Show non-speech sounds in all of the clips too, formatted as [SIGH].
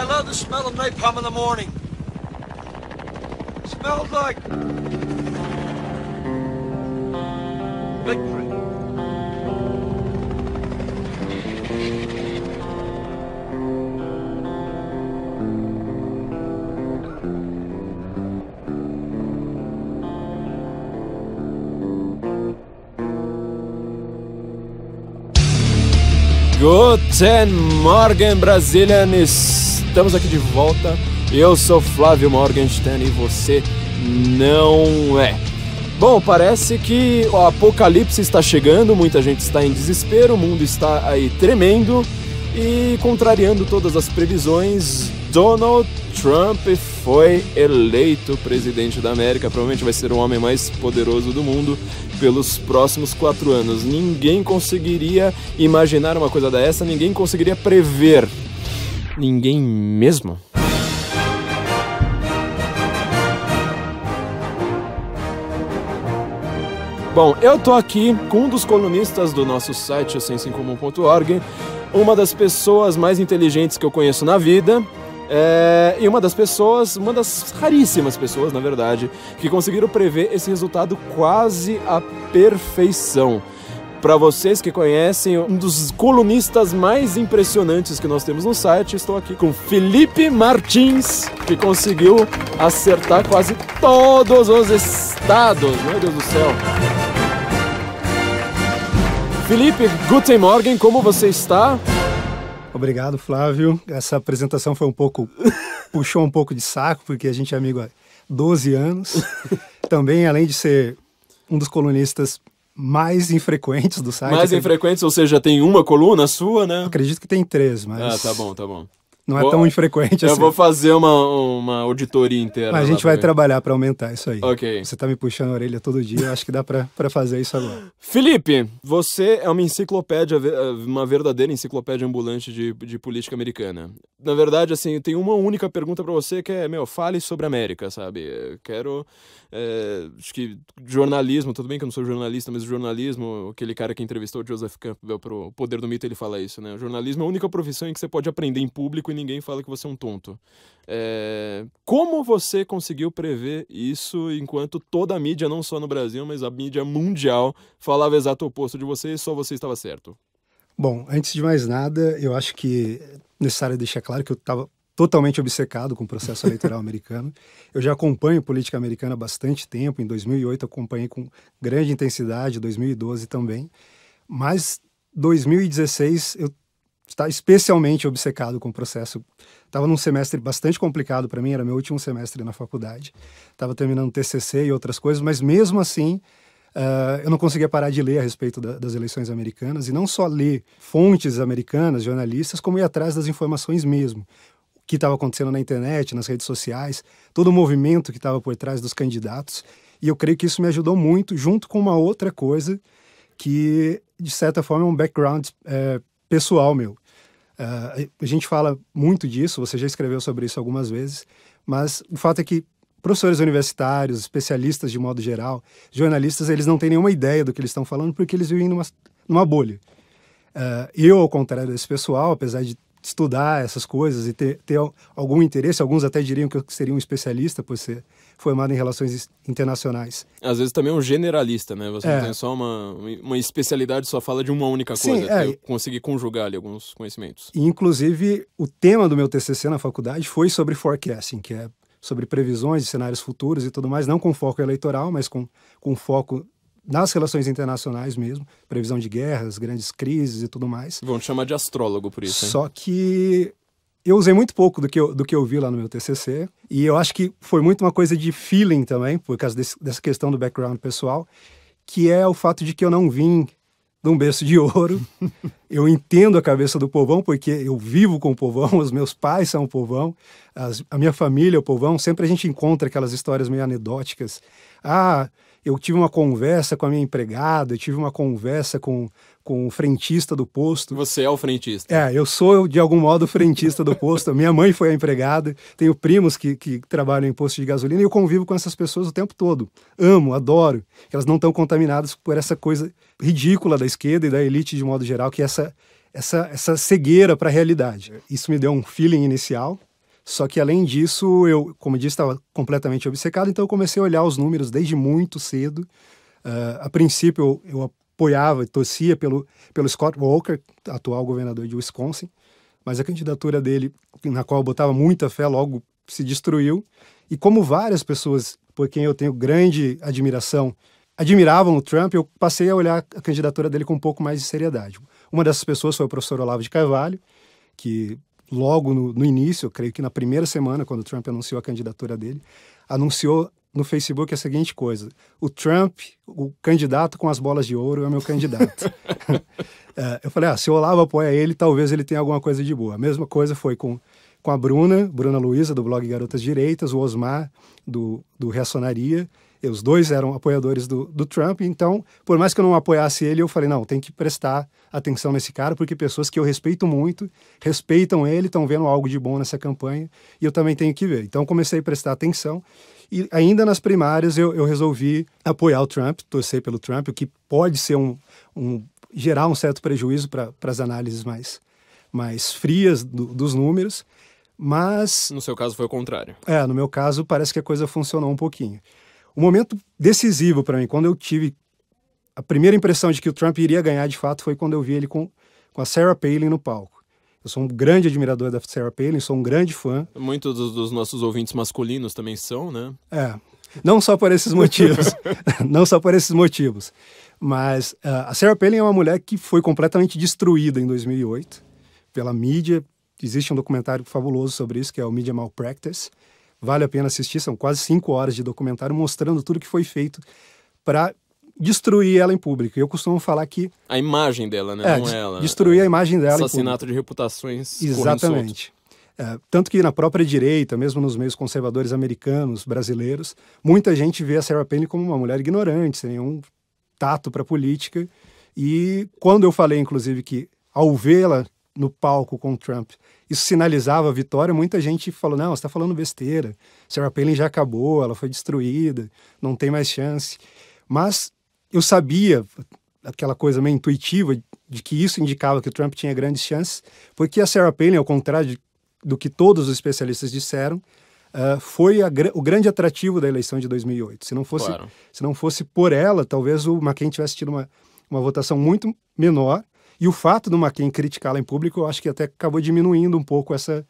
I love the smell of napalm in the morning. It smells like... Victory. Guten Morgen, Brasilien ist Estamos aqui de volta. Eu sou Flávio Morgenstern e você não é. Bom, parece que o apocalipse está chegando, muita gente está em desespero, o mundo está aí tremendo e contrariando todas as previsões, Donald Trump foi eleito presidente da América. Provavelmente vai ser o homem mais poderoso do mundo pelos próximos quatro anos. Ninguém conseguiria imaginar uma coisa dessa, ninguém conseguiria prever Ninguém mesmo? Bom, eu tô aqui com um dos colunistas do nosso site, o sensincomum.org, uma das pessoas mais inteligentes que eu conheço na vida, é, e uma das pessoas, uma das raríssimas pessoas, na verdade, que conseguiram prever esse resultado quase à perfeição. Para vocês que conhecem, um dos colunistas mais impressionantes que nós temos no site, estou aqui com Felipe Martins, que conseguiu acertar quase todos os estados. Meu Deus do céu! Felipe, Guten Morgen, como você está? Obrigado, Flávio. Essa apresentação foi um pouco. [LAUGHS] puxou um pouco de saco, porque a gente é amigo há 12 anos. [LAUGHS] Também, além de ser um dos colunistas mais infrequentes do site. Mais infrequentes, ou seja, tem uma coluna sua, né? Acredito que tem três, mas. Ah, tá bom, tá bom. Não é tão infrequente assim. Eu vou fazer uma, uma auditoria inteira. Mas a gente vai ver. trabalhar para aumentar isso aí. Ok. Você tá me puxando a orelha todo dia, acho que dá para fazer isso agora. Felipe, você é uma enciclopédia, uma verdadeira enciclopédia ambulante de, de política americana. Na verdade, assim, eu tenho uma única pergunta para você que é, meu, fale sobre a América, sabe? Eu quero é, acho que jornalismo, tudo bem que eu não sou jornalista, mas o jornalismo, aquele cara que entrevistou o Joseph Campbell pro o Poder do Mito, ele fala isso, né? O jornalismo é a única profissão em que você pode aprender em público e ninguém fala que você é um tonto. É, como você conseguiu prever isso enquanto toda a mídia, não só no Brasil, mas a mídia mundial, falava exato oposto de você e só você estava certo? Bom, antes de mais nada, eu acho que é necessário deixar claro que eu estava totalmente obcecado com o processo eleitoral [LAUGHS] americano. Eu já acompanho política americana há bastante tempo, em 2008 acompanhei com grande intensidade, 2012 também. Mas 2016 eu estava especialmente obcecado com o processo. Estava num semestre bastante complicado para mim, era meu último semestre na faculdade. Estava terminando TCC e outras coisas, mas mesmo assim uh, eu não conseguia parar de ler a respeito da, das eleições americanas e não só ler fontes americanas, jornalistas, como ir atrás das informações mesmo que estava acontecendo na internet, nas redes sociais, todo o movimento que estava por trás dos candidatos. E eu creio que isso me ajudou muito, junto com uma outra coisa que, de certa forma, é um background é, pessoal meu. É, a gente fala muito disso, você já escreveu sobre isso algumas vezes, mas o fato é que professores universitários, especialistas de modo geral, jornalistas, eles não têm nenhuma ideia do que eles estão falando porque eles vivem numa, numa bolha. Uh, eu, ao contrário desse pessoal, apesar de estudar essas coisas e ter, ter algum interesse. Alguns até diriam que eu seria um especialista por ser formado em relações internacionais. Às vezes também é um generalista, né? Você é. tem só uma, uma especialidade, só fala de uma única coisa. Sim, é. Consegui conjugar ali alguns conhecimentos. E, inclusive, o tema do meu TCC na faculdade foi sobre forecasting, que é sobre previsões de cenários futuros e tudo mais, não com foco eleitoral, mas com, com foco nas relações internacionais mesmo, previsão de guerras, grandes crises e tudo mais. Vão te chamar de astrólogo por isso. Hein? Só que eu usei muito pouco do que, eu, do que eu vi lá no meu TCC, e eu acho que foi muito uma coisa de feeling também, por causa desse, dessa questão do background pessoal, que é o fato de que eu não vim de um berço de ouro. [LAUGHS] eu entendo a cabeça do povão, porque eu vivo com o povão, os meus pais são o povão, as, a minha família é o povão. Sempre a gente encontra aquelas histórias meio anedóticas. Ah, eu tive uma conversa com a minha empregada, eu tive uma conversa com, com o frentista do posto. Você é o frentista? É, eu sou de algum modo o frentista do posto. minha mãe foi a empregada, tenho primos que, que trabalham em posto de gasolina e eu convivo com essas pessoas o tempo todo. Amo, adoro. Elas não estão contaminadas por essa coisa ridícula da esquerda e da elite de modo geral, que é essa, essa, essa cegueira para a realidade. Isso me deu um feeling inicial só que além disso, eu, como disse, estava completamente obcecado, então eu comecei a olhar os números desde muito cedo. Uh, a princípio, eu, eu apoiava e torcia pelo, pelo Scott Walker, atual governador de Wisconsin, mas a candidatura dele, na qual eu botava muita fé, logo se destruiu. E como várias pessoas por quem eu tenho grande admiração admiravam o Trump, eu passei a olhar a candidatura dele com um pouco mais de seriedade. Uma dessas pessoas foi o professor Olavo de Carvalho, que logo no, no início, creio que na primeira semana, quando o Trump anunciou a candidatura dele, anunciou no Facebook a seguinte coisa: o Trump, o candidato com as bolas de ouro, é meu candidato. [LAUGHS] é, eu falei: ah, se o Olavo apoia ele, talvez ele tenha alguma coisa de boa. A mesma coisa foi com, com a Bruna, Bruna Luiza, do blog Garotas Direitas, o Osmar, do, do Reacionaria, e os dois eram apoiadores do, do Trump, então, por mais que eu não apoiasse ele, eu falei: não, tem que prestar atenção nesse cara, porque pessoas que eu respeito muito respeitam ele, estão vendo algo de bom nessa campanha, e eu também tenho que ver. Então, comecei a prestar atenção. E ainda nas primárias, eu, eu resolvi apoiar o Trump, torcer pelo Trump, o que pode ser um, um gerar um certo prejuízo para as análises mais, mais frias do, dos números, mas... No seu caso foi o contrário. É, no meu caso parece que a coisa funcionou um pouquinho. O momento decisivo para mim, quando eu tive a primeira impressão de que o Trump iria ganhar de fato, foi quando eu vi ele com, com a Sarah Palin no palco. Eu sou um grande admirador da Sarah Palin, sou um grande fã. Muitos dos, dos nossos ouvintes masculinos também são, né? É. Não só por esses motivos. [LAUGHS] não só por esses motivos. Mas uh, a Sarah Palin é uma mulher que foi completamente destruída em 2008 pela mídia. Existe um documentário fabuloso sobre isso, que é o Media Malpractice, Vale a pena assistir, são quase cinco horas de documentário mostrando tudo que foi feito para destruir ela em público. Eu costumo falar que. A imagem dela, né? É, Não ela. Destruir é, a imagem dela. Assassinato de reputações. Exatamente. É, tanto que na própria direita, mesmo nos meios conservadores americanos, brasileiros, muita gente vê a Sarah Palin como uma mulher ignorante, sem nenhum tato para política. E quando eu falei, inclusive, que ao vê-la no palco com o Trump, isso sinalizava a vitória, muita gente falou: não, você está falando besteira, Sarah Palin já acabou, ela foi destruída, não tem mais chance. Mas eu sabia, aquela coisa meio intuitiva, de que isso indicava que o Trump tinha grandes chances, porque a Sarah Palin, ao contrário do que todos os especialistas disseram, Uh, foi a, o grande atrativo da eleição de 2008. Se não fosse, claro. se não fosse por ela, talvez o McCain tivesse tido uma, uma votação muito menor e o fato do McCain criticá-la em público, eu acho que até acabou diminuindo um pouco essa,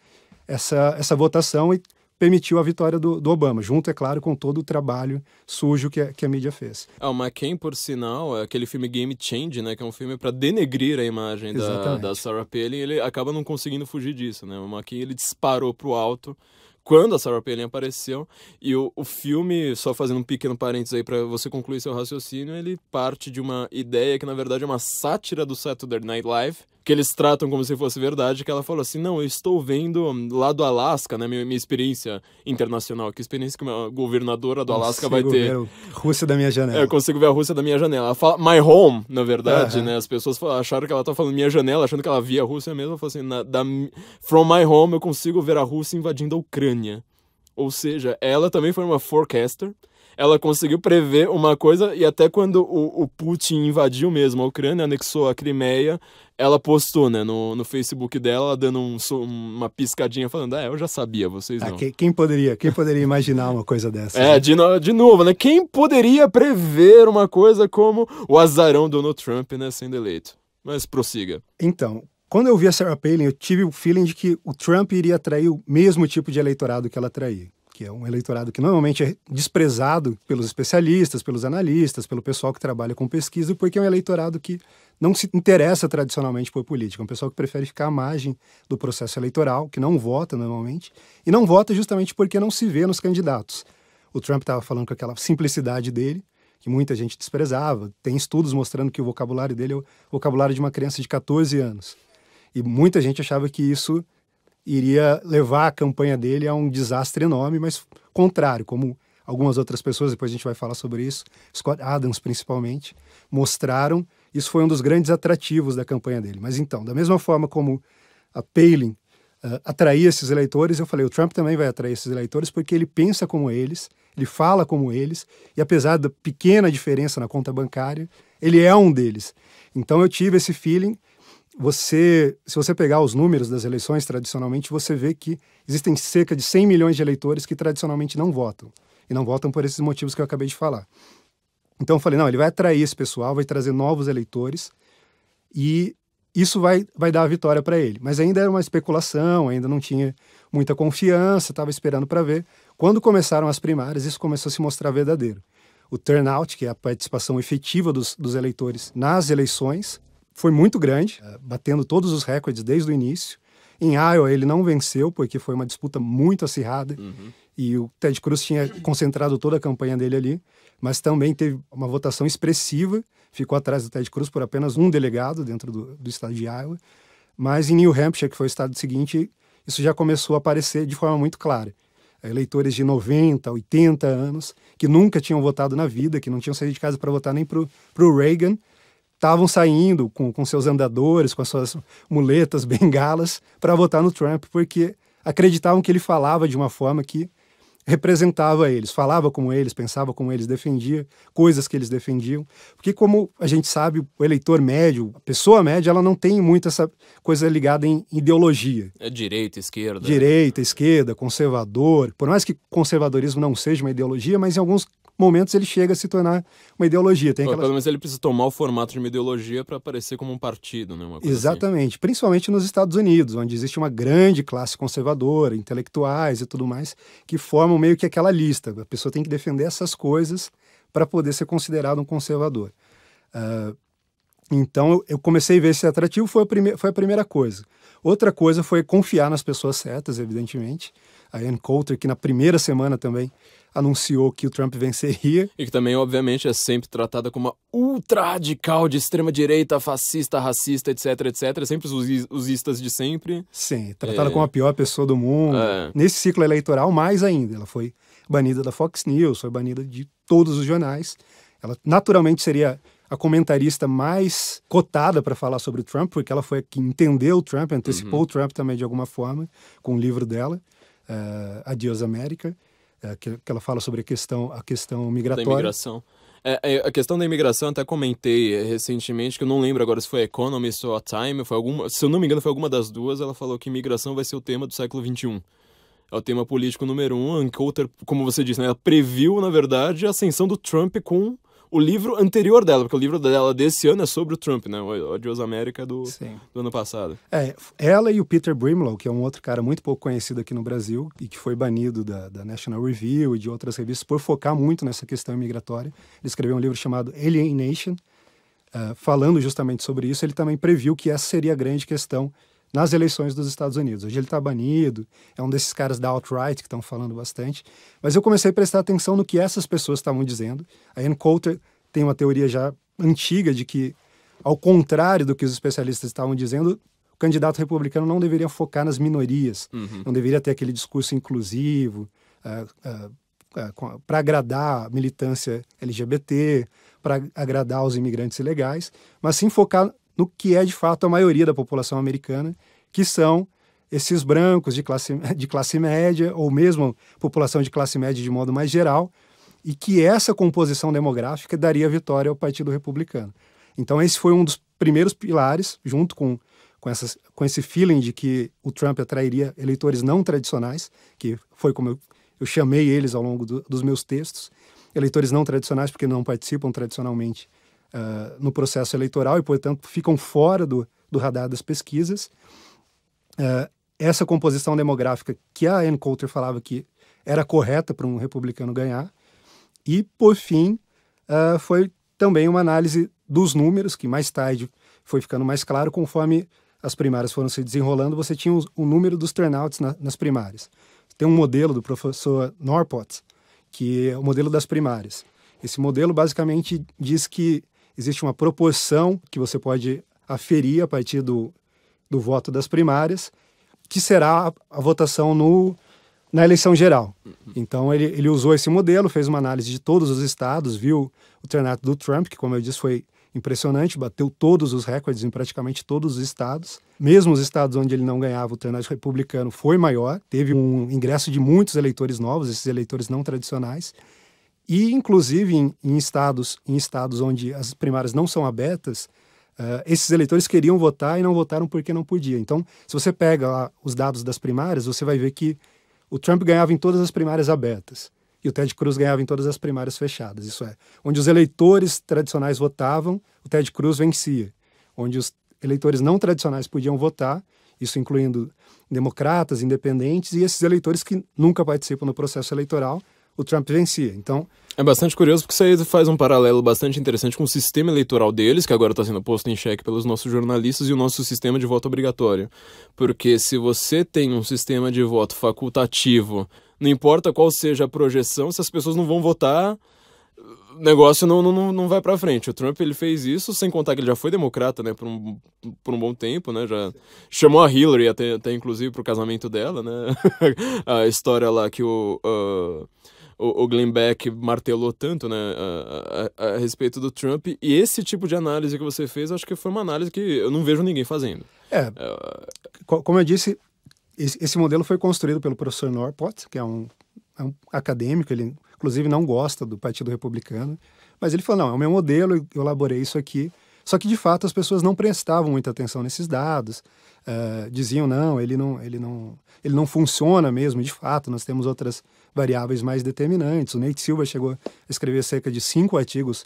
essa, essa votação e permitiu a vitória do, do, Obama, junto, é claro, com todo o trabalho sujo que a, que a mídia fez. o é, McCain, por sinal, é aquele filme Game Change, né, que é um filme para denegrir a imagem da, da, Sarah Palin, ele acaba não conseguindo fugir disso, né? O McCain, ele disparou pro alto quando a Sarah Palin apareceu. E o, o filme, só fazendo um pequeno parênteses aí para você concluir seu raciocínio, ele parte de uma ideia que na verdade é uma sátira do Saturday Night Live que eles tratam como se fosse verdade, que ela falou assim: não, eu estou vendo hum, lá do Alasca, né, minha, minha experiência internacional, que experiência que uma governadora do Alasca vai ter. Ver Rússia da minha janela. É, eu consigo ver a Rússia da minha janela. Ela fala my home, na verdade, uh -huh. né? As pessoas acharam que ela tá falando minha janela, achando que ela via a Rússia mesmo. Ela falou assim: na, da, from my home eu consigo ver a Rússia invadindo a Ucrânia. Ou seja, ela também foi uma forecaster, ela conseguiu prever uma coisa e até quando o, o Putin invadiu mesmo a Ucrânia, anexou a Crimeia, ela postou, né, no, no Facebook dela, dando um, uma piscadinha, falando, ah, eu já sabia, vocês ah, não. Ah, quem, quem, poderia, quem poderia imaginar uma coisa dessa? É, né? de, no, de novo, né, quem poderia prever uma coisa como o azarão Donald Trump, né, sendo eleito? Mas prossiga. Então, quando eu vi a Sarah Palin, eu tive o feeling de que o Trump iria atrair o mesmo tipo de eleitorado que ela atraiu que é um eleitorado que normalmente é desprezado pelos especialistas, pelos analistas, pelo pessoal que trabalha com pesquisa, porque é um eleitorado que não se interessa tradicionalmente por política, é um pessoal que prefere ficar à margem do processo eleitoral, que não vota normalmente, e não vota justamente porque não se vê nos candidatos. O Trump estava falando com aquela simplicidade dele, que muita gente desprezava. Tem estudos mostrando que o vocabulário dele é o vocabulário de uma criança de 14 anos. E muita gente achava que isso iria levar a campanha dele a um desastre enorme, mas contrário, como algumas outras pessoas, depois a gente vai falar sobre isso, Scott Adams principalmente, mostraram. Isso foi um dos grandes atrativos da campanha dele. Mas então, da mesma forma como a Palin uh, atraía esses eleitores, eu falei, o Trump também vai atrair esses eleitores porque ele pensa como eles, ele fala como eles, e apesar da pequena diferença na conta bancária, ele é um deles. Então eu tive esse feeling você, se você pegar os números das eleições tradicionalmente, você vê que existem cerca de 100 milhões de eleitores que tradicionalmente não votam. E não votam por esses motivos que eu acabei de falar. Então eu falei, não, ele vai atrair esse pessoal, vai trazer novos eleitores e isso vai, vai dar a vitória para ele. Mas ainda era uma especulação, ainda não tinha muita confiança, estava esperando para ver. Quando começaram as primárias, isso começou a se mostrar verdadeiro. O turnout, que é a participação efetiva dos, dos eleitores nas eleições, foi muito grande, é, batendo todos os recordes desde o início. Em Iowa ele não venceu, porque foi uma disputa muito acirrada. Uhum. E o Ted Cruz tinha concentrado toda a campanha dele ali, mas também teve uma votação expressiva, ficou atrás do Ted Cruz por apenas um delegado dentro do, do estado de Iowa. Mas em New Hampshire, que foi o estado seguinte, isso já começou a aparecer de forma muito clara. Eleitores de 90, 80 anos, que nunca tinham votado na vida, que não tinham saído de casa para votar nem para o Reagan, estavam saindo com, com seus andadores, com as suas muletas, [LAUGHS] bengalas, para votar no Trump, porque acreditavam que ele falava de uma forma que representava eles, falava como eles, pensava como eles, defendia coisas que eles defendiam. Porque, como a gente sabe, o eleitor médio, a pessoa média, ela não tem muito essa coisa ligada em ideologia. É direita, esquerda. Direita, esquerda, conservador. Por mais que conservadorismo não seja uma ideologia, mas em alguns momentos ele chega a se tornar uma ideologia. Tem aquelas... Pelo menos ele precisa tomar o formato de uma ideologia para aparecer como um partido, né? Assim. Exatamente, assim. principalmente nos Estados Unidos, onde existe uma grande classe conservadora, intelectuais e tudo mais, que formam meio que aquela lista. A pessoa tem que defender essas coisas para poder ser considerado um conservador. Uh, então eu comecei a ver esse atrativo, foi a, foi a primeira coisa. Outra coisa foi confiar nas pessoas certas, evidentemente. A Ann Coulter, que na primeira semana também anunciou que o Trump venceria. E que também, obviamente, é sempre tratada como uma ultra radical de extrema-direita, fascista, racista, etc, etc. É sempre os usistas de sempre. Sim, tratada é... como a é. pior pessoa do mundo. É. Nesse ciclo eleitoral, mais ainda. Ela foi banida da Fox News, foi banida de todos os jornais. Ela naturalmente seria a comentarista mais cotada para falar sobre o Trump, porque ela foi a que entendeu o Trump, antecipou uhum. o Trump também de alguma forma, com o livro dela, uh, eh, Adios América. É, que, que, ela fala sobre a questão, a questão migratória. Da imigração. É, é a questão da imigração, até comentei é, recentemente, que eu não lembro agora se foi a Economist ou a Time, foi alguma, se eu não me engano, foi alguma das duas, ela falou que imigração vai ser o tema do século XXI. É o tema político número um. Ann Coulter, como você disse, né, ela previu, na verdade, a ascensão do Trump com o livro anterior dela, porque o livro dela desse ano é sobre o Trump, né? O Odioso América do, do ano passado. É, ela e o Peter Brimlow, que é um outro cara muito pouco conhecido aqui no Brasil e que foi banido da, da National Review e de outras revistas por focar muito nessa questão imigratória. Ele escreveu um livro chamado Alienation, uh, falando justamente sobre isso. Ele também previu que essa seria a grande questão nas eleições dos Estados Unidos. Hoje ele está banido, é um desses caras da alt-right que estão falando bastante. Mas eu comecei a prestar atenção no que essas pessoas estavam dizendo. A Ann Coulter tem uma teoria já antiga de que, ao contrário do que os especialistas estavam dizendo, o candidato republicano não deveria focar nas minorias, uhum. não deveria ter aquele discurso inclusivo uh, ah, uh, ah, uh, ah, para agradar a militância LGBT, para agradar os imigrantes ilegais, mas sim focar no que é de fato a maioria da população americana, que são esses brancos de classe, [LAUGHS] de classe média, ou mesmo população de classe média de modo mais geral, e que essa composição demográfica daria vitória ao Partido Republicano. Então, esse foi um dos primeiros pilares, junto com, com, essas, com esse feeling de que o Trump atrairia eleitores não tradicionais, que foi como eu, eu chamei eles ao longo do, dos meus textos, eleitores não tradicionais, porque não participam tradicionalmente uh, no processo eleitoral e, portanto, ficam fora do, do radar das pesquisas. Uh, essa composição demográfica que a Ann Coulter falava que era correta para um republicano ganhar. E, por fim, uh, foi também uma análise dos números, que mais tarde foi ficando mais claro conforme as primárias foram se desenrolando, você tinha o número dos turnouts na, nas primárias. Tem um modelo do professor Norpot, que é o modelo das primárias. Esse modelo basicamente diz que existe uma proporção que você pode aferir a partir do, do voto das primárias, que será a, a votação no, na eleição geral. Então ele, ele usou esse modelo, fez uma análise de todos os estados, viu o ternato do Trump, que como eu disse foi impressionante, bateu todos os recordes em praticamente todos os estados. Mesmo os estados onde ele não ganhava, o turnout republicano foi maior, teve um ingresso de muitos eleitores novos, esses eleitores não tradicionais. E, inclusive, em, em, estados, em estados onde as primárias não são abertas, uh, esses eleitores queriam votar e não votaram porque não podia. Então, se você pega lá os dados das primárias, você vai ver que o Trump ganhava em todas as primárias abertas e o Ted Cruz ganhava em todas as primárias fechadas. Isso é, onde os eleitores tradicionais votavam, o Ted Cruz vencia. Onde os eleitores não tradicionais podiam votar, isso incluindo democratas, independentes e esses eleitores que nunca participam no processo eleitoral, o Trump vencia. Então. É bastante curioso porque isso aí faz um paralelo bastante interessante com o sistema eleitoral deles, que agora está sendo posto em xeque pelos nossos jornalistas, e o nosso sistema de voto obrigatório. Porque se você tem um sistema de voto facultativo, não importa qual seja a projeção, se as pessoas não vão votar, o negócio não, não, não vai para frente. O Trump ele fez isso, sem contar que ele já foi democrata, né, por um, por um bom tempo, né, já chamou a Hillary até, até inclusive o casamento dela, né, [LAUGHS] a história lá que o... Uh o, o Glenn Beck martelou tanto, né, a, a, a, respeito do Trump. E esse tipo de análise que você fez, acho que foi uma análise que eu não vejo ninguém fazendo. É, uh, como eu disse, esse, modelo foi construído pelo professor Norpot, que é um, é um acadêmico, ele inclusive não gosta do Partido Republicano, mas ele falou, não, é o meu modelo, eu elaborei isso aqui. Só que, de fato, as pessoas não prestavam muita atenção nesses dados, uh, diziam, não ele, não, ele não, ele não funciona mesmo, de fato, nós temos outras variáveis mais determinantes. O Nate Silva chegou a escrever cerca de cinco artigos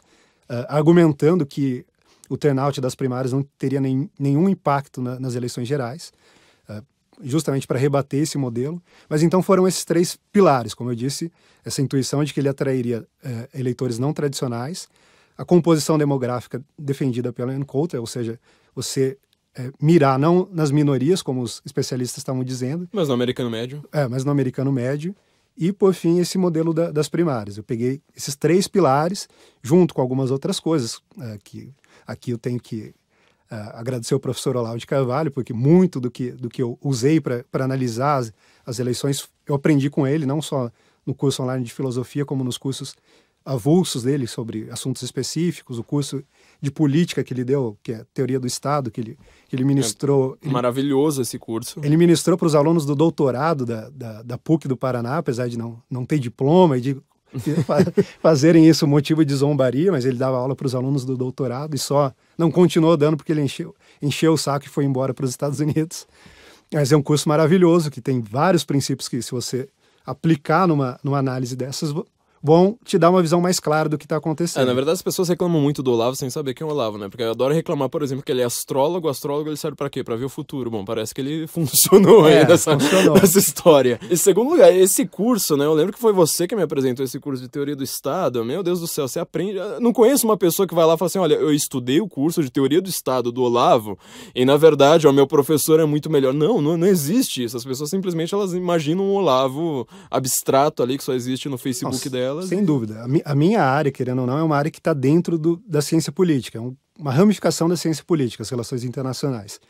uh, argumentando que o turnout das primárias não teria nem, nenhum impacto na, nas eleições gerais, uh, justamente para rebater esse modelo. Mas então foram esses três pilares, como eu disse, essa intuição de que ele atrairia uh, eleitores não tradicionais, a composição demográfica defendida pela Ann Coulter, ou seja, você é, mirar não nas minorias, como os especialistas estavam dizendo. Mas no americano médio. É, mas no americano médio. E, por fim, esse modelo da, das primárias. Eu peguei esses três pilares, junto com algumas outras coisas, é, que aqui eu tenho que é, agradecer ao professor Olavo de Carvalho, porque muito do que, do que eu usei para analisar as, as eleições, eu aprendi com ele, não só no curso online de filosofia, como nos cursos avulsos dele sobre assuntos específicos, o curso de política que ele deu, que é teoria do Estado, que ele, que ele é ministrou. É maravilhoso ele, esse curso. Ele ministrou para os alunos do doutorado da, da, da, PUC do Paraná, apesar de não, não ter diploma e de [LAUGHS] fazerem isso motivo de zombaria, mas ele dava aula para os alunos do doutorado e só não continuou dando porque ele encheu, encheu o saco e foi embora para os Estados Unidos. Mas é um curso maravilhoso que tem vários princípios que, se você aplicar numa, numa análise dessas, vão te dar uma visão mais clara do que está acontecendo. É, na verdade, as pessoas reclamam muito do Olavo sem saber quem é o Olavo, né? Porque eu adoro reclamar, por exemplo, que ele é astrólogo. O astrólogo ele serve para quê? Para ver o futuro. Bom, parece que ele [LAUGHS] funcionou é, aí nessa, funcionou. nessa história. Em segundo lugar, esse curso, né? Eu lembro que foi você que me apresentou esse curso de teoria do Estado. Meu Deus do céu, você aprende. Eu não conheço uma pessoa que vai lá e fala assim: olha, eu estudei o curso de teoria do Estado do Olavo e na verdade, o meu professor é muito melhor. Não, não, não existe isso. As pessoas simplesmente elas imaginam um Olavo abstrato ali que só existe no Facebook Nossa. dela delas. Sem dúvida. A, mi a minha área, querendo ou não, é uma área que está dentro do, da ciência política, é um, uma ramificação da ciência política, as relações internacionais.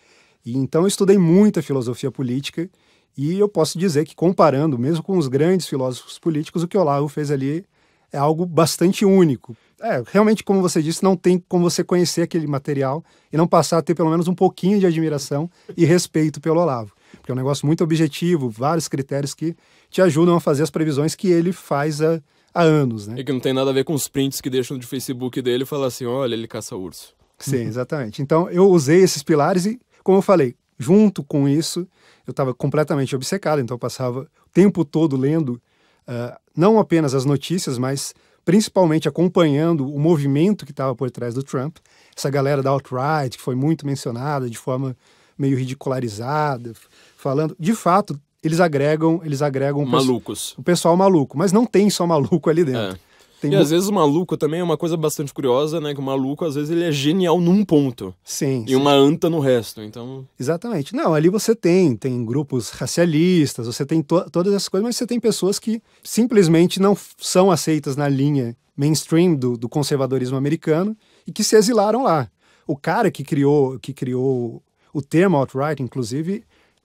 E então eu estudei muita filosofia política e eu posso dizer que comparando, mesmo com os grandes filósofos políticos, o que Olavo fez ali é algo bastante único. É, realmente, como você disse, não tem como você conhecer aquele material e não passar a ter pelo menos um pouquinho de admiração e respeito pelo Olavo. Porque é um negócio muito objetivo, vários critérios que te ajudam a fazer as previsões que ele faz a, há anos, né? E que não tem nada a ver com os prints que deixam de Facebook dele e assim, olha, ele caça urso. Sim, [LAUGHS] exatamente. Então eu usei esses pilares e, como eu falei, junto com isso, eu estava completamente obcecado, então eu passava o tempo todo lendo uh, não apenas as notícias, mas principalmente acompanhando o movimento que estava por trás do Trump, essa galera da alt-right que foi muito mencionada de forma meio ridicularizada, falando, de fato, eles agregam, eles agregam malucos. O pessoal maluco, mas não tem só maluco ali dentro. É. Tem e às vezes o maluco também é uma coisa bastante curiosa, né? Que o maluco, às vezes, ele é genial num ponto. Sim. E sim. uma anta no resto, então... Exatamente. Não, ali você tem, tem grupos racialistas, você tem to todas essas coisas, mas você tem pessoas que simplesmente não são aceitas na linha mainstream do, do conservadorismo americano e que se exilaram lá. O cara que criou, que criou o termo alt-right, inclusive,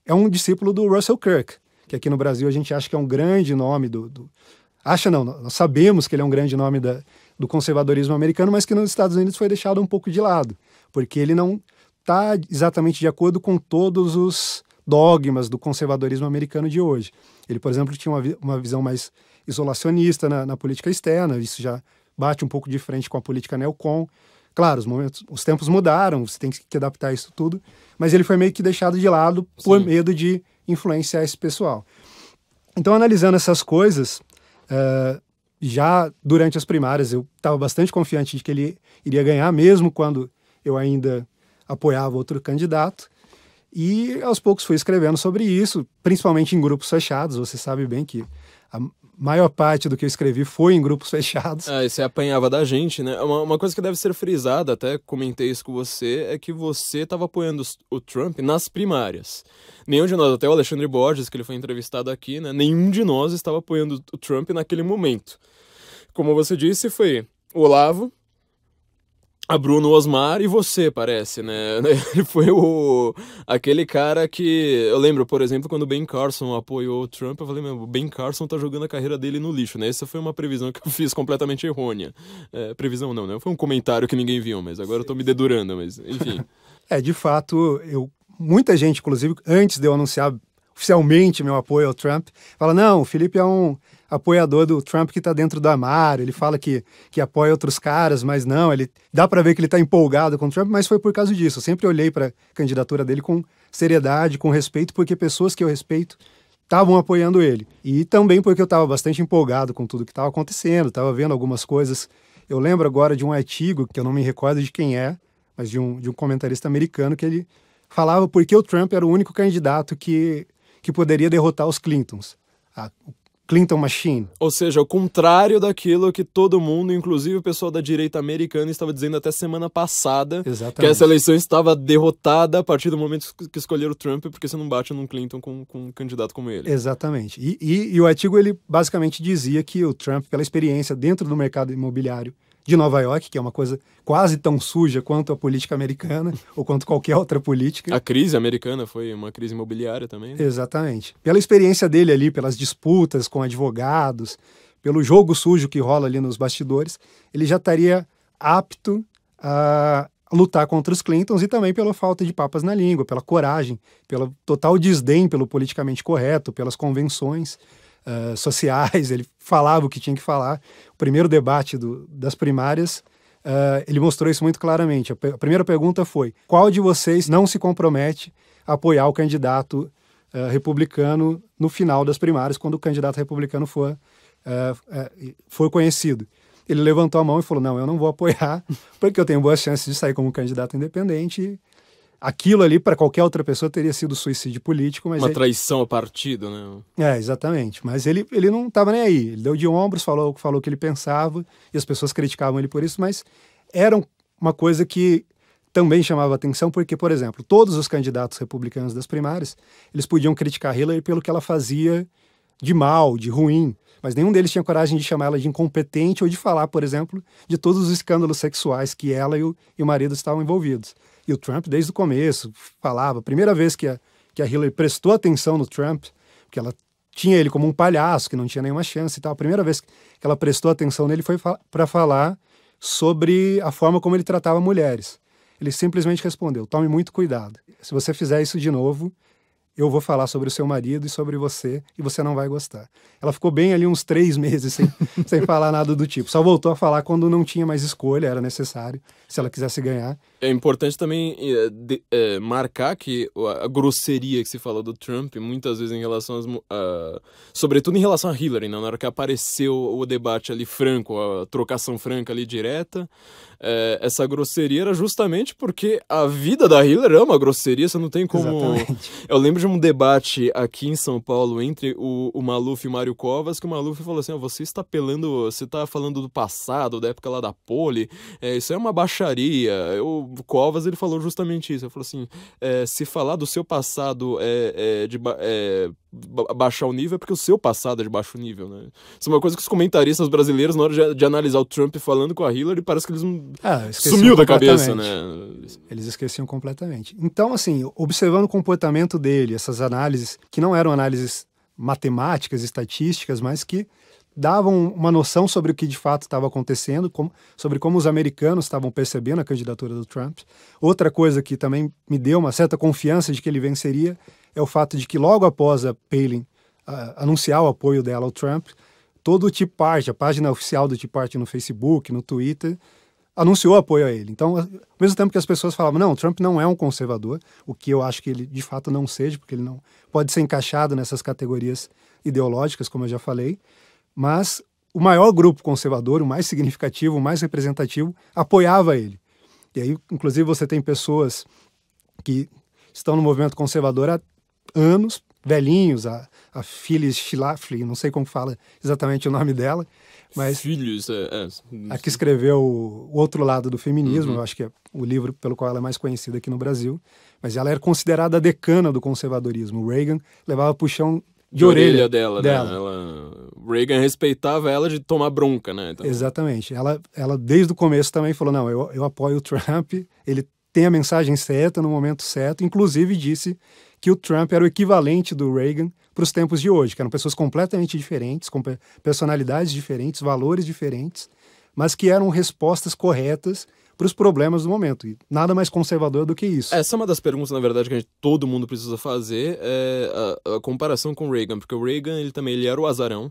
é um discípulo do Russell Kirk, que aqui no Brasil a gente acha que é um grande nome do. do... Acha não, nós sabemos que ele é um grande nome da, do conservadorismo americano, mas que nos Estados Unidos foi deixado um pouco de lado, porque ele não está exatamente de acordo com todos os dogmas do conservadorismo americano de hoje. Ele, por exemplo, tinha uma, uma visão mais isolacionista na, na, política externa, isso já bate um pouco de frente com a política neocon. Claro, os, momentos, os tempos mudaram, você tem que adaptar isso tudo, mas ele foi meio que deixado de lado Sim. por medo de influenciar esse pessoal. Então, analisando essas coisas, uh, já durante as primárias eu estava bastante confiante de que ele iria ganhar, mesmo quando eu ainda apoiava outro candidato. E aos poucos fui escrevendo sobre isso, principalmente em grupos fechados. Você sabe bem que a maior parte do que eu escrevi foi em grupos [LAUGHS] fechados. Ah, e você apanhava da gente, né? É uma, uma coisa que deve ser frisada, até comentei isso com você, é que você estava apoiando o Trump nas primárias. Nenhum de nós, até o Alexandre Borges, que ele foi entrevistado aqui, né? Nenhum de nós estava apoiando o Trump naquele momento. Como você disse, foi o Olavo, a Bruno Osmar e você, parece, né? [LAUGHS] Ele foi o aquele cara que eu lembro, por exemplo, quando o Ben Carson apoiou o Trump, eu falei, meu, o Ben Carson tá jogando a carreira dele no lixo, né? Essa foi uma previsão que eu fiz completamente errônea. É, previsão não, né? Foi um comentário que ninguém viu, mas agora eu tô me dedurando, mas enfim. [LAUGHS] é, de fato, eu muita gente, inclusive, antes de eu anunciar oficialmente meu apoio ao Trump, fala: "Não, o Felipe é um apoiador do Trump que está dentro do armário. Ele fala que, que apoia outros caras, mas não, ele dá para ver que ele está empolgado com o Trump, mas foi por causa disso. Eu sempre olhei para a candidatura dele com seriedade, com respeito, porque pessoas que eu respeito estavam apoiando ele. E também porque eu estava bastante empolgado com tudo que estava acontecendo, estava vendo algumas coisas. Eu lembro agora de um artigo, que eu não me recordo de quem é, mas de um, de um comentarista americano, que ele falava porque o Trump era o único candidato que, que poderia derrotar os Clintons. A, ah, Clinton Machine. Ou seja, o contrário daquilo que todo mundo, inclusive o pessoal da direita americana, estava dizendo até semana passada. Exatamente. Que essa eleição estava derrotada a partir do momento que escolheram o Trump, porque você não bate num Clinton com, com um candidato como ele. Exatamente. E, e, e o artigo ele basicamente dizia que o Trump, pela experiência dentro do mercado imobiliário, de Nova York, que é uma coisa quase tão suja quanto a política americana [LAUGHS] ou quanto qualquer outra política. A crise americana foi uma crise imobiliária também. Né? Exatamente. Pela experiência dele ali, pelas disputas com advogados, pelo jogo sujo que rola ali nos bastidores, ele já estaria apto a lutar contra os Clintons e também pela falta de papas na língua, pela coragem, pelo total desdém pelo politicamente correto, pelas convenções uh, sociais, [LAUGHS] ele falava o que tinha que falar. O primeiro debate do, das primárias, uh, ele mostrou isso muito claramente. A, a, primeira pergunta foi: qual de vocês não se compromete a apoiar o candidato uh, republicano no final das primárias, quando o candidato republicano for, é, for conhecido? Ele levantou a mão e falou: Não, eu não vou apoiar, [LAUGHS] porque eu tenho boas chances de sair como candidato independente Aquilo ali, para qualquer outra pessoa, teria sido suicídio político. Mas Uma ele... traição ao partido, né? É, exatamente. Mas ele, ele não estava nem aí. Ele deu de ombros, falou, falou o que ele pensava, e as pessoas criticavam ele por isso, mas era uma coisa que também chamava atenção, porque, por exemplo, todos os candidatos republicanos das primárias, eles podiam criticar Hillary pelo que ela fazia de mal, de ruim, mas nenhum deles tinha coragem de chamar ela de incompetente ou de falar, por exemplo, de todos os escândalos sexuais que ela e o, e o marido estavam envolvidos. E o Trump, desde o começo, falava. A primeira vez que a, que a Hillary prestou atenção no Trump, porque ela tinha ele como um palhaço, que não tinha nenhuma chance e tal. A primeira vez que ela prestou atenção nele foi para falar sobre a forma como ele tratava mulheres. Ele simplesmente respondeu: tome muito cuidado. Se você fizer isso de novo, eu vou falar sobre o seu marido e sobre você, e você não vai gostar. Ela ficou bem ali uns três [LAUGHS] meses sem, sem falar nada do tipo. Só voltou a falar quando não tinha mais escolha, era necessário, se ela quisesse ganhar. É importante também é, de, é, marcar que a grosseria que se fala do Trump, muitas vezes em relação às. A, sobretudo em relação a Hillary, né? na hora que apareceu o debate ali franco, a trocação franca ali direta, é, essa grosseria era justamente porque a vida da Hillary é uma grosseria, você não tem como. Exatamente. Eu lembro de um debate aqui em São Paulo entre o, o Maluf e o Mário Covas, que o Maluf falou assim: oh, você está apelando, você está falando do passado, da época lá da Pole, é, isso é uma baixaria. Eu do Covas, ele falou justamente isso. Ele falou assim: é, se falar do seu passado é, é de é, baixar o nível, é porque o seu passado é de baixo nível, né? Isso é uma coisa que os comentaristas brasileiros, na hora de, de analisar o Trump falando com a Hillary, parece que eles ah, sumiu da cabeça, né? Eles esqueciam completamente. Então, assim, observando o comportamento dele, essas análises, que não eram análises matemáticas, estatísticas, mas que davam uma noção sobre o que de fato estava acontecendo, como, sobre como os americanos estavam percebendo a candidatura do Trump. Outra coisa que também me deu uma certa confiança de que ele venceria é o fato de que logo após a Palin uh, anunciar o apoio dela ao Trump, todo o Tea Party, a página oficial do Tea Party no Facebook, no Twitter, anunciou apoio a ele. Então, ao mesmo tempo que as pessoas falavam, não, o Trump não é um conservador, o que eu acho que ele de fato não seja, porque ele não pode ser encaixado nessas categorias ideológicas, como eu já falei, mas o maior grupo conservador, o mais significativo, o mais representativo, apoiava ele. E aí, inclusive, você tem pessoas que estão no movimento conservador há anos, velhinhos, a, a Phyllis Schlafly, não sei como fala exatamente o nome dela, mas Filhos, é, é. a que escreveu o outro lado do feminismo, uhum. eu acho que é o livro pelo qual ela é mais conhecida aqui no Brasil, mas ela era considerada a decana do conservadorismo. O Reagan levava puxão de, de orelha, orelha, dela. Né? dela. Né? Ela Reagan respeitava ela de tomar bronca, né? Então... Exatamente. Ela, ela, desde o começo, também falou: não, eu, eu apoio o Trump, ele tem a mensagem certa no momento certo. Inclusive, disse que o Trump era o equivalente do Reagan para os tempos de hoje, que eram pessoas completamente diferentes, com personalidades diferentes, valores diferentes, mas que eram respostas corretas para os problemas do momento. E nada mais conservador do que isso. Essa é uma das perguntas, na verdade, que gente, todo mundo precisa fazer, é a, a, comparação com o Reagan, porque o Reagan ele também ele era o azarão,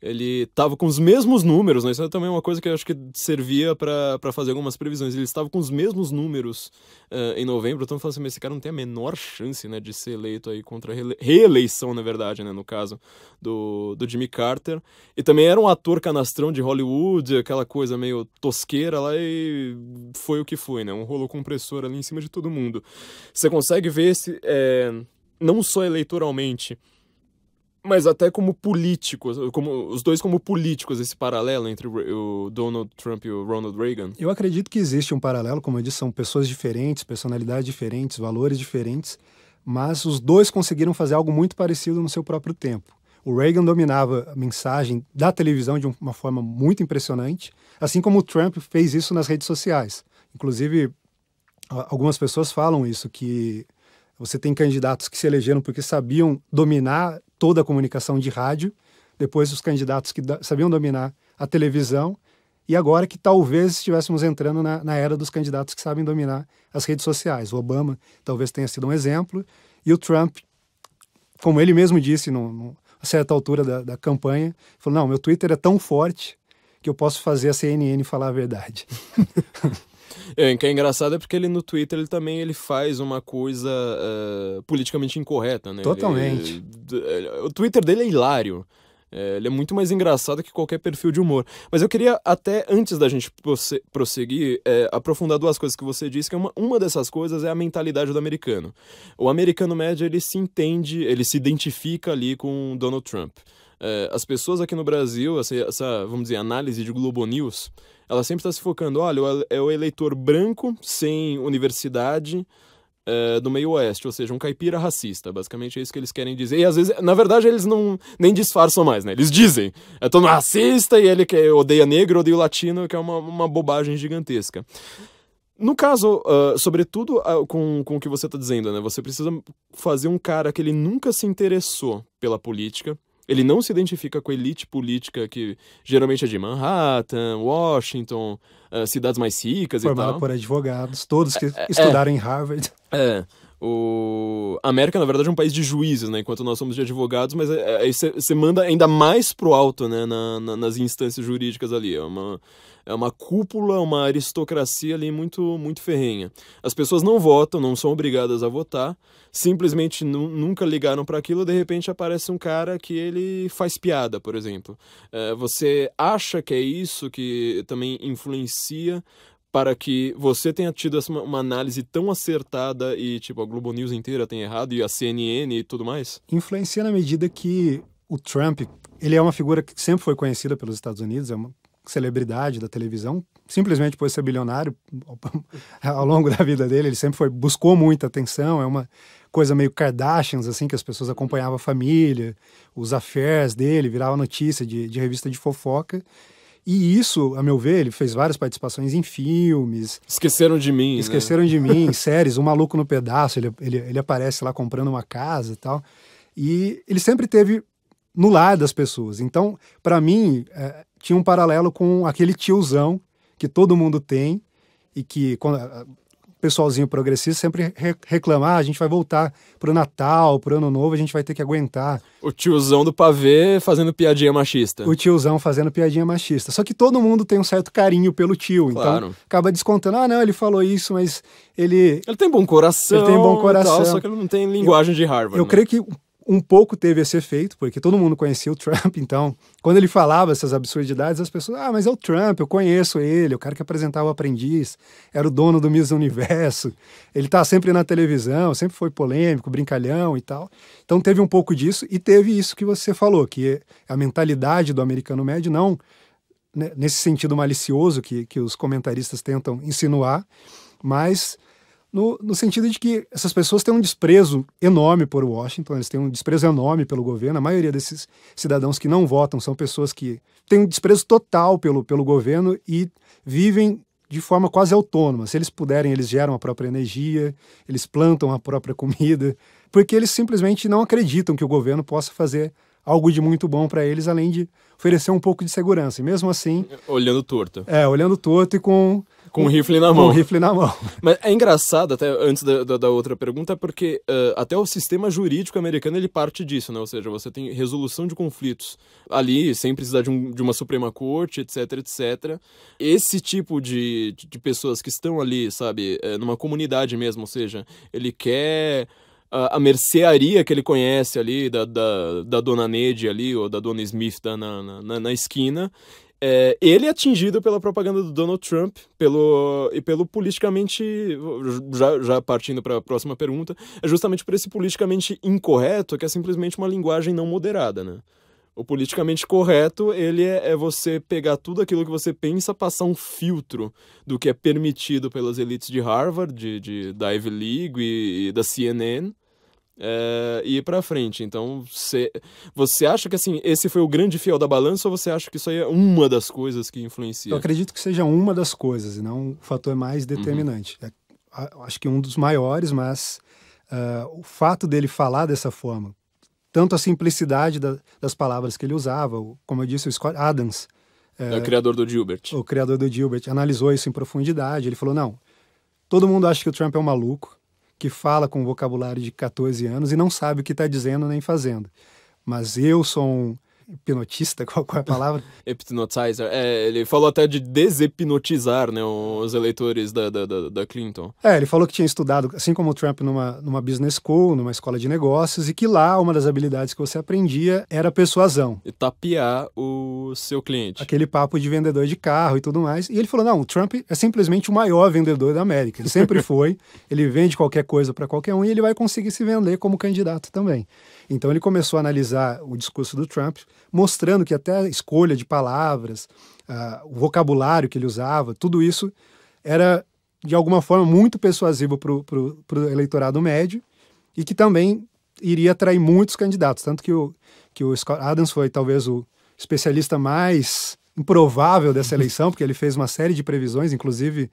ele estava com os mesmos números, né? Isso é também uma coisa que eu acho que servia para fazer algumas previsões. Ele estava com os mesmos números uh, em novembro, então eu assim, mas esse cara não tem a menor chance, né, de ser eleito aí contra a reeleição, na verdade, né, no caso do, do Jimmy Carter. E também era um ator canastrão de Hollywood, aquela coisa meio tosqueira lá e foi o que foi, né? Um rolo compressor ali em cima de todo mundo. Você consegue ver se é, eh, não só eleitoralmente, mas até como políticos, como os dois como políticos, esse paralelo entre o Donald Trump e o Ronald Reagan? Eu acredito que existe um paralelo, como eu disse, são pessoas diferentes, personalidades diferentes, valores diferentes, mas os dois conseguiram fazer algo muito parecido no seu próprio tempo. O Reagan dominava a mensagem da televisão de uma forma muito impressionante, assim como o Trump fez isso nas redes sociais. Inclusive, algumas pessoas falam isso, que você tem candidatos que se elegeram porque sabiam dominar toda a comunicação de rádio, depois os candidatos que sabiam dominar a televisão, e agora que talvez estivéssemos entrando na, na era dos candidatos que sabem dominar as redes sociais. O Obama talvez tenha sido um exemplo, e o Trump, como ele mesmo disse no, no, a certa altura da, da campanha, falou: Não, meu Twitter é tão forte que eu posso fazer a CNN falar a verdade. [LAUGHS] É, que é engraçado é porque ele no Twitter ele também ele faz uma coisa uh, politicamente incorreta, né? Totalmente. Ele, ele, eh, o Twitter dele é hilário. É, ele é muito mais engraçado que qualquer perfil de humor. Mas eu queria, até antes da gente prosseguir, é, aprofundar duas coisas que você disse, que é uma, uma dessas coisas é a mentalidade do americano. O americano médio, ele se entende, ele se identifica ali com Donald Trump. É, as pessoas aqui no Brasil, essa, essa, vamos dizer, análise de Globo News, ela sempre está se focando, olha, é o eleitor branco, sem universidade, é, do meio oeste, ou seja, um caipira racista. Basicamente é isso que eles querem dizer. E às vezes, na verdade, eles não nem disfarçam mais, né? Eles dizem, é no racista e ele que é, odeia negro, odeia latino, que é uma, uma bobagem gigantesca. No caso, uh, sobretudo uh, com, com o que você está dizendo, né? Você precisa fazer um cara que ele nunca se interessou pela política, ele não se identifica com a elite política que geralmente é de Manhattan, Washington, uh, cidades mais ricas e tal. Formada por advogados, todos que é, é, é. estudaram é, em Harvard. É. O... A América, na verdade, é um país de juízes, né? Enquanto nós somos de advogados, mas eh, eh, aí você manda ainda mais pro alto, né? Na, na, nas instâncias jurídicas ali. É uma, é uma cúpula, uma aristocracia ali muito, muito ferrenha. As pessoas não votam, não são obrigadas a votar, simplesmente nunca ligaram para aquilo, de repente aparece um cara que ele faz piada, por exemplo. É, você acha que é isso que também influencia para que você tenha tido uma, uma análise tão acertada e, tipo, a Globo News inteira tem errado e a CNN e tudo mais? Influencia na medida que o Trump, ele é uma figura que sempre foi conhecida pelos Estados Unidos, é uma celebridade da televisão, simplesmente por ser bilionário [LAUGHS] ao longo da vida dele, ele sempre foi buscou muita atenção, é uma coisa meio Kardashians assim que as pessoas acompanhavam a família, os affairs dele, virava notícia de, de revista de fofoca. E isso, a meu ver, ele fez várias participações em filmes. Esqueceram de mim. Né? Esqueceram né? de mim, [LAUGHS] séries, O um Maluco no Pedaço, ele, ele, ele aparece lá comprando uma casa e tal. E ele sempre teve no lar das pessoas. Então, para mim, é, tinha um paralelo com aquele tiozão que todo mundo tem e que quando, ah, o pessoalzinho progressista sempre reclamar, ah, a gente vai voltar pro Natal, pro Ano Novo, a gente vai ter que aguentar. O tiozão do pavê fazendo piadinha machista. O tiozão fazendo piadinha machista. Só que todo mundo tem um certo carinho pelo tio, então claro. então acaba descontando, ah, não, ele falou isso, mas ele... Ele tem bom coração. Ele tem bom coração. Tal, só que ele não tem linguagem eu, de Harvard. Eu né? creio que um pouco teve esse efeito, porque todo mundo conhecia o Trump, [LAUGHS] então, quando ele falava essas absurdidades, as pessoas, ah, mas é o Trump, eu conheço ele, o cara que apresentava o aprendiz, era o dono do Miss Universo, ele tá sempre na televisão, sempre foi polêmico, brincalhão e tal. Então teve um pouco disso e teve isso que você falou, que a mentalidade do americano médio não né, nesse sentido malicioso que, que os comentaristas tentam insinuar, mas no, no, sentido de que essas pessoas têm um desprezo enorme por Washington, eles têm um desprezo enorme pelo governo. A maioria desses cidadãos que não votam são pessoas que têm um desprezo total pelo, pelo governo e vivem de forma quase autônoma. Se eles puderem, eles geram a própria energia, eles plantam a própria comida, porque eles simplesmente não acreditam que o governo possa fazer algo de muito bom para eles, além de oferecer um pouco de segurança. E mesmo assim. Olhando torto. É, olhando torto e com com um rifle na mão. Com um rifle na mão. [LAUGHS] Mas é engraçado, até antes da, da, da outra pergunta, porque uh, até o sistema jurídico americano ele parte disso, né? Ou seja, você tem resolução de conflitos ali, sem precisar de, um, de uma Suprema Corte, etc, etc. Esse tipo de, de pessoas que estão ali, sabe, eh, numa comunidade mesmo, ou seja, ele quer ah, a, mercearia que ele conhece ali, da, da, da dona Nede ali, ou da dona Smith na, na, na esquina, é, ele é atingido pela propaganda do Donald Trump pelo, e pelo politicamente. Já, já partindo para a próxima pergunta, é justamente por esse politicamente incorreto que é simplesmente uma linguagem não moderada, né? O politicamente correto, ele é, é você pegar tudo aquilo que você pensa, passar um filtro do que é permitido pelas elites de Harvard, de, de da Ivy League e, e da CNN, é, e ir para frente. Então, cê, você acha que assim esse foi o grande fiel da balança ou você acha que isso aí é uma das coisas que influencia? Eu acredito que seja uma das coisas e não o fator mais uhum. determinante. Uhum. É, acho que um dos maiores, mas uh, o fato dele falar dessa forma, tanto a simplicidade da, das palavras que ele usava, como eu disse, o Scott Adams. É, é o criador do Gilbert. O criador do Gilbert analisou isso em profundidade. Ele falou: não, todo mundo acha que o Trump é um maluco que fala com vocabulário de 14 anos e não sabe o que está dizendo nem fazendo. Mas eu sou um hipnotista, [LAUGHS] qual, qual é a palavra? Hipnotizer. É, ele falou até de deshipnotizar né, os eleitores da, da, da, Clinton. É, ele falou que tinha estudado, assim como o Trump, numa, numa business school, numa escola de negócios, e que lá uma das habilidades que você aprendia era persuasão. E tapear o seu cliente. Aquele papo de vendedor de carro e tudo mais. E ele falou: não, o Trump é simplesmente o maior vendedor da América. Ele sempre [LAUGHS] foi, ele vende qualquer coisa para qualquer um e ele vai conseguir se vender como candidato também. Então ele começou a analisar o discurso do Trump mostrando que até a escolha de palavras, uh, o vocabulário que ele usava, tudo isso era, de alguma forma, muito persuasivo para o eleitorado médio e que também iria atrair muitos candidatos. Tanto que o, que o Scott Adams foi talvez o especialista mais improvável dessa uhum. eleição, porque ele fez uma série de previsões, inclusive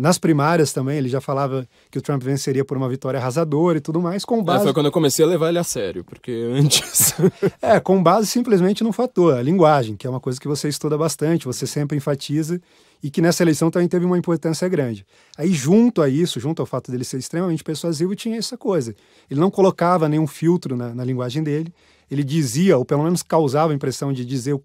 nas primárias também, ele já falava que o Trump venceria por uma vitória arrasadora e tudo mais, com é, base... É, foi quando eu comecei a levar ele a sério, porque [LAUGHS] antes... [LAUGHS] é, com base simplesmente no fator, a linguagem, que é uma coisa que você estuda bastante, você sempre enfatiza, e que nessa eleição também teve uma importância grande. Aí, junto a isso, junto ao fato dele ser extremamente persuasivo, tinha essa coisa. Ele não colocava nenhum filtro na, na linguagem dele, ele dizia, ou pelo menos causava a impressão de dizer o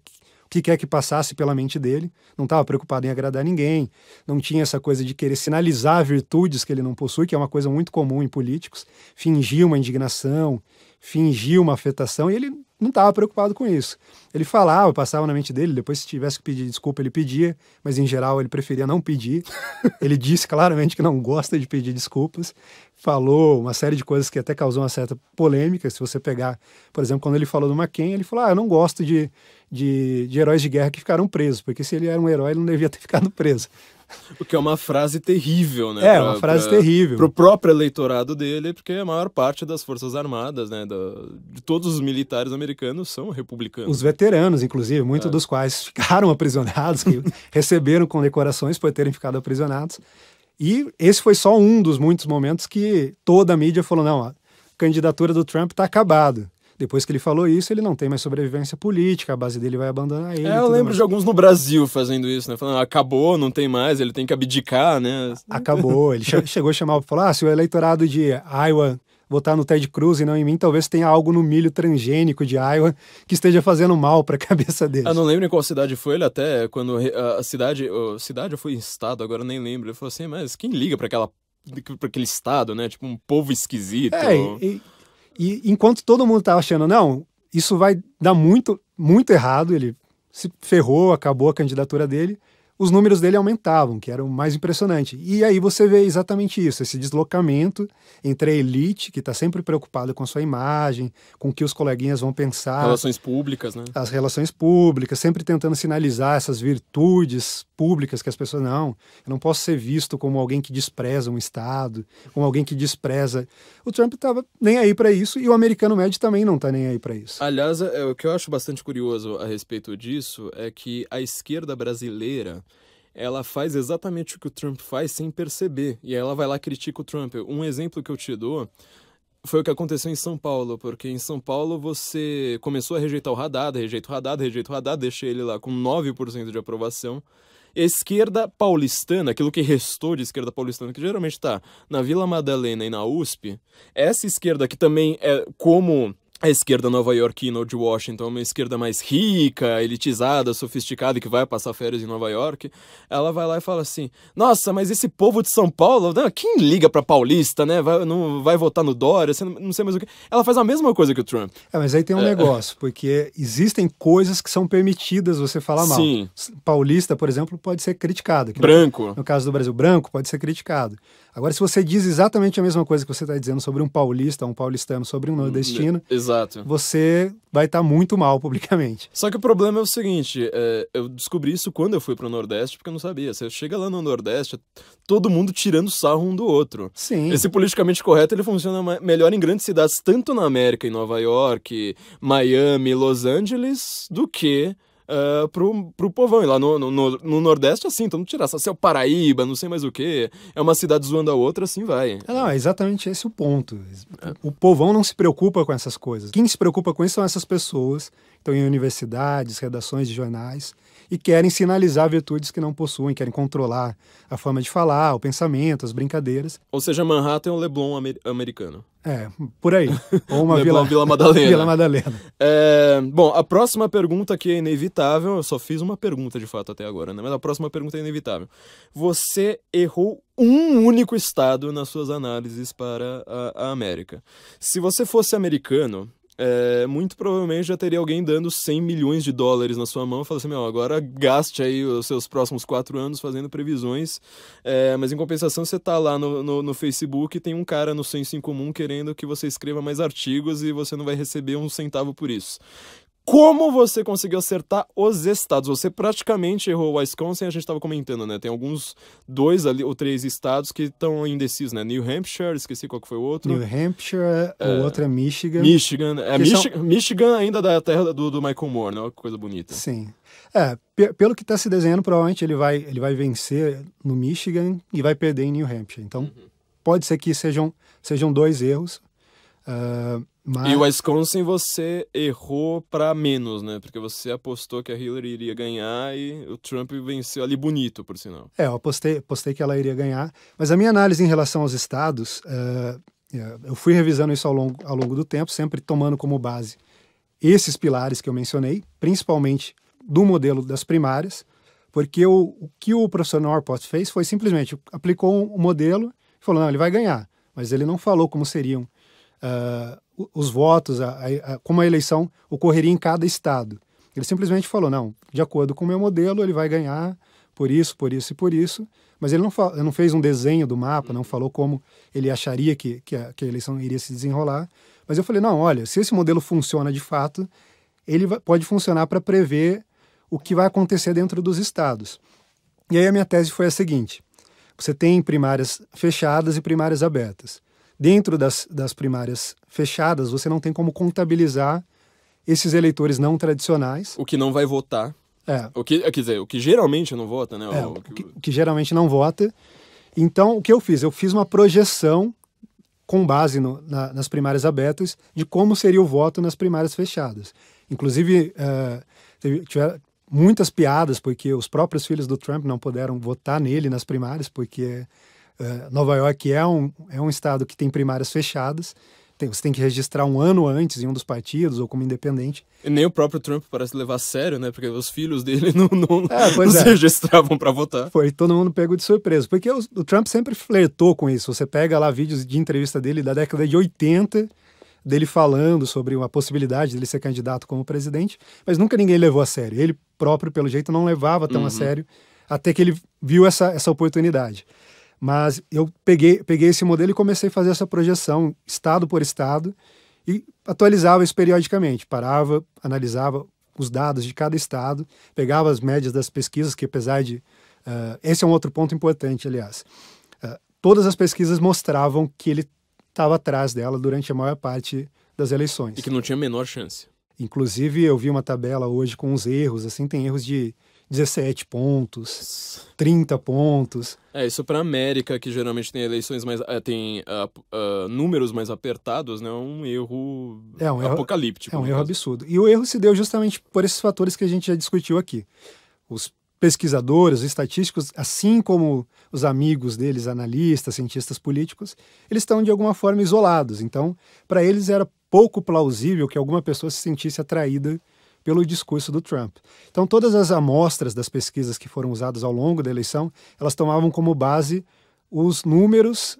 que quer que passasse pela mente dele, não estava preocupado em agradar ninguém, não tinha essa coisa de querer sinalizar virtudes que ele não possui, que é uma coisa muito comum em políticos, fingir uma indignação, fingir uma afetação, e ele não estava preocupado com isso. Ele falava, passava na mente dele, depois se tivesse que pedir desculpa, ele pedia, mas em geral ele preferia não pedir. [LAUGHS] ele disse claramente que não gosta de pedir desculpas, falou uma série de coisas que até causou uma certa polêmica. Se você pegar, por exemplo, quando ele falou do McCain, ele falou: Ah, eu não gosto de, de, de heróis de guerra que ficaram presos, porque se ele era um herói, ele não devia ter [LAUGHS] ficado preso. [LAUGHS] O que é uma frase terrível, né? É, pra, uma frase pra, terrível. Pro próprio eleitorado dele, porque a maior parte das Forças Armadas, né? Do, de todos os militares americanos são republicanos. Os veteranos, inclusive, muitos é. dos quais [LAUGHS] ficaram aprisionados, que [LAUGHS] receberam condecorações por terem ficado aprisionados. E esse foi só um dos muitos momentos que toda a mídia falou: não, a candidatura do Trump está acabado depois que ele falou isso, ele não tem mais sobrevivência política, a base dele vai abandonar ele. É, eu lembro mais. de alguns no Brasil fazendo isso, né? Falando, acabou, não tem mais, ele tem que abdicar, né? Acabou. Ele [LAUGHS] chegou a chamar para falar: ah, se o eleitorado de Iowa votar no Ted Cruz e não em mim, talvez tenha algo no milho transgênico de Iowa que esteja fazendo mal para a [LAUGHS] cabeça dele. Ah, não lembro em qual cidade foi ele até, quando a cidade, a cidade ou foi estado, agora nem lembro. Ele falou assim, mas quem liga para aquela para aquele estado, né? Tipo um povo esquisito. É, e, e enquanto todo mundo estava achando, não, isso vai dar muito, muito errado, ele se ferrou, acabou a candidatura dele, os números dele aumentavam, que era o mais impressionante. E aí você vê exatamente isso, esse deslocamento entre a elite, que está sempre preocupada com a sua imagem, com o que os coleguinhas vão pensar. Relações públicas, né? As relações públicas, sempre tentando sinalizar essas virtudes públicas que as pessoas não, eu não posso ser visto como alguém que despreza um estado, como alguém que despreza. O Trump estava nem aí para isso e o americano médio também não está nem aí para isso. Aliás, é, o que eu acho bastante curioso a respeito disso é que a esquerda brasileira ela faz exatamente o que o Trump faz sem perceber e aí ela vai lá critica o Trump. Um exemplo que eu te dou foi o que aconteceu em São Paulo, porque em São Paulo você começou a rejeitar o Haddad, rejeita o Haddad, rejeita o Haddad, deixei ele lá com 9% de aprovação. Esquerda paulistana, aquilo que restou de esquerda paulistana, que geralmente está na Vila Madalena e na USP, essa esquerda que também é como a esquerda nova-iorquina ou de Washington uma esquerda mais rica, elitizada, sofisticada, que vai passar férias em Nova York, ela vai lá e fala assim: Nossa, mas esse povo de São Paulo, né, quem liga pra paulista, né? Vai, não vai votar no Dória, não sei mais o que. Ela faz a mesma coisa que o Trump. É, mas aí tem um é, negócio, porque existem coisas que são permitidas você falar mal. Sim. Paulista, por exemplo, pode ser criticado. branco. No, no caso do Brasil, branco pode ser criticado. Agora, se você diz exatamente a mesma coisa que você está dizendo sobre um paulista, um paulistano, sobre um hum, nordestino, Exato. você vai estar tá muito mal publicamente. Só que o problema é o seguinte: é, eu descobri isso quando eu fui para o Nordeste, porque eu não sabia. Você chega lá no Nordeste, é todo mundo tirando sarro um do outro. Sim. Esse politicamente correto ele funciona melhor em grandes cidades, tanto na América, em Nova York, Miami, Los Angeles, do que uh, pro, pro povão. E lá no, no, no Nordeste, assim, então não tirar se é o Paraíba, não sei mais o que, é uma cidade zoando a outra, assim vai. É, não, é exatamente esse o ponto. O povão não se preocupa com essas coisas. Quem se preocupa com isso são essas pessoas. estão em universidades, redações de jornais, e querem sinalizar virtudes que não possuem, querem controlar a forma de falar, o pensamento, as brincadeiras. Ou seja, Manhattan é um Leblon amer americano. É, por aí. Ou uma [LAUGHS] Leblon, Vila... Vila Madalena. Vila Madalena. É, bom, a próxima pergunta que é inevitável, eu só fiz uma pergunta de fato até agora, né? Mas a próxima pergunta é inevitável. Você errou um único estado nas suas análises para a, a América. Se você fosse americano, é, muito provavelmente já teria alguém dando 100 milhões de dólares na sua mão e falando assim, meu, agora gaste aí os seus próximos quatro anos fazendo previsões, é, mas em compensação você tá lá no, no, no, Facebook e tem um cara no senso em comum querendo que você escreva mais artigos e você não vai receber um centavo por isso como você conseguiu acertar os estados? Você praticamente errou o Wisconsin, a gente estava comentando, né? Tem alguns dois ali, ou três estados que estão indecisos, né? New Hampshire, esqueci qual que foi o outro. New Hampshire, é... o outro é Michigan. Michigan, é, Michi são... Michigan ainda da terra do, do Michael Moore, né? Uma coisa bonita. Sim. É, pelo que está se desenhando, provavelmente ele vai, ele vai vencer no Michigan e vai perder em New Hampshire. Então, uhum. pode ser que sejam, sejam dois erros. Uh mas... E o Wisconsin você errou para menos, né? Porque você apostou que a Hillary iria ganhar e o Trump venceu ali bonito, por sinal. É, eu apostei, apostei que ela iria ganhar. Mas a minha análise em relação aos estados, uh, eu fui revisando isso ao longo, ao longo do tempo, sempre tomando como base esses pilares que eu mencionei, principalmente do modelo das primárias, porque o, o que o professor Norport fez foi simplesmente aplicou o um modelo e falou: não, ele vai ganhar. Mas ele não falou como seriam uh, os votos, a, a, a, como a eleição ocorreria em cada estado. Ele simplesmente falou: não, de acordo com o meu modelo, ele vai ganhar por isso, por isso e por isso, mas ele não, não fez um desenho do mapa, não falou como ele acharia que, que, a, que a eleição iria se desenrolar. Mas eu falei: não, olha, se esse modelo funciona de fato, ele pode funcionar para prever o que vai acontecer dentro dos estados. E aí a minha tese foi a seguinte: você tem primárias fechadas e primárias abertas dentro das, das primárias fechadas, você não tem como contabilizar esses eleitores não tradicionais. O que não vai votar. É. O que, é, quer dizer, o que geralmente não vota, né? É, o, que... o, que, geralmente não vota. Então, o que eu fiz? Eu fiz uma projeção com base no, na, nas primárias abertas de como seria o voto nas primárias fechadas. Inclusive, uh, tiveram muitas piadas, porque os próprios filhos do Trump não puderam votar nele nas primárias, porque eh, Nova York é um, é um estado que tem primárias fechadas. Tem, você tem que registrar um ano antes em um dos partidos ou como independente. E nem o próprio Trump parece levar a sério, né? Porque os filhos dele não, [LAUGHS] não, não é. se é. registravam para votar. Foi, todo mundo pego de surpresa. Porque o, o, Trump sempre flertou com isso. Você pega lá vídeos de entrevista dele da década de 80, dele falando sobre uma possibilidade dele ser candidato como presidente, mas nunca ninguém levou a sério. Ele próprio, pelo jeito, não levava tão uhum. a sério até que ele viu essa, essa oportunidade. Mas eu peguei, peguei esse modelo e comecei a fazer essa projeção estado por estado e atualizava isso periodicamente. Parava, analisava os dados de cada estado, pegava as médias das pesquisas, que apesar de. Uh, esse é um outro ponto importante, aliás. Uh, todas as pesquisas mostravam que ele estava atrás dela durante a maior parte das eleições. E que não tinha a menor chance. Inclusive, eu vi uma tabela hoje com os erros, assim, tem erros de 17 pontos, 30 pontos. É, isso para América, que geralmente tem eleições mais. É, tem uh, uh, números mais apertados, né? É um erro é um erro, apocalíptico. É um erro absurdo. E o erro se deu justamente por esses fatores que a gente já discutiu aqui. Os pesquisadores, os estatísticos, assim como os amigos deles, analistas, cientistas políticos, eles estão de alguma forma isolados. Então, para eles era pouco plausível que alguma pessoa se sentisse atraída pelo discurso do Trump. Então, todas as amostras das pesquisas que foram usadas ao longo da eleição, elas tomavam como base os números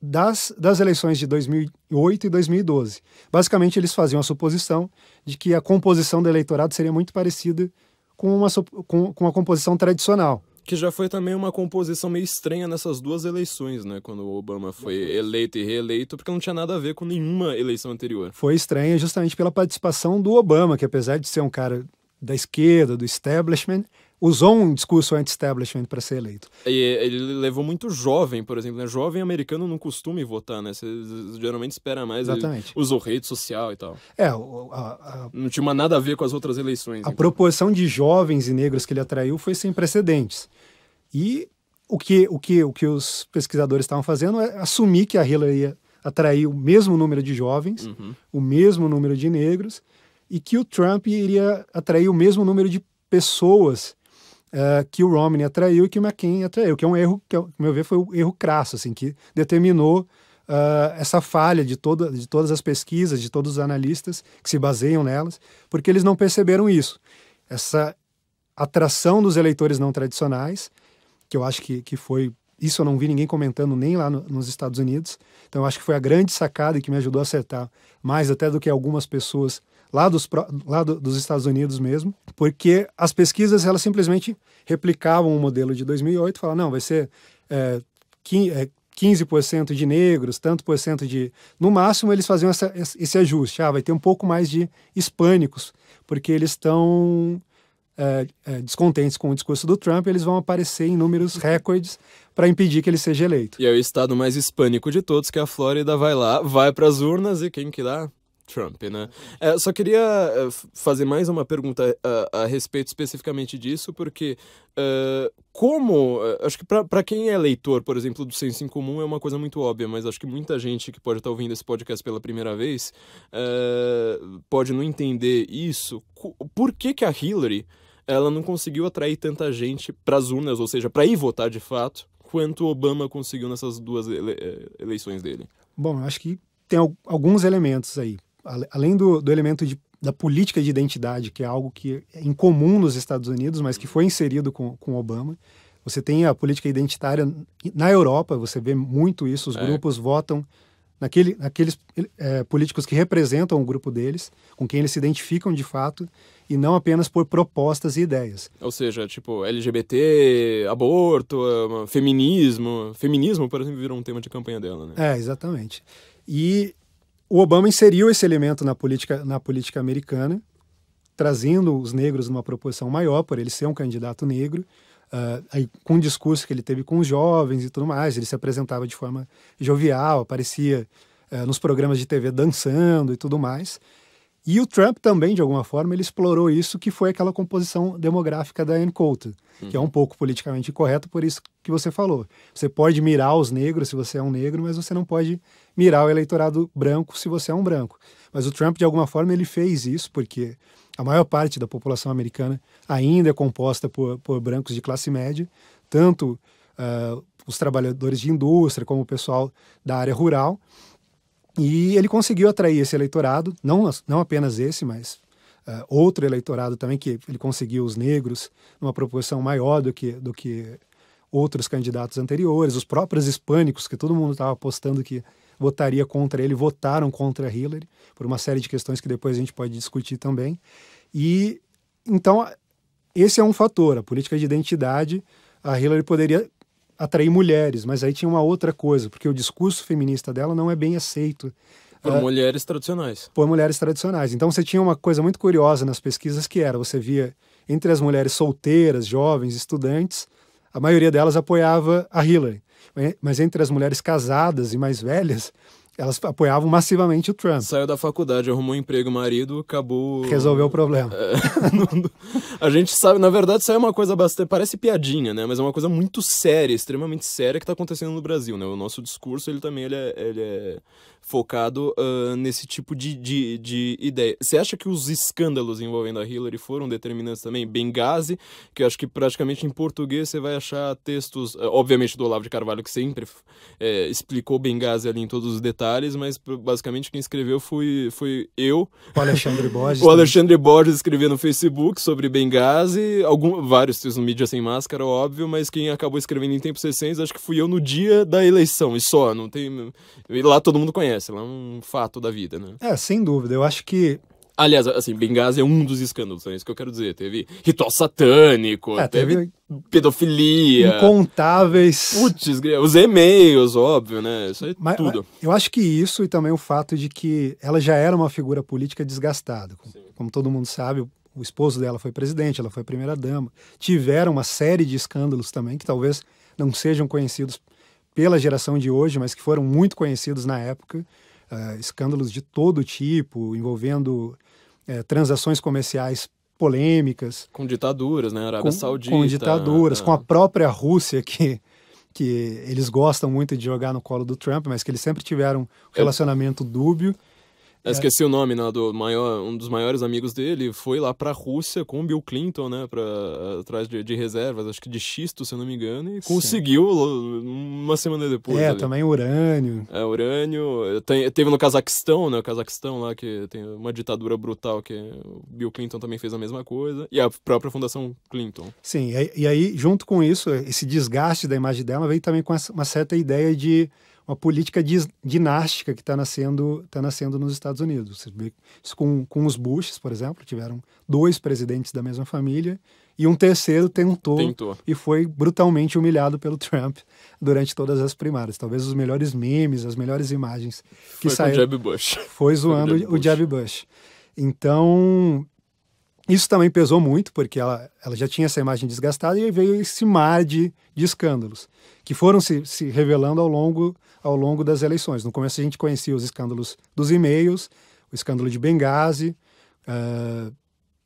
das, das eleições de 2008 e 2012. Basicamente, eles faziam a suposição de que a composição do eleitorado seria muito parecida com uma, com, com composição tradicional que já foi também uma composição meio estranha nessas duas eleições, né? Quando o Obama foi eleito e reeleito, porque não tinha nada a ver com nenhuma eleição anterior. Foi estranha justamente pela participação do Obama, que apesar de ser um cara da esquerda, do establishment, usou um discurso anti-establishment para ser eleito. E ele levou muito jovem, por exemplo, né? Jovem americano não costuma votar, né? Você geralmente espera mais. Exatamente. Ele usou rede social e tal. É, a, a, não tinha nada a ver com as outras eleições. A então. proporção de jovens e negros que ele atraiu foi sem precedentes. E o que, o que, o que os pesquisadores estavam fazendo é assumir que a Hillary ia atrair o mesmo número de jovens, uhum. o mesmo número de negros, e que o Trump iria atrair o mesmo número de pessoas uh, que o Romney atraiu e que o McCain atraiu, que é um erro que, ao é meu ver, foi um erro crasso, assim, que determinou uh, essa falha de, toda, de todas as pesquisas, de todos os analistas que se baseiam nelas, porque eles não perceberam isso. Essa atração dos eleitores não tradicionais, que eu acho que, que foi. Isso eu não vi ninguém comentando nem lá no, nos Estados Unidos. Então eu acho que foi a grande sacada que me ajudou a acertar, mais até do que algumas pessoas lá dos, lá do, dos Estados Unidos mesmo, porque as pesquisas elas simplesmente replicavam o modelo de 2008, falavam, não, vai ser é, eh, 15% eh, de negros, tanto por cento de... No máximo, eles faziam essa, esse ajuste, ah, vai ter um pouco mais de hispânicos, porque eles estão é, é, descontentes com o discurso do Trump, eles vão aparecer em números recordes para impedir que ele seja eleito. E é o estado mais hispânico de todos, que é a Flórida, vai lá, vai para as urnas e quem que dá? Trump, né? É, só queria é, fazer mais uma pergunta a, a respeito especificamente disso, porque uh, como. Acho que para quem é leitor, por exemplo, do Senso em Comum é uma coisa muito óbvia, mas acho que muita gente que pode estar tá ouvindo esse podcast pela primeira vez uh, pode não entender isso. Por que, que a Hillary ela não conseguiu atrair tanta gente para as urnas, ou seja, para ir votar de fato, quanto Obama conseguiu nessas duas ele eh, eleições dele. Bom, eu acho que tem alguns elementos aí. Além do, do elemento de, da política de identidade, que é algo que é incomum nos Estados Unidos, mas que foi inserido com, com Obama, você tem a política identitária na Europa, você vê muito isso, os é. grupos é. votam naquele, naqueles é, políticos que representam o grupo deles, com quem eles se identificam de fato, e não apenas por propostas e ideias. Ou seja, tipo, LGBT, aborto, ah, feminismo. Feminismo, por exemplo, virou um tema de campanha dela, né? É, exatamente. E o Obama inseriu esse elemento na política, na política americana, trazendo os negros numa proporção maior, por ele ser um candidato negro, uh, aí, com o discurso que ele teve com os jovens e tudo mais. Ele se apresentava de forma jovial, aparecia uh, nos programas de TV dançando e tudo mais. E o Trump também, de alguma forma, ele explorou isso, que foi aquela composição demográfica da Ann Coulter, uhum. que é um uhum. pouco politicamente incorreto por isso que você falou. Você pode mirar os negros se você é um negro, mas você não pode mirar o eleitorado branco se você é um branco. Mas o Trump, de alguma forma, ele fez isso porque a maior parte da população americana ainda é composta por, por brancos de classe média, tanto uh, os trabalhadores de indústria como o pessoal da área rural. E ele conseguiu atrair esse eleitorado, não, não apenas esse, mas uh, outro eleitorado também, que ele conseguiu os negros numa proporção maior do que, do que outros candidatos anteriores, os próprios hispânicos, que todo mundo estava apostando que votaria contra ele, votaram contra Hillary, por uma série de questões que depois a gente pode discutir também. E então, esse é um fator, a política de identidade. A Hillary poderia atrair mulheres, mas aí tinha uma outra coisa, porque o discurso feminista dela não é bem aceito. Por uh, mulheres tradicionais. Por mulheres tradicionais. Então você tinha uma coisa muito curiosa nas pesquisas que era, você via entre as mulheres solteiras, jovens, estudantes, a maioria delas apoiava a Hillary. Mas entre as mulheres casadas e mais velhas, elas apoiavam massivamente o Trump. Saiu da faculdade, arrumou um emprego, marido, acabou. Resolveu o problema. É, [LAUGHS] a gente sabe, na verdade, isso é uma coisa bastante. Parece piadinha, né? Mas é uma coisa muito séria, extremamente séria que está acontecendo no Brasil, né? O nosso discurso, ele também ele é, ele é focado uh, nesse tipo de, de, de ideia. Você acha que os escândalos envolvendo a Hillary foram determinantes também? Benghazi, que eu acho que praticamente em português você vai achar textos, ah, obviamente do Olavo de Carvalho, que sempre é, explicou Benghazi ali em todos os detalhes, mas basicamente quem escreveu foi, foi eu. O Alexandre [LAUGHS] Borges. o Alexandre Borges escreveu no Facebook sobre Benghazi, algum, vários textos no Mídia Sem Máscara, óbvio, mas quem acabou escrevendo em tempos recentes, acho que fui eu no dia da eleição, e só, não tem... E lá todo mundo conhece acontece, ela é um fato da vida, né? É, sem dúvida. Eu acho que Aliás, assim, Benghazi é um dos escândalos, né? é isso que eu quero dizer. Teve ritual satânico, é, teve, pedofilia. Incontáveis. Putz, os e-mails, óbvio, né? Isso é mas, tudo. Mas eu acho que isso e também o fato de que ela já era uma figura política desgastada. Sim. Como todo mundo sabe, o esposo dela foi presidente, ela foi primeira-dama. Tiveram uma série de escândalos também que talvez não sejam conhecidos pela geração de hoje, mas que foram muito conhecidos na época. Uh, escândalos de todo tipo, envolvendo uh, transações comerciais polêmicas. Com ditaduras, né? Arábia com, Saudita. Com ditaduras, é. com a própria Rússia, que, que eles gostam muito de jogar no colo do Trump, mas que eles sempre tiveram um relacionamento dúbio. Eu é. esqueci o nome, né, do maior, um dos maiores amigos dele, foi lá para a Rússia com o Bill Clinton, né, para atrás de, de, reservas, acho que de xisto, se eu não me engano, e conseguiu uma semana depois. É, ali. também urânio. É, urânio. Tem, teve no Cazaquistão, né, o Cazaquistão lá que tem uma ditadura brutal que o Bill Clinton também fez a mesma coisa, e a própria Fundação Clinton. Sim, e aí junto com isso, esse desgaste da imagem dela veio também com uma certa ideia de uma política dinástica que está nascendo, tá nascendo nos Estados Unidos. Você vê isso com, com os Bushes, por exemplo, tiveram dois presidentes da mesma família e um terceiro tentou, tentou, e foi brutalmente humilhado pelo Trump durante todas as primárias. Talvez os melhores memes, as melhores imagens que foi saíram. Foi o Jeb Bush. Foi zoando foi o, Jeb Bush. o Jeb Bush. Então, isso também pesou muito, porque ela, ela já tinha essa imagem desgastada e aí veio esse mar de, de escândalos, que foram se, se revelando ao longo, ao longo das eleições. No começo a gente conhecia os escândalos dos e-mails, o escândalo de Benghazi, uh,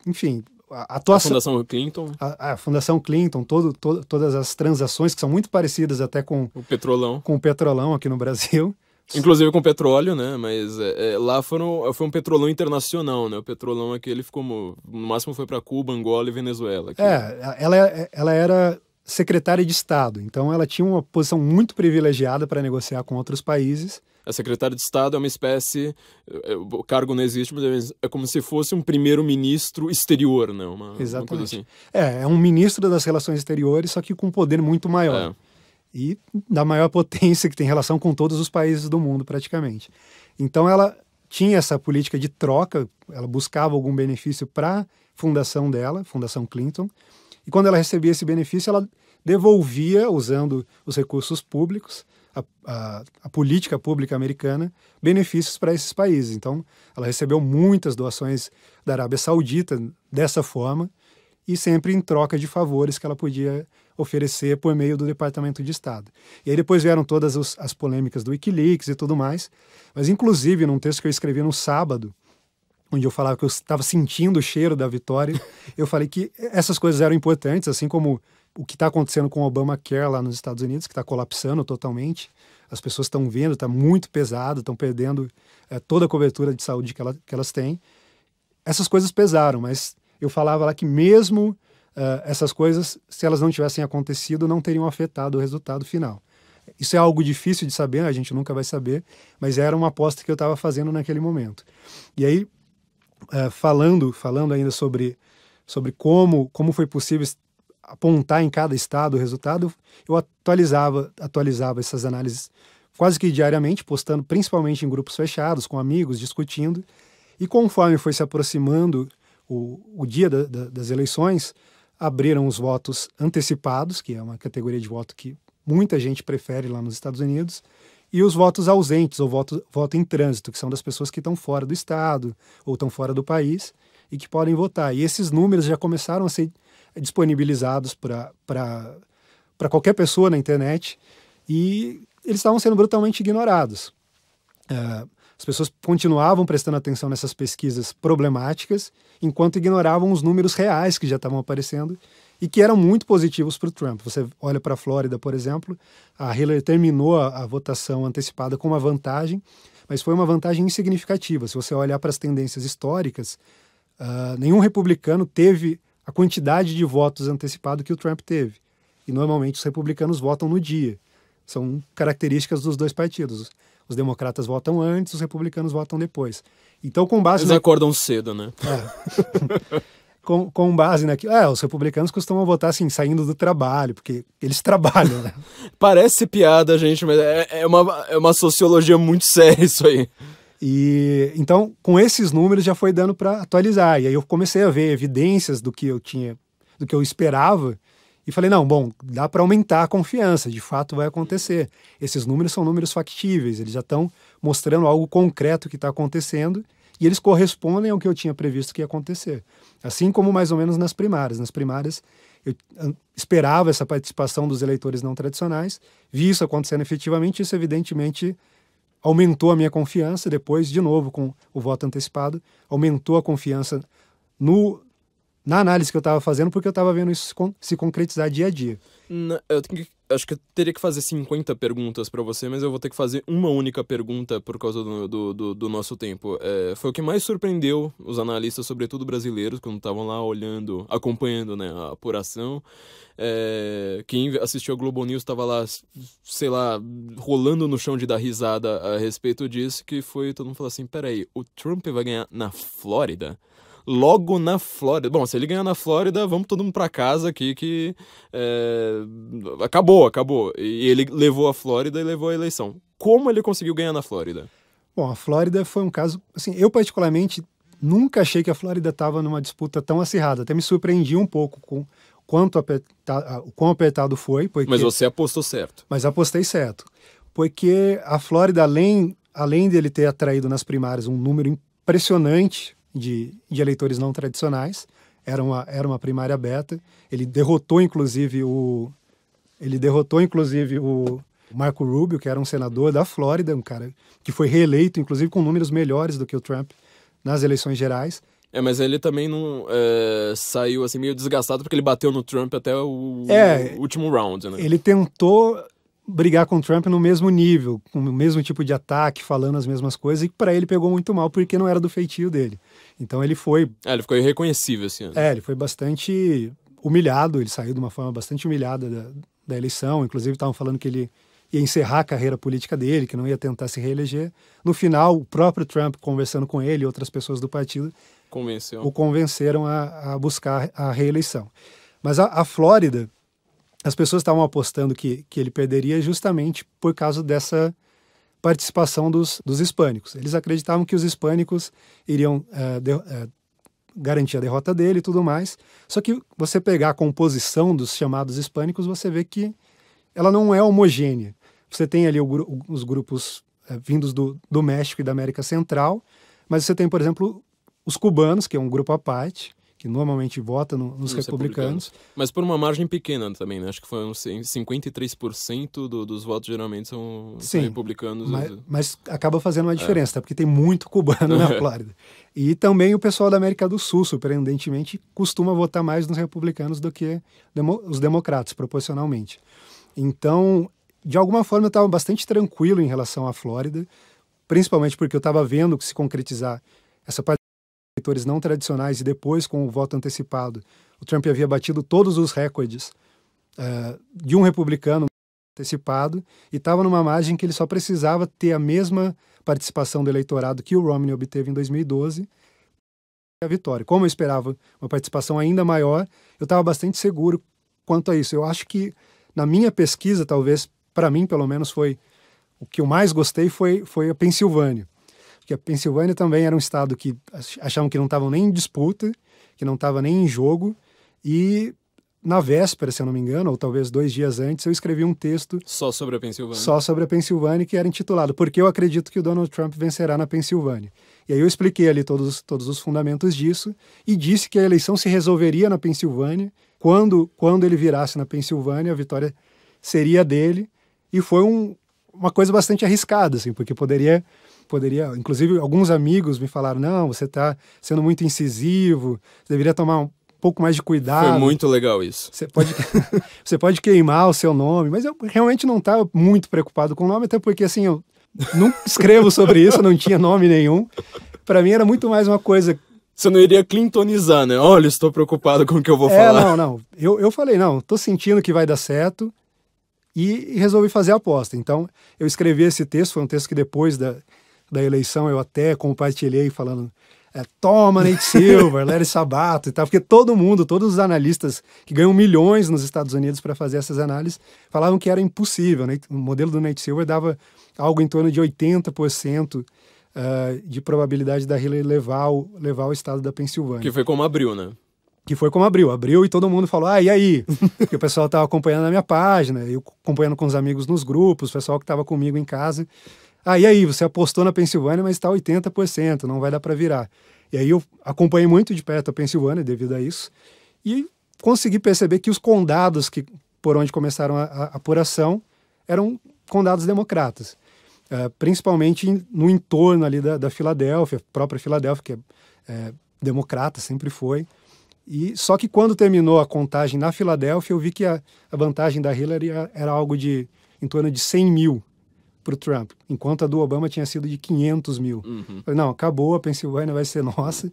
enfim, a, atuação, a Fundação Clinton. A, a Fundação Clinton, todo, todo, todas as transações que são muito parecidas até com o petrolão, com o petrolão aqui no Brasil. Inclusive com petróleo, né? Mas é, é, lá foram, foi um petrolão internacional, né? O petrolão aquele ele ficou no máximo foi para Cuba, Angola e Venezuela. Aqui. É, ela, ela era secretária de Estado, então ela tinha uma posição muito privilegiada para negociar com outros países. A secretária de Estado é uma espécie, é, é, o cargo não existe, mas é como se fosse um primeiro-ministro exterior, né? Uma, Exatamente. Uma assim. É, é um ministro das relações exteriores, só que com um poder muito maior. É e da maior potência que tem relação com todos os países do mundo, praticamente. Então, ela tinha essa política de troca, ela buscava algum benefício para a fundação dela, Fundação Clinton, e quando ela recebia esse benefício, ela devolvia, usando os recursos públicos, a, a, a política pública americana, benefícios para esses países. Então, ela recebeu muitas doações da Arábia Saudita dessa forma, e sempre em troca de favores que ela podia oferecer por meio do Departamento de Estado. E aí depois vieram todas os, as polêmicas do Wikileaks e tudo mais, mas inclusive num texto que eu escrevi no sábado, onde eu falava que eu estava sentindo o cheiro da vitória, [LAUGHS] eu falei que essas coisas eram importantes, assim como o que está acontecendo com o Obamacare lá nos Estados Unidos, que está colapsando totalmente. As pessoas estão vendo, está muito pesado, estão perdendo é, toda a cobertura de saúde que, ela, que elas têm. Essas coisas pesaram, mas eu falava lá que mesmo Uh, essas coisas, se elas não tivessem acontecido, não teriam afetado o resultado final. Isso é algo difícil de saber, a gente nunca vai saber, mas era uma aposta que eu estava fazendo naquele momento. E aí, uh, falando, falando ainda sobre, sobre como, como foi possível apontar em cada estado o resultado, eu atualizava, atualizava essas análises quase que diariamente, postando principalmente em grupos fechados, com amigos, discutindo. E conforme foi se aproximando o, o dia da, da, das eleições, abriram os votos antecipados, que é uma categoria de voto que muita gente prefere lá nos Estados Unidos, e os votos ausentes, ou voto, voto em trânsito, que são das pessoas que estão fora do estado ou estão fora do país e que podem votar. E esses números já começaram a ser disponibilizados para qualquer pessoa na internet e eles estavam sendo brutalmente ignorados. Uh, as pessoas continuavam prestando atenção nessas pesquisas problemáticas, enquanto ignoravam os números reais que já estavam aparecendo e que eram muito positivos para o Trump. Você olha para a Flórida, por exemplo, a Hillary terminou a, a, votação antecipada com uma vantagem, mas foi uma vantagem insignificativa. Se você olhar para as tendências históricas, uh, nenhum republicano teve a quantidade de votos antecipado que o Trump teve. E normalmente os republicanos votam no dia. São características dos dois partidos. Os democratas votam antes, os republicanos votam depois. Então, com base. Eles na... acordam cedo, né? É. [LAUGHS] com, com base naquilo. É, os republicanos costumam votar assim, saindo do trabalho, porque eles trabalham, né? [LAUGHS] Parece piada, gente, mas é, é, uma, é uma sociologia muito séria isso aí. E então, com esses números já foi dando para atualizar. E aí eu comecei a ver evidências do que eu tinha, do que eu esperava e falei: não, bom, dá para aumentar a confiança, de fato vai acontecer. Esses números são números factíveis, eles já estão mostrando algo concreto que está acontecendo e eles correspondem ao que eu tinha previsto que ia acontecer. Assim como mais ou menos nas primárias. Nas primárias, eu esperava essa participação dos eleitores não tradicionais, vi isso acontecendo efetivamente, isso evidentemente aumentou a minha confiança. Depois, de novo, com o voto antecipado, aumentou a confiança no, na análise que eu estava fazendo, porque eu estava vendo isso se concretizar dia a dia. Não, eu tenho que acho que eu teria que fazer 50 perguntas para você, mas eu vou ter que fazer uma única pergunta por causa do, do, do, do nosso tempo. É, foi o que mais surpreendeu os analistas, sobretudo brasileiros, quando estavam lá olhando, acompanhando né, a apuração. É, quem assistiu a Globo News estava lá, sei lá, rolando no chão de dar risada a respeito disso, que foi todo mundo falando assim, peraí, o Trump vai ganhar na Flórida? logo na Flórida. Bom, se ele ganhar na Flórida, vamos todo mundo para casa aqui que é, acabou, acabou. E ele levou a Flórida e levou a eleição. Como ele conseguiu ganhar na Flórida? Bom, a Flórida foi um caso, assim, eu particularmente nunca achei que a Flórida estava numa disputa tão acirrada. Até me surpreendi um pouco com quanto aperta, o quão apertado foi. Porque, mas você apostou certo. Mas apostei certo. Porque a Flórida, além, além ele ter atraído nas primárias um número impressionante de, de eleitores não tradicionais. Era uma, era uma primária beta. Ele derrotou, inclusive, o. Ele derrotou, inclusive, o Marco Rubio, que era um senador da Flórida, um cara que foi reeleito, inclusive, com números melhores do que o Trump nas eleições gerais. É, mas ele também não é, saiu assim meio desgastado porque ele bateu no Trump até o, é, último round, né? Ele tentou brigar com o Trump no mesmo nível, com o mesmo tipo de ataque, falando as mesmas coisas, e para ele pegou muito mal porque não era do feitio dele. Então ele foi. É, ele ficou irreconhecível assim. Né? É, ele foi bastante humilhado, ele saiu de uma forma bastante humilhada da, da eleição. Inclusive, estavam falando que ele ia encerrar a carreira política dele, que não ia tentar se reeleger. No final, o próprio Trump, conversando com ele e outras pessoas do partido, Convenceu. o convenceram a, a, buscar a reeleição. Mas a, a Flórida, as pessoas estavam apostando que, que ele perderia justamente por causa dessa participação dos, dos hispânicos. Eles acreditavam que os hispânicos iriam é, de, é, garantir a derrota dele e tudo mais. Só que você pegar a composição dos chamados hispânicos, você vê que ela não é homogênea. Você tem ali o, os grupos é, vindos do, do México e da América Central, mas você tem, por exemplo, os cubanos, que é um grupo à parte, que normalmente vota no, nos, republicanos. republicanos. Mas por uma margem pequena também, né? Acho que foi uns 53% do, dos votos geralmente são, Sim, são republicanos. Mas, mas, acaba fazendo uma é. diferença, é. tá? porque tem muito cubano na [LAUGHS] Flórida. E também o pessoal da América do Sul, surpreendentemente, costuma votar mais nos republicanos do que demo, os democratas, proporcionalmente. Então, de alguma forma, eu estava bastante tranquilo em relação à Flórida, principalmente porque eu estava vendo que se concretizar essa parte eleitores não tradicionais e depois com o voto antecipado, o Trump havia batido todos os recordes uh, de um republicano antecipado e estava numa margem que ele só precisava ter a mesma participação do eleitorado que o Romney obteve em 2012 a vitória. Como eu esperava uma participação ainda maior, eu estava bastante seguro quanto a isso. Eu acho que na minha pesquisa, talvez para mim pelo menos foi o que eu mais gostei foi foi a Pensilvânia porque a Pensilvânia também era um estado que achavam que não estavam nem em disputa, que não estava nem em jogo, e na véspera, se eu não me engano, ou talvez dois dias antes, eu escrevi um texto. Só sobre a Pensilvânia. Só sobre a Pensilvânia, que era intitulado Porque eu acredito que o Donald Trump vencerá na Pensilvânia. E aí eu expliquei ali todos, todos os fundamentos disso e disse que a eleição se resolveria na Pensilvânia. Quando, quando ele virasse na Pensilvânia, a vitória seria dele. E foi um, uma coisa bastante arriscada, assim, porque poderia poderia, inclusive alguns amigos me falaram: "Não, você está sendo muito incisivo, você deveria tomar um pouco mais de cuidado". Foi muito legal isso. Você pode [LAUGHS] você pode queimar o seu nome, mas eu realmente não estava muito preocupado com o nome, até porque assim, eu não escrevo sobre isso, não tinha nome nenhum. Para mim era muito mais uma coisa você não iria clintonizar, né? Olha, estou preocupado com o que eu vou é, falar. Não, não. Eu, eu falei, não, estou sentindo que vai dar certo e, e resolvi fazer a aposta. Então, eu escrevi esse texto, foi um texto que depois da, da eleição, eu até compartilhei falando é, toma Nate Silver, [LAUGHS] Larry Sabato e tal, porque todo mundo, todos os analistas que ganham milhões nos Estados Unidos para fazer essas análises, falavam que era impossível. Né? O modelo do Nate Silver dava algo em torno de 80% uh, ah, de probabilidade da Hillary levar o, levar o estado da Pensilvânia. Que foi como abriu, né? Que foi como abriu. Abriu e todo mundo falou, ah, e aí? [LAUGHS] Porque o pessoal estava acompanhando na minha página, eu acompanhando com os amigos nos grupos, o pessoal que estava comigo em casa. Ah, e aí, você apostou na Pensilvânia, mas está 80%, não vai dar para virar. E aí eu acompanhei muito de perto a Pensilvânia devido a isso e consegui perceber que os condados que por onde começaram a, a apuração eram condados democratas, uh, principalmente no entorno ali da, da Filadélfia, própria Filadélfia, que é, é democrata, sempre foi. E só que quando terminou a contagem na Filadélfia, eu vi que a, a vantagem da Hillary era, era algo de em torno de 100 mil para o Trump, enquanto a do Obama tinha sido de 500 mil. Uhum. Falei, não, acabou, a Pensilvânia vai ser [LAUGHS] nossa.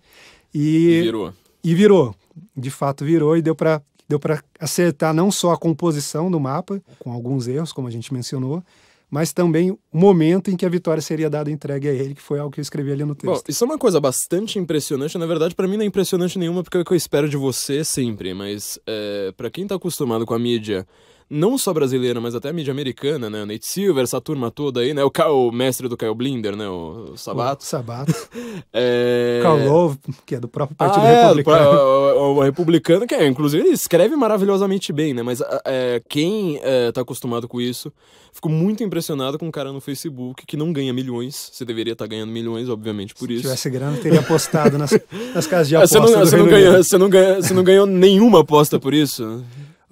E, e virou. E virou. De fato, virou e deu para deu para acertar não só a composição do mapa, com alguns erros, como a gente mencionou, mas também o momento em que a vitória seria dada entregue a ele, que foi algo que eu escrevi ali no texto. Bom, isso é uma coisa bastante impressionante. Na verdade, para mim não é impressionante nenhuma, porque é o que eu espero de você sempre. Mas é, eh, para quem está acostumado com a mídia não só brasileira, mas até a mídia americana, né? O Nate Silver, essa turma toda aí, né? O, Kyle, o mestre do Kyle Blinder, né? O, Sabato. O Sabato. [LAUGHS] é... Love, que é do próprio Partido ah, é, Republicano. O, é, é, o, republicano, que é, inclusive, ele escreve maravilhosamente bem, né? Mas é, quem é, tá acostumado com isso, fico muito impressionado com um cara no Facebook que não ganha milhões. Você deveria estar tá ganhando milhões, obviamente, por Se isso. Se tivesse grana, teria apostado nas, nas casas de aposta. [LAUGHS] Ah, você não, ganhou, você não ganhou nenhuma aposta por isso?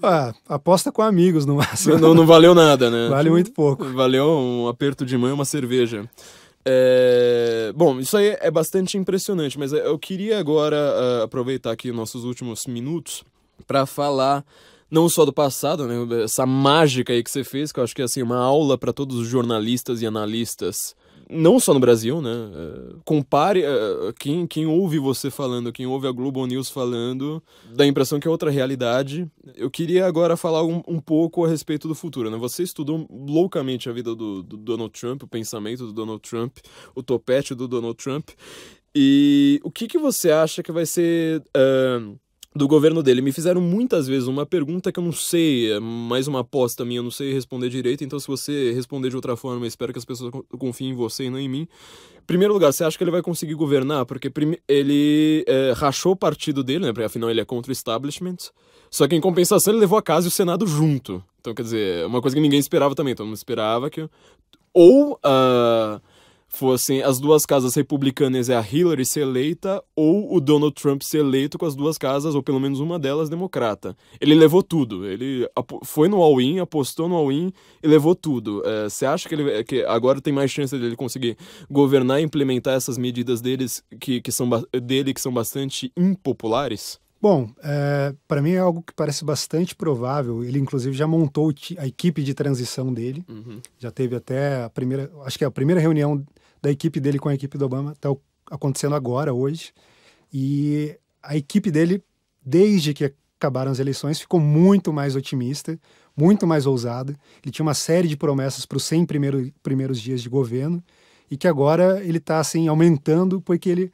Ah, aposta com amigos no máximo. Não, não valeu nada, né? Vale muito pouco. Valeu um aperto de mão e uma cerveja. É... Bom, isso aí é bastante impressionante, mas eu queria agora uh, aproveitar aqui nossos últimos minutos para falar não só do passado, né? Essa mágica aí que você fez, que eu acho que é assim, uma aula para todos os jornalistas e analistas não só no Brasil, né? Uh, compare uh, quem, quem ouve você falando, quem ouve a Globo News falando, dá a impressão que é outra realidade. Eu queria agora falar um, um pouco a respeito do futuro, né? Você estudou loucamente a vida do, do Donald Trump, o pensamento do Donald Trump, o topete do Donald Trump. E o que, que você acha que vai ser. Uh, do governo dele. Me fizeram muitas vezes uma pergunta que eu não sei, é mais uma aposta minha, eu não sei responder direito, então se você responder de outra forma, eu espero que as pessoas confiem em você e não em mim. Primeiro lugar, você acha que ele vai conseguir governar? Porque ele é, rachou o partido dele, né? Porque afinal ele é contra o establishment. Só que em compensação ele levou a casa e o Senado junto. Então, quer dizer, é uma coisa que ninguém esperava também. Então, não esperava que. Ou. Uh fossem as duas casas republicanas e é a Hillary ser eleita ou o Donald Trump ser eleito com as duas casas, ou pelo menos uma delas, democrata. Ele levou tudo. Ele foi no all-in, apostou no all-in e levou tudo. É, você acha que, ele, que agora tem mais chance dele conseguir governar e implementar essas medidas deles que, que são, dele que são bastante impopulares? Bom, é, para mim é algo que parece bastante provável. Ele, inclusive, já montou a equipe de transição dele. Uhum. Já teve até a primeira, acho que é a primeira reunião da equipe dele com a equipe do Obama está acontecendo agora, hoje. E a equipe dele, desde que acabaram as eleições, ficou muito mais otimista, muito mais ousada. Ele tinha uma série de promessas para os 100 primeiro, primeiros dias de governo e que agora ele está assim aumentando porque ele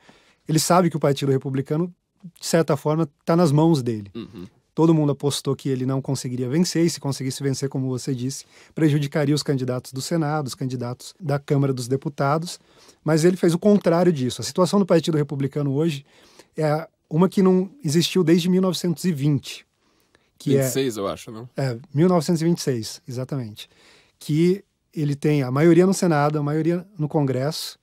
ele sabe que o Partido Republicano de certa forma está nas mãos dele. Uhum. Todo mundo apostou que ele não conseguiria vencer, e se conseguisse vencer, como você disse, prejudicaria os candidatos do Senado, os candidatos da Câmara dos Deputados. Mas ele fez o contrário disso. A situação do Partido Republicano hoje é uma que não existiu desde 1920. Que 26, é, eu acho, não? É, 1926, exatamente. Que ele tem a maioria no Senado, a maioria no Congresso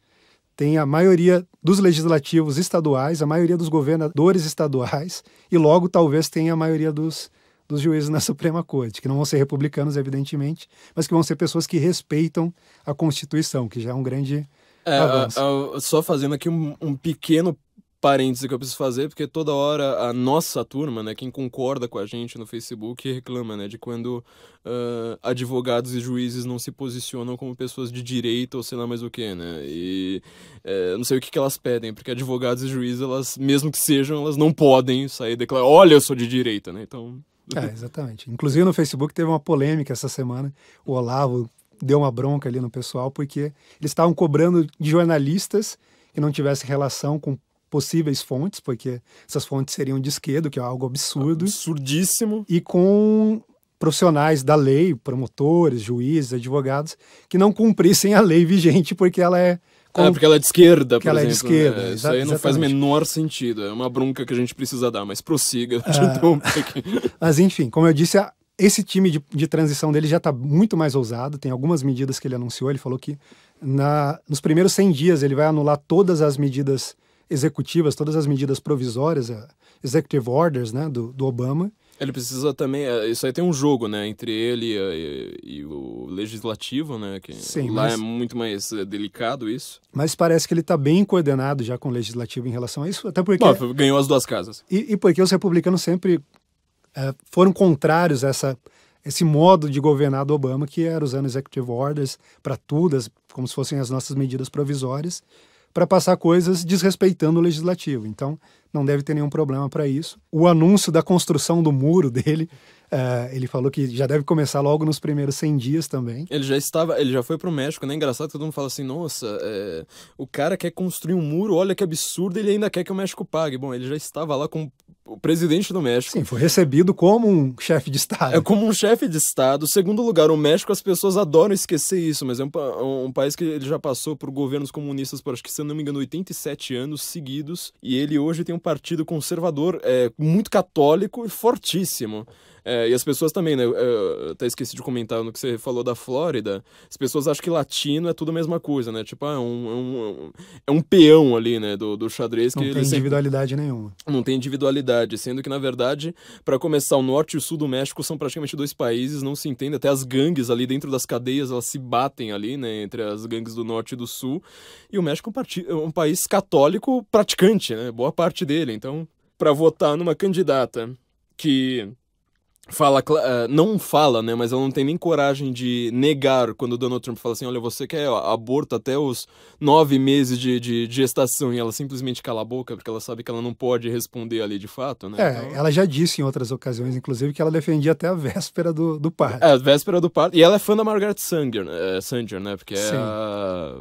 tem a maioria dos legislativos estaduais, a maioria dos governadores estaduais e logo talvez tenha a maioria dos, dos juízes na [LAUGHS] Suprema Corte, que não vão ser republicanos, evidentemente, mas que vão ser pessoas que respeitam a Constituição, que já é um grande é, avanço. É, é, só fazendo aqui um, um pequeno parêntese que eu preciso fazer, porque toda hora a nossa turma, né, quem concorda com a gente no Facebook, reclama, né, de quando uh, advogados e juízes não se posicionam como pessoas de direita ou sei lá mais o que, né, e eh, não sei o que, que elas pedem, porque advogados e juízes, elas, mesmo que sejam, elas não podem sair declarar olha, eu sou de direita, né, então... É, exatamente. Inclusive no Facebook teve uma polêmica essa semana, o Olavo deu uma bronca ali no pessoal, porque eles estavam cobrando de jornalistas que não tivesse relação com possíveis fontes, porque essas fontes seriam de esquerda, que é algo absurdo. Absurdíssimo. E com profissionais da lei, promotores, juízes, advogados, que não cumprissem a lei vigente porque ela é ah, com... É, porque ela é de esquerda, porque por ela exemplo. é de né? esquerda. isso aí não exatamente. faz menor sentido. É uma bronca que a gente precisa dar, mas prossiga. Ah. [LAUGHS] mas enfim, como eu disse, esse time de, de transição dele já está muito mais ousado. Tem algumas medidas que ele anunciou. Ele falou que na, nos primeiros 100 dias ele vai anular todas as medidas executivas, todas as medidas provisórias, eh, executive orders, né, do, do Obama. Ele precisa também. Eh, isso aí tem um jogo, né? Entre ele eh, e, e o legislativo, né? Que Sim, lá mas... é muito mais delicado isso. Mas parece que ele está bem coordenado já com o legislativo em relação a isso, até porque. Bom, ganhou as duas casas. E, e porque os republicanos sempre é, foram contrários a essa, esse modo de governar do Obama, que era usando executive orders para tudo, como se fossem as nossas medidas provisórias para passar coisas desrespeitando o legislativo. Então, não deve ter nenhum problema para isso. O anúncio da construção do muro dele, uh, [LAUGHS] ele falou que já deve começar logo nos primeiros 100 dias também. Ele já estava, ele já foi para o México, né? Engraçado todo mundo fala assim, nossa, é, o cara quer construir um muro, olha que absurdo, ele ainda quer que o México pague. Bom, ele já estava lá com o presidente do México. Sim, foi recebido como um chefe de Estado. É como um chefe de Estado. Segundo lugar, o México, as pessoas adoram esquecer isso, mas é um, um país que ele já passou por governos comunistas por, acho que, se não me engano, 87 anos seguidos. E ele hoje tem um partido conservador é, muito católico e fortíssimo. É, e as pessoas também, né? Eu é, até esqueci de comentar no que você falou da Flórida. As pessoas acham que latino é tudo a mesma coisa, né? Tipo, ah, é um, é um, é um peão ali, né? Do, do xadrez. Não que tem individualidade sempre... nenhuma. Não tem individualidade cidade, sendo que, na verdade, para começar, o norte e o sul do México são praticamente dois países, não se entende, até as gangues ali dentro das cadeias, elas se batem ali, né, entre as gangues do norte e do sul, e o México é um é país católico praticante, né, boa parte dele, então, para votar numa candidata que fala, ah, não fala, né, mas ela não tem nem coragem de negar quando o Donald Trump fala assim, olha, você quer aborto até os nove meses de, de, de gestação, e ela simplesmente cala a boca, porque ela sabe que ela não pode responder ali de fato, né? É, então... ela já disse em outras ocasiões, inclusive, que ela defendia até a véspera do, do parto. É, a véspera do parto, e ela é fã da Margaret Sanger, né, Sanger, né porque é a,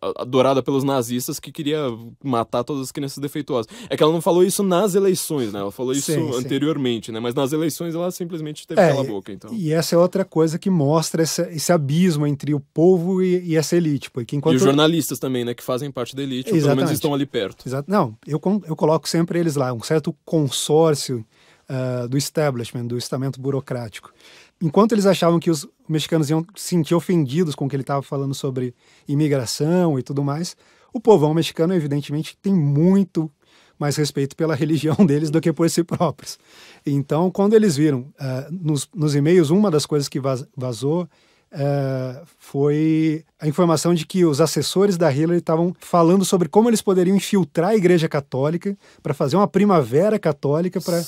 a, adorada pelos nazistas que queria matar todas as crianças defeituosas. É que ela não falou isso nas eleições, né, ela falou isso sim, anteriormente, sim. né, mas nas eleições ela simplesmente teve é, boca, então. E essa é outra coisa que mostra esse abismo entre o povo e, e essa elite. Porque enquanto... E os jornalistas também, né, que fazem parte da elite, Exatamente. ou pelo menos estão ali perto. Exato. Não, eu, eu coloco sempre eles lá, um certo consórcio uh, do establishment, do estamento burocrático. Enquanto eles achavam que os mexicanos iam se sentir ofendidos com o que ele estava falando sobre imigração e tudo mais, o povão mexicano, evidentemente, tem muito mais respeito pela [LAUGHS] religião deles do que por si próprios. Então, quando eles viram uh, nos, nos, e-mails, uma das coisas que vaz, vazou uh, foi a informação de que os assessores da Hillary estavam falando sobre como eles poderiam infiltrar a Igreja Católica para fazer uma primavera católica para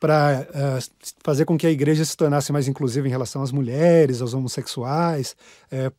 para uh, eh, fazer com que a igreja se tornasse mais inclusiva em relação às mulheres, aos homossexuais, é,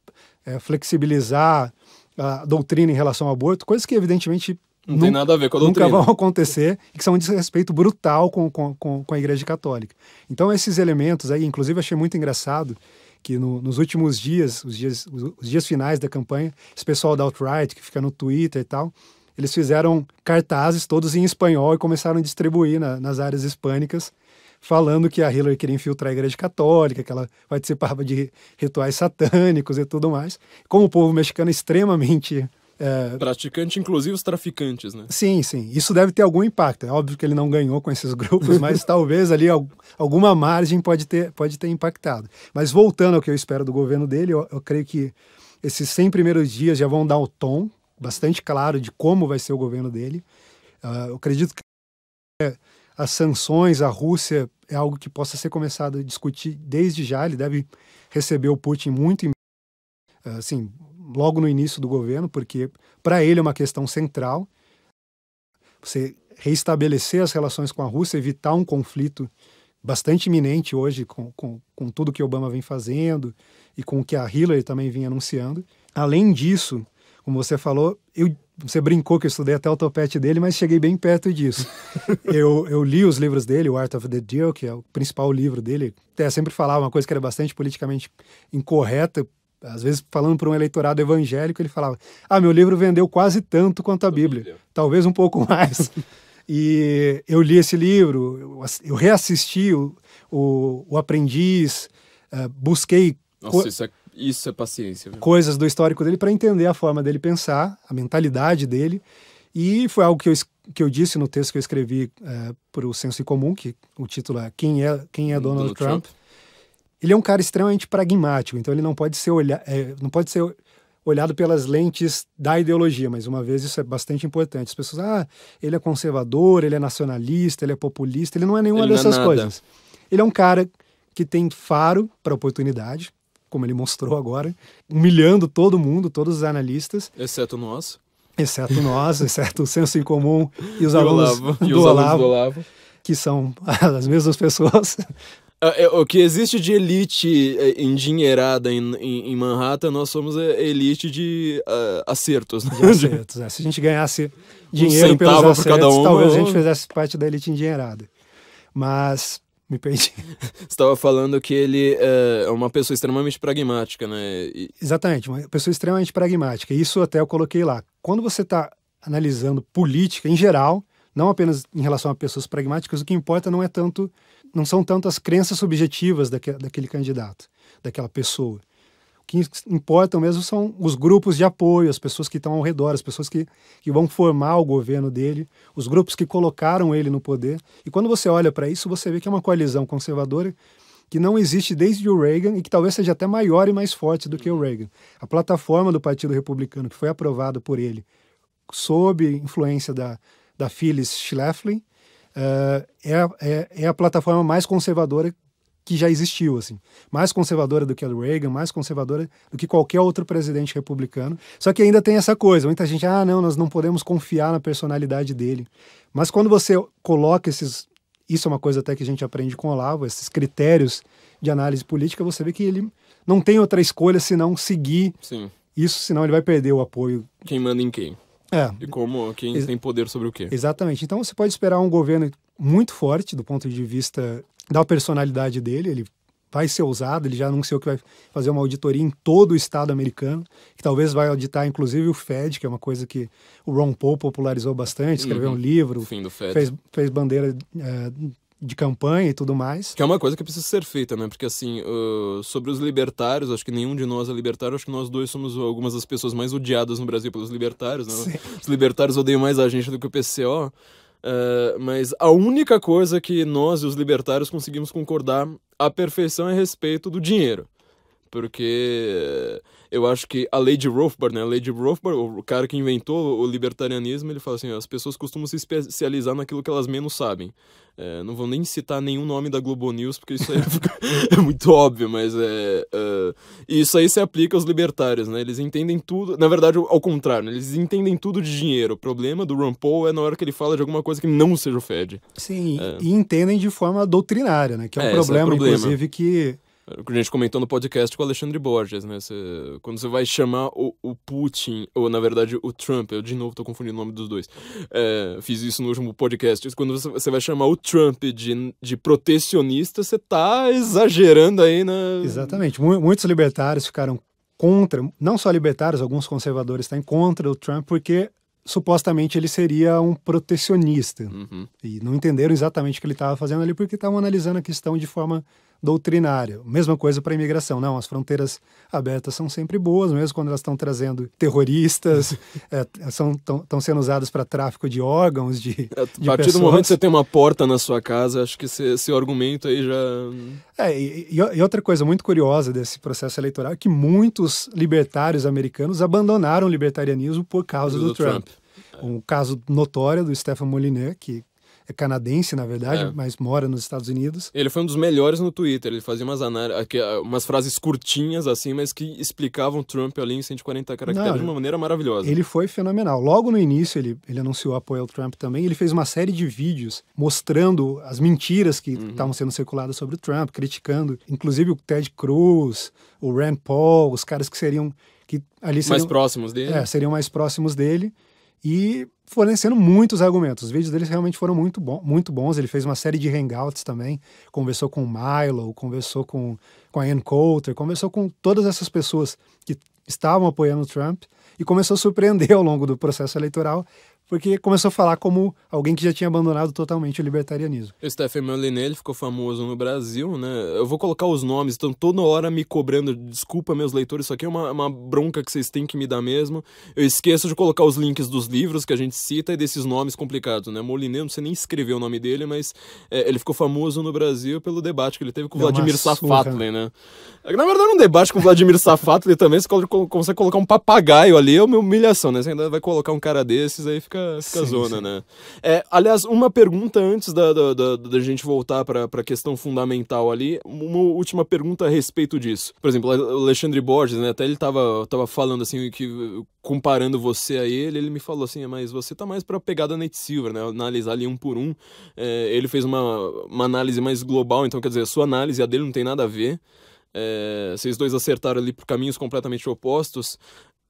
é, flexibilizar a doutrina em relação ao aborto, coisas que evidentemente não nunca, tem nada a ver com a doutrina. Nunca vão acontecer e que são um desrespeito brutal com, com, com, com a Igreja Católica. Então, esses elementos aí, inclusive, achei muito engraçado que no, nos últimos dias, os dias, os dias finais da campanha, esse pessoal da Outright, que fica no Twitter e tal, eles fizeram cartazes todos em espanhol e começaram a distribuir na, nas áreas hispânicas, falando que a Hillary queria infiltrar a igreja católica, que ela participava de rituais satânicos e tudo mais. Como o povo mexicano é extremamente é... Praticante, inclusive os traficantes, né? Sim, sim. Isso deve ter algum impacto. É óbvio que ele não ganhou com esses [LAUGHS] grupos, mas talvez ali alguma margem pode ter, pode ter impactado. Mas voltando ao que eu espero do governo dele, eu, eu creio que esses 100 primeiros dias já vão dar o tom bastante claro de como vai ser o governo dele. Uh, eu acredito que é, as sanções à Rússia é algo que possa ser começado a discutir desde já. Ele deve receber o Putin muito em assim, logo no início do governo, porque para ele é uma questão central. Você reestabelecer as relações com a Rússia, evitar um conflito bastante iminente hoje com, com, com tudo que Obama vem fazendo e com o que a Hillary também vem anunciando. Além disso, como você falou, eu, você brincou que eu estudei até o topete dele, mas cheguei bem perto disso. [LAUGHS] eu, eu li os livros dele, o Art of the Deal, que é o principal livro dele. Até sempre falava uma coisa que era bastante politicamente incorreta às vezes falando para um eleitorado evangélico, ele falava: Ah, meu livro vendeu quase tanto quanto a Bíblia, talvez um pouco [LAUGHS] mais. e eu li esse livro, eu reassisti o, o, o Aprendiz, uh, busquei. Nossa, isso é, isso é paciência. Viu? Coisas do histórico dele para entender a forma dele pensar, a mentalidade dele. E foi algo que eu, que eu disse no texto que eu escrevi uh, eh, para o Senso Comum, que o título é Quem é, quem é, é Donald, Donald Trump. Trump ele é um cara extremamente pragmático, então ele não pode ser, olha, é, não pode ser olhado pelas lentes da ideologia, mas uma vez isso é bastante importante. As pessoas, ah, ele é conservador, ele é nacionalista, ele é populista, ele não é nenhuma ele é dessas é coisas. Ele é um cara que tem faro para oportunidade, como ele mostrou agora, humilhando todo mundo, todos os analistas. Exceto nós. Exceto nós, [LAUGHS] exceto o senso em comum e os, e alunos, Olavo. Do, e os Olavo, alunos do Olavo. Que são [LAUGHS] as mesmas pessoas, é, é, o que existe de elite é, endinheirada em, em, em Manhattan, nós somos a elite de uh, acertos. Né? De acertos, é. Se a gente ganhasse dinheiro um pelos acertos, cada um, talvez a gente fizesse parte da elite endinheirada. Mas me perdi. [LAUGHS] Você estava falando que ele é uma pessoa extremamente pragmática, né? E... Exatamente, uma pessoa extremamente pragmática. Isso até eu coloquei lá. Quando você está analisando política em geral, não apenas em relação a pessoas pragmáticas, o que importa não é tanto não são tantas crenças subjetivas daquele candidato, daquela pessoa. O que importam mesmo são os grupos de apoio, as pessoas que estão ao redor, as pessoas que, que vão formar o governo dele, os grupos que colocaram ele no poder. E quando você olha para isso, você vê que é uma coalizão conservadora que não existe desde o Reagan e que talvez seja até maior e mais forte do que o Reagan. A plataforma do Partido Republicano, que foi aprovada por ele sob influência da, da Phyllis Schlafly, uh, é, é, é, é a plataforma mais conservadora que já existiu, assim. Mais conservadora do que a do Reagan, mais conservadora do que qualquer outro presidente republicano. Só que ainda tem essa coisa, muita gente, ah, não, nós não podemos confiar na personalidade dele. Mas quando você coloca esses, isso é uma coisa até que a gente aprende com o Olavo, esses critérios de análise política, você vê que ele não tem outra escolha senão seguir Sim. isso, senão ele vai perder o apoio. Quem manda em quem? É. E como quem Ex tem poder sobre o quê? Exatamente. Então você pode esperar um governo muito forte do ponto de vista da personalidade dele, ele vai ser ousado, ele já anunciou que vai fazer uma auditoria em todo o estado americano, que talvez vai auditar inclusive o Fed, que é uma coisa que o Ron Paul popularizou bastante, escreveu uhum. um livro, fez, fez bandeira é, de campanha e tudo mais. Que é uma coisa que precisa ser feita, né? Porque, assim, uh, sobre os libertários, acho que nenhum de nós é libertário, acho que nós dois somos algumas das pessoas mais odiadas no Brasil pelos libertários, né? Sim. Os libertários odeiam mais a gente do que o PCO. Uh, eh, mas a única coisa que nós e os libertários conseguimos concordar à perfeição é a respeito do dinheiro. Porque. Uh, eu acho que a Lady Rothbard, né? A Lady Rothbard, o cara que inventou o libertarianismo, ele fala assim, as pessoas costumam se especializar naquilo que elas menos sabem. É, não vou nem citar nenhum nome da Globo News, porque isso aí é, [LAUGHS] é muito óbvio, mas é... Uh, isso aí se aplica aos libertários, né? Eles entendem tudo... Na verdade, ao contrário, né? eles entendem tudo de dinheiro. O problema do Ron Paul é na hora que ele fala de alguma coisa que não seja o Fed. Sim, é. e entendem de forma doutrinária, né? Que é um é, problema, é problema, inclusive, que que a gente comentou no podcast com o Alexandre Borges, né? quando você vai chamar o, o, Putin, ou na verdade o Trump, eu de novo tô confundindo o nome dos dois, é, fiz isso no último podcast. Quando você, você vai chamar o Trump de, de protecionista, você tá exagerando aí na. Né? Exatamente. Muitos libertários ficaram contra, não só libertários, alguns conservadores estão tá em contra do Trump, porque supostamente ele seria um protecionista. Uhum. E não entenderam exatamente o que ele estava fazendo ali, porque estavam analisando a questão de forma doutrinária. Mesma coisa para a imigração. Não, as fronteiras abertas são sempre boas, mesmo quando elas estão trazendo terroristas, estão [LAUGHS] é, sendo usadas para tráfico de órgãos, de, é, de A partir pessoas. do momento que você tem uma porta na sua casa, acho que esse, esse argumento aí já... É, e, e outra coisa muito curiosa desse processo eleitoral é que muitos libertários americanos abandonaram o libertarianismo por causa do, do, Trump. Trump. Um caso notório do Stefan Moliné, que é canadense, na verdade, é. mas mora nos Estados Unidos. Ele foi um dos melhores no Twitter. Ele fazia umas, ah, umas frases curtinhas, assim, mas que explicavam Trump ali em 140 caracteres Não, de uma maneira maravilhosa. Ele foi fenomenal. Logo no início, ele, ele anunciou apoio ao Trump também. Ele fez uma série de vídeos mostrando as mentiras que uhum. estavam uhum. sendo circuladas sobre o Trump, criticando, inclusive, o Ted Cruz, o Rand Paul, os caras que seriam. Que ali seriam, mais próximos dele. É, seriam mais próximos dele. E fornecendo muitos argumentos. Os vídeos deles realmente foram muito, bom, muito bons. Ele fez uma série de hangouts também, conversou com o Milo, conversou com, com a Ann Coulter, conversou com todas essas pessoas que estavam apoiando o Trump e começou a surpreender ao longo do processo eleitoral porque começou a falar como alguém que já tinha abandonado totalmente o libertarianismo. O Stephen Molyneux ficou famoso no Brasil, né? Eu vou colocar os nomes, estão toda hora me cobrando, desculpa meus leitores, isso aqui é uma, uma bronca que vocês têm que me dar mesmo. Eu esqueço de colocar os links dos livros que a gente cita e desses nomes complicados, né? Moliné, não sei nem escrever o nome dele, mas é, ele ficou famoso no Brasil pelo debate que ele teve com o Vladimir Safatli, né? Na verdade, um debate com o Vladimir Safatli também, você consegue colocar um papagaio ali, é uma humilhação, né? Você ainda vai colocar um cara desses, aí fica fica, fica sim, zona, sim. né? É, aliás, uma pergunta antes da, da, da, da gente voltar para a questão fundamental ali, uma última pergunta a respeito disso. Por exemplo, Alexandre Borges, né? Até ele tava, tava falando assim, que comparando você a ele, ele me falou assim, ah, mas você tá mais para pegar pegada Nate Silver, né? Analisar ali um por um. É, ele fez uma, uma análise mais global, então quer dizer, a sua análise e a dele não tem nada a ver. É, vocês dois acertaram ali por caminhos completamente opostos.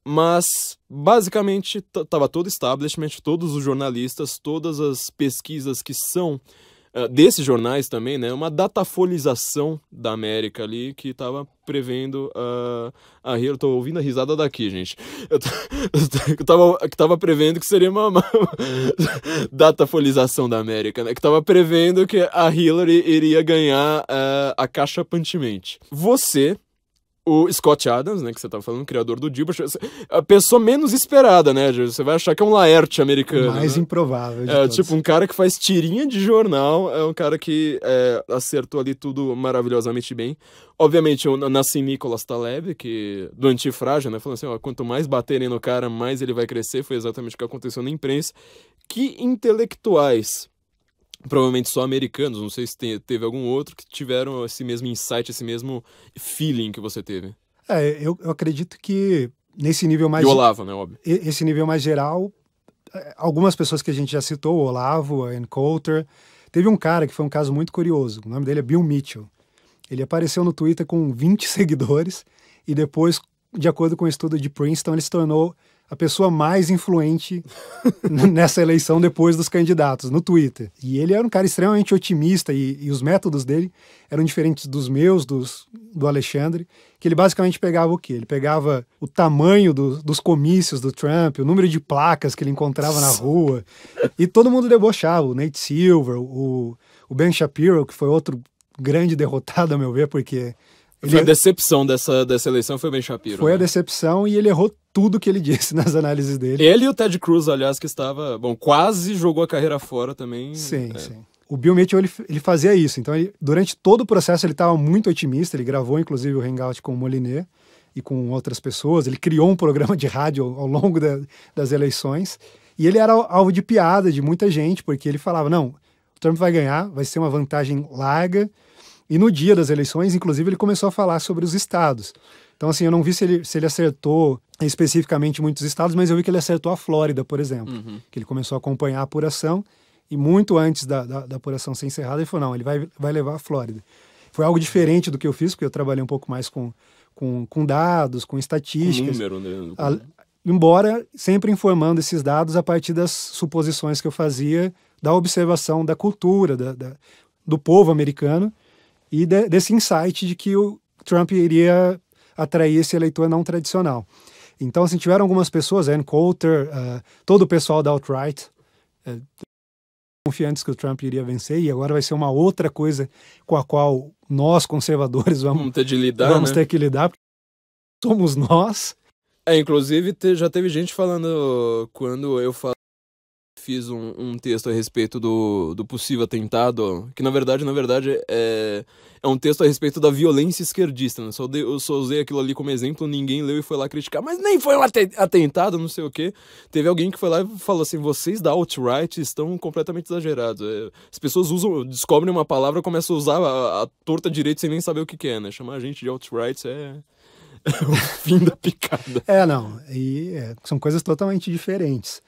Mas, basicamente, estava todo o establishment, todos os jornalistas, todas as pesquisas que são uh, desses jornais também, né? Uma datafolização da América ali que estava prevendo uh, a... Eu tô ouvindo a risada daqui, gente. Eu, tava, que estava prevendo que seria uma, uma [LAUGHS] datafolização da América, né? Que estava prevendo que a Hillary iria ganhar uh, a caixa pantimente. Você o Scott Adams, né, que você tava falando, criador do Dilbert, a pessoa menos esperada, né, você vai achar que é um Laerte americano. mais né? improvável. é, todos. tipo, um cara que faz tirinha de jornal, é um cara que é, acertou ali tudo maravilhosamente bem. Obviamente, o nasci Nicolas Taleb, que do antifrágil, né, falando assim, ó, quanto mais baterem no cara, mais ele vai crescer, foi exatamente o que aconteceu na imprensa. Que intelectuais provavelmente só americanos, não sei se te, teve algum outro que tiveram esse mesmo insight, esse mesmo feeling que você teve. É, eu, eu acredito que nesse nível mais. E Olavo, né, óbvio. Esse nível mais geral, é, algumas pessoas que a gente já citou, o Olavo, a Ann Coulter. Teve um cara que foi um caso muito curioso, o nome dele é Bill Mitchell. Ele apareceu no Twitter com 20 [LAUGHS] seguidores e depois, de acordo com o um estudo de Princeton, ele se tornou a pessoa mais influente [LAUGHS] nessa eleição depois dos candidatos, no Twitter. E ele era um cara extremamente otimista e, e os métodos dele eram diferentes dos meus, dos, do Alexandre, que ele basicamente pegava o quê? Ele pegava o tamanho do, dos comícios do Trump, o número de placas que ele encontrava na rua, e todo mundo debochava, o Nate Silver, o, o Ben Shapiro, que foi outro grande derrotado, a meu ver, porque... Ele... Foi a decepção dessa, dessa eleição, foi o Ben Shapiro. Foi né? a decepção e ele errou tudo que ele disse [LAUGHS] nas análises dele. Ele e o Ted Cruz, aliás, que estava, bom, quase jogou a carreira fora também. Sim, é. sim. O Bill Mitchell, ele, ele fazia isso. Então, ele, durante todo o processo, ele estava muito otimista. Ele gravou, inclusive, o Hangout com o Moliné e com outras pessoas. Ele criou um programa de rádio ao, longo da, das eleições. E ele era alvo de piada de muita gente, porque ele falava, não, o Trump vai ganhar, vai ser uma vantagem larga. E no dia das eleições, inclusive, ele começou a falar sobre os estados. Então, assim, eu não vi se ele, se ele acertou especificamente muitos estados, mas eu vi que ele acertou a Flórida, por exemplo, uhum. que ele começou a acompanhar a apuração e muito antes da, da, da apuração ser encerrada, ele falou, não, ele vai, vai levar a Flórida. Foi algo diferente do que eu fiz, porque eu trabalhei um pouco mais com, com, com dados, com estatísticas. Com número, né? embora sempre informando esses dados a partir das suposições que eu fazia da observação da cultura da, da do povo americano e de, desse insight de que o Trump iria atrair esse eleitor não tradicional. Então, assim, tiveram algumas pessoas, Ann Coulter, uh, todo o pessoal da alt-right, uh, eh, confiantes que o Trump iria vencer, e agora vai ser uma outra coisa com a qual nós, conservadores, vamos, vamos ter, de lidar, vamos né? ter que lidar, porque somos nós. É, inclusive, te, já teve gente falando, quando eu falo fiz um, um, texto a respeito do, do possível atentado, que na verdade, na verdade, é, é um texto a respeito da violência esquerdista, né? Só de, eu só usei aquilo ali como exemplo, ninguém leu e foi lá criticar, mas nem foi um atentado, não sei o quê. Teve alguém que foi lá e falou assim: vocês da alt-right estão completamente exagerados. É, as pessoas usam, descobrem uma palavra começam a usar a, a torta direito sem nem saber o que, que é, né? Chamar a gente de alt-right é. [LAUGHS] o fim da picada. É, não. E é, são coisas totalmente diferentes.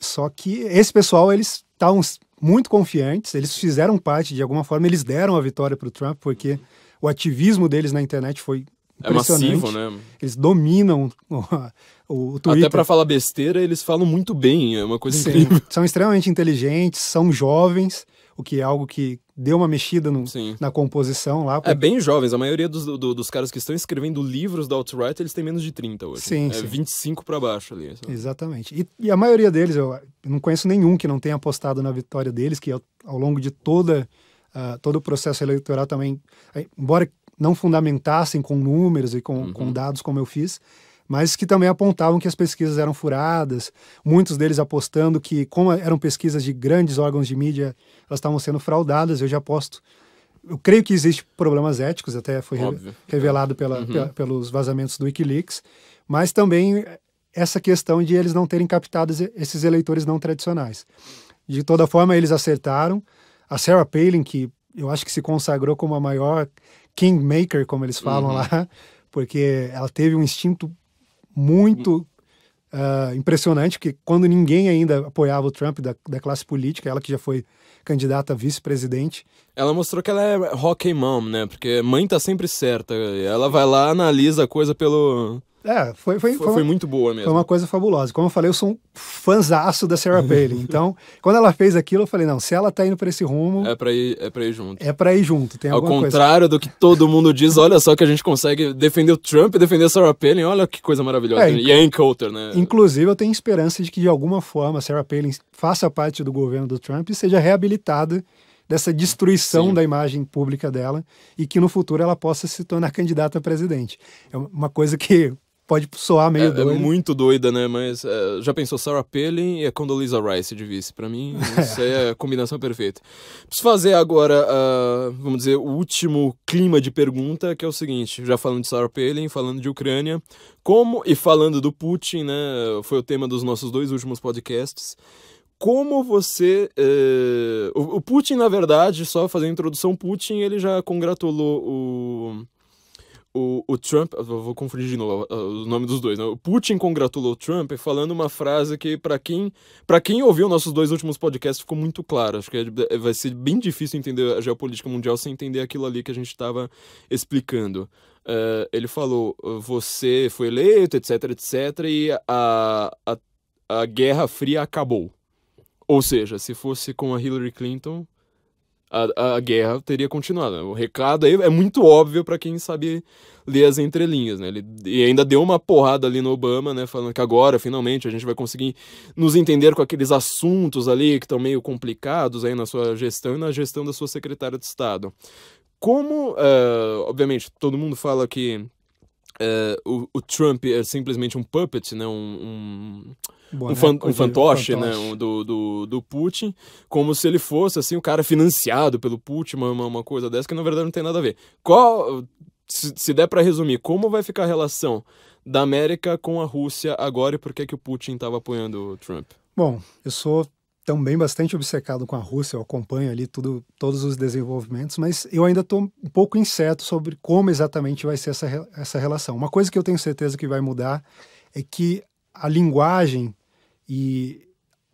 Só que esse pessoal, eles estavam muito confiantes, eles fizeram parte, de alguma forma, eles deram a vitória para o Trump, porque o ativismo deles na internet foi é massivo, né? Eles dominam [LAUGHS] o, o Twitter. Até para falar besteira, eles falam muito bem, é uma coisa Sim, incrível. São extremamente inteligentes, são jovens, o que é algo que deu uma mexida no, na composição lá. É porque... É bem jovens, a maioria dos, do, dos caras que estão escrevendo livros da alt-right, eles têm menos de 30 hoje. Sim, é sim. 25 para baixo ali. Sabe? Exatamente. E, e, a maioria deles, eu não conheço nenhum que não tenha apostado na vitória deles, que ao, ao longo de toda, uh, todo o processo eleitoral também, eh, embora não fundamentassem com números e com, uhum. com dados como eu fiz, mas que também apontavam que as pesquisas eram furadas, muitos deles apostando que, como eram pesquisas de grandes órgãos de mídia, elas estavam sendo fraudadas. Eu já aposto. Eu creio que existe problemas éticos, até foi Óbvio. revelado pela, uhum. pela, pelos vazamentos do Wikileaks, mas também essa questão de eles não terem captado esses eleitores não tradicionais. De toda forma, eles acertaram. A Sarah Palin, que eu acho que se consagrou como a maior kingmaker, como eles falam uhum. lá, porque ela teve um instinto muito uh, impressionante, que quando ninguém ainda apoiava o Trump da, da classe política, ela que já foi candidata a vice-presidente. Ela mostrou que ela é hockey mom, né? Porque mãe tá sempre certa. Ela vai lá, analisa a coisa pelo é, foi, foi, foi, foi, foi, muito boa mesmo. Foi uma coisa fabulosa. Como eu falei, eu sou um fanzaço da Sarah Palin. [LAUGHS] Então, quando ela fez aquilo, eu falei, não, se ela tá indo para esse rumo... É pra, ir, é ir junto. É pra ir junto, tem Ao contrário coisa. do que todo mundo diz, olha só que a gente consegue defender o Trump e defender a Sarah Palin, olha que coisa maravilhosa. É, e a Ann né? Inclusive, eu tenho esperança de que, de alguma forma, a Sarah Palin faça parte do governo do Trump e seja reabilitada dessa destruição Sim. da imagem pública dela e que no futuro ela possa se tornar candidata a presidente. É uma coisa que pode soar meio é, é doido. É muito doida, né? Mas é, já pensou Sarah Palin e a Condoleezza Rice de vice? Para mim, [LAUGHS] isso é a combinação perfeita. Preciso fazer agora, uh, vamos dizer, o último clima de pergunta, que é o seguinte: já falando de Sarah Palin, falando de Ucrânia, como e falando do Putin, né? Foi o tema dos nossos dois últimos podcasts como você. Eh, o, Putin, na verdade, só fazer a introdução, Putin ele já congratulou o, o, o Trump, vou confundir de novo o nome dos dois, né? O Putin congratulou o Trump falando uma frase que, para quem, para quem ouviu nossos dois últimos podcasts, ficou muito clara. Acho que é, é, vai ser bem difícil entender a geopolítica mundial sem entender aquilo ali que a gente estava explicando. Uh, ele falou: você foi eleito, etc, etc, e a, a, a Guerra Fria acabou. Ou seja, se fosse com a Hillary Clinton, a, a guerra teria continuado. Né? O recado aí é muito óbvio para quem sabe ler as entrelinhas, né? Ele, e ainda deu uma porrada ali no Obama, né? Falando que agora, finalmente, a gente vai conseguir nos entender com aqueles assuntos ali que estão meio complicados aí na sua gestão e na gestão da sua secretária de Estado. Como, uh, obviamente, todo mundo fala que uh, o, o, Trump é simplesmente um puppet, né? um, um Boa, um, né? fan, um fantoche, né, um, do, do, do, Putin, como se ele fosse, assim, o cara financiado pelo Putin, uma, uma coisa dessa que, na verdade, não tem nada a ver. Qual, se, se der para resumir, como vai ficar a relação da América com a Rússia agora e por que, que o Putin estava apoiando o Trump? Bom, eu sou também bastante obcecado com a Rússia, eu acompanho ali tudo, todos os desenvolvimentos, mas eu ainda estou um pouco incerto sobre como exatamente vai ser essa, essa relação. Uma coisa que eu tenho certeza que vai mudar é que a linguagem e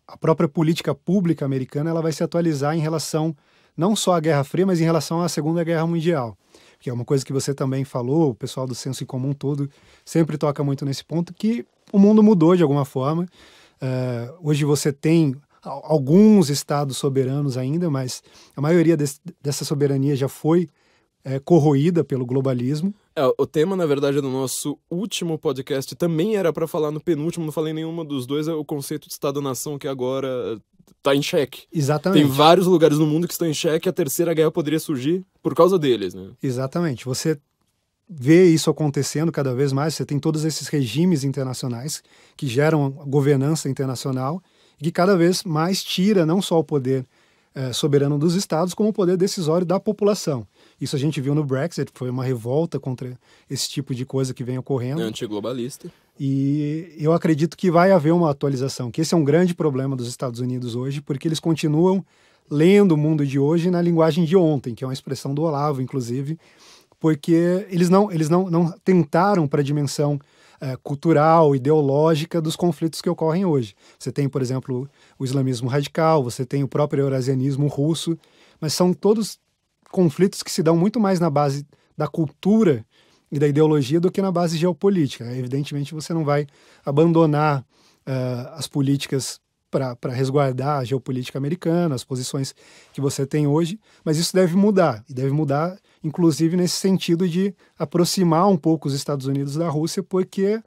a própria política pública americana ela vai se atualizar em relação não só à Guerra Fria, mas em relação à Segunda Guerra Mundial, que é uma coisa que você também falou, o pessoal do senso em comum todo sempre toca muito nesse ponto, que o mundo mudou de alguma forma. Uh, hoje você tem alguns estados soberanos ainda, mas a maioria desse, dessa soberania já foi é, corroída pelo globalismo. É, o tema, na verdade, do nosso último podcast também era para falar no penúltimo, não falei nenhuma dos dois, é o conceito de Estado-nação que agora eh, tá em xeque. Exatamente. Tem vários lugares no mundo que estão em xeque, a terceira guerra poderia surgir por causa deles, né? Exatamente. Você vê isso acontecendo cada vez mais, você tem todos esses regimes internacionais que geram governança internacional e que cada vez mais tira não só o poder eh, soberano dos estados, como o poder decisório da população. Isso a gente viu no Brexit, foi uma revolta contra esse tipo de coisa que vem ocorrendo. É antiglobalista. E eu acredito que vai haver uma atualização, que esse é um grande problema dos Estados Unidos hoje, porque eles continuam lendo o mundo de hoje na linguagem de ontem, que é uma expressão do Olavo, inclusive, porque eles não, eles não, não tentaram para a dimensão é, cultural, ideológica dos conflitos que ocorrem hoje. Você tem, por exemplo, o islamismo radical, você tem o próprio eurasianismo russo, mas são todos conflitos que se dão muito mais na base da cultura e da ideologia do que na base geopolítica. Evidentemente, você não vai abandonar uh, as políticas para resguardar a geopolítica americana, as posições que você tem hoje, mas isso deve mudar, e deve mudar, inclusive, nesse sentido de aproximar um pouco os Estados Unidos da Rússia, porque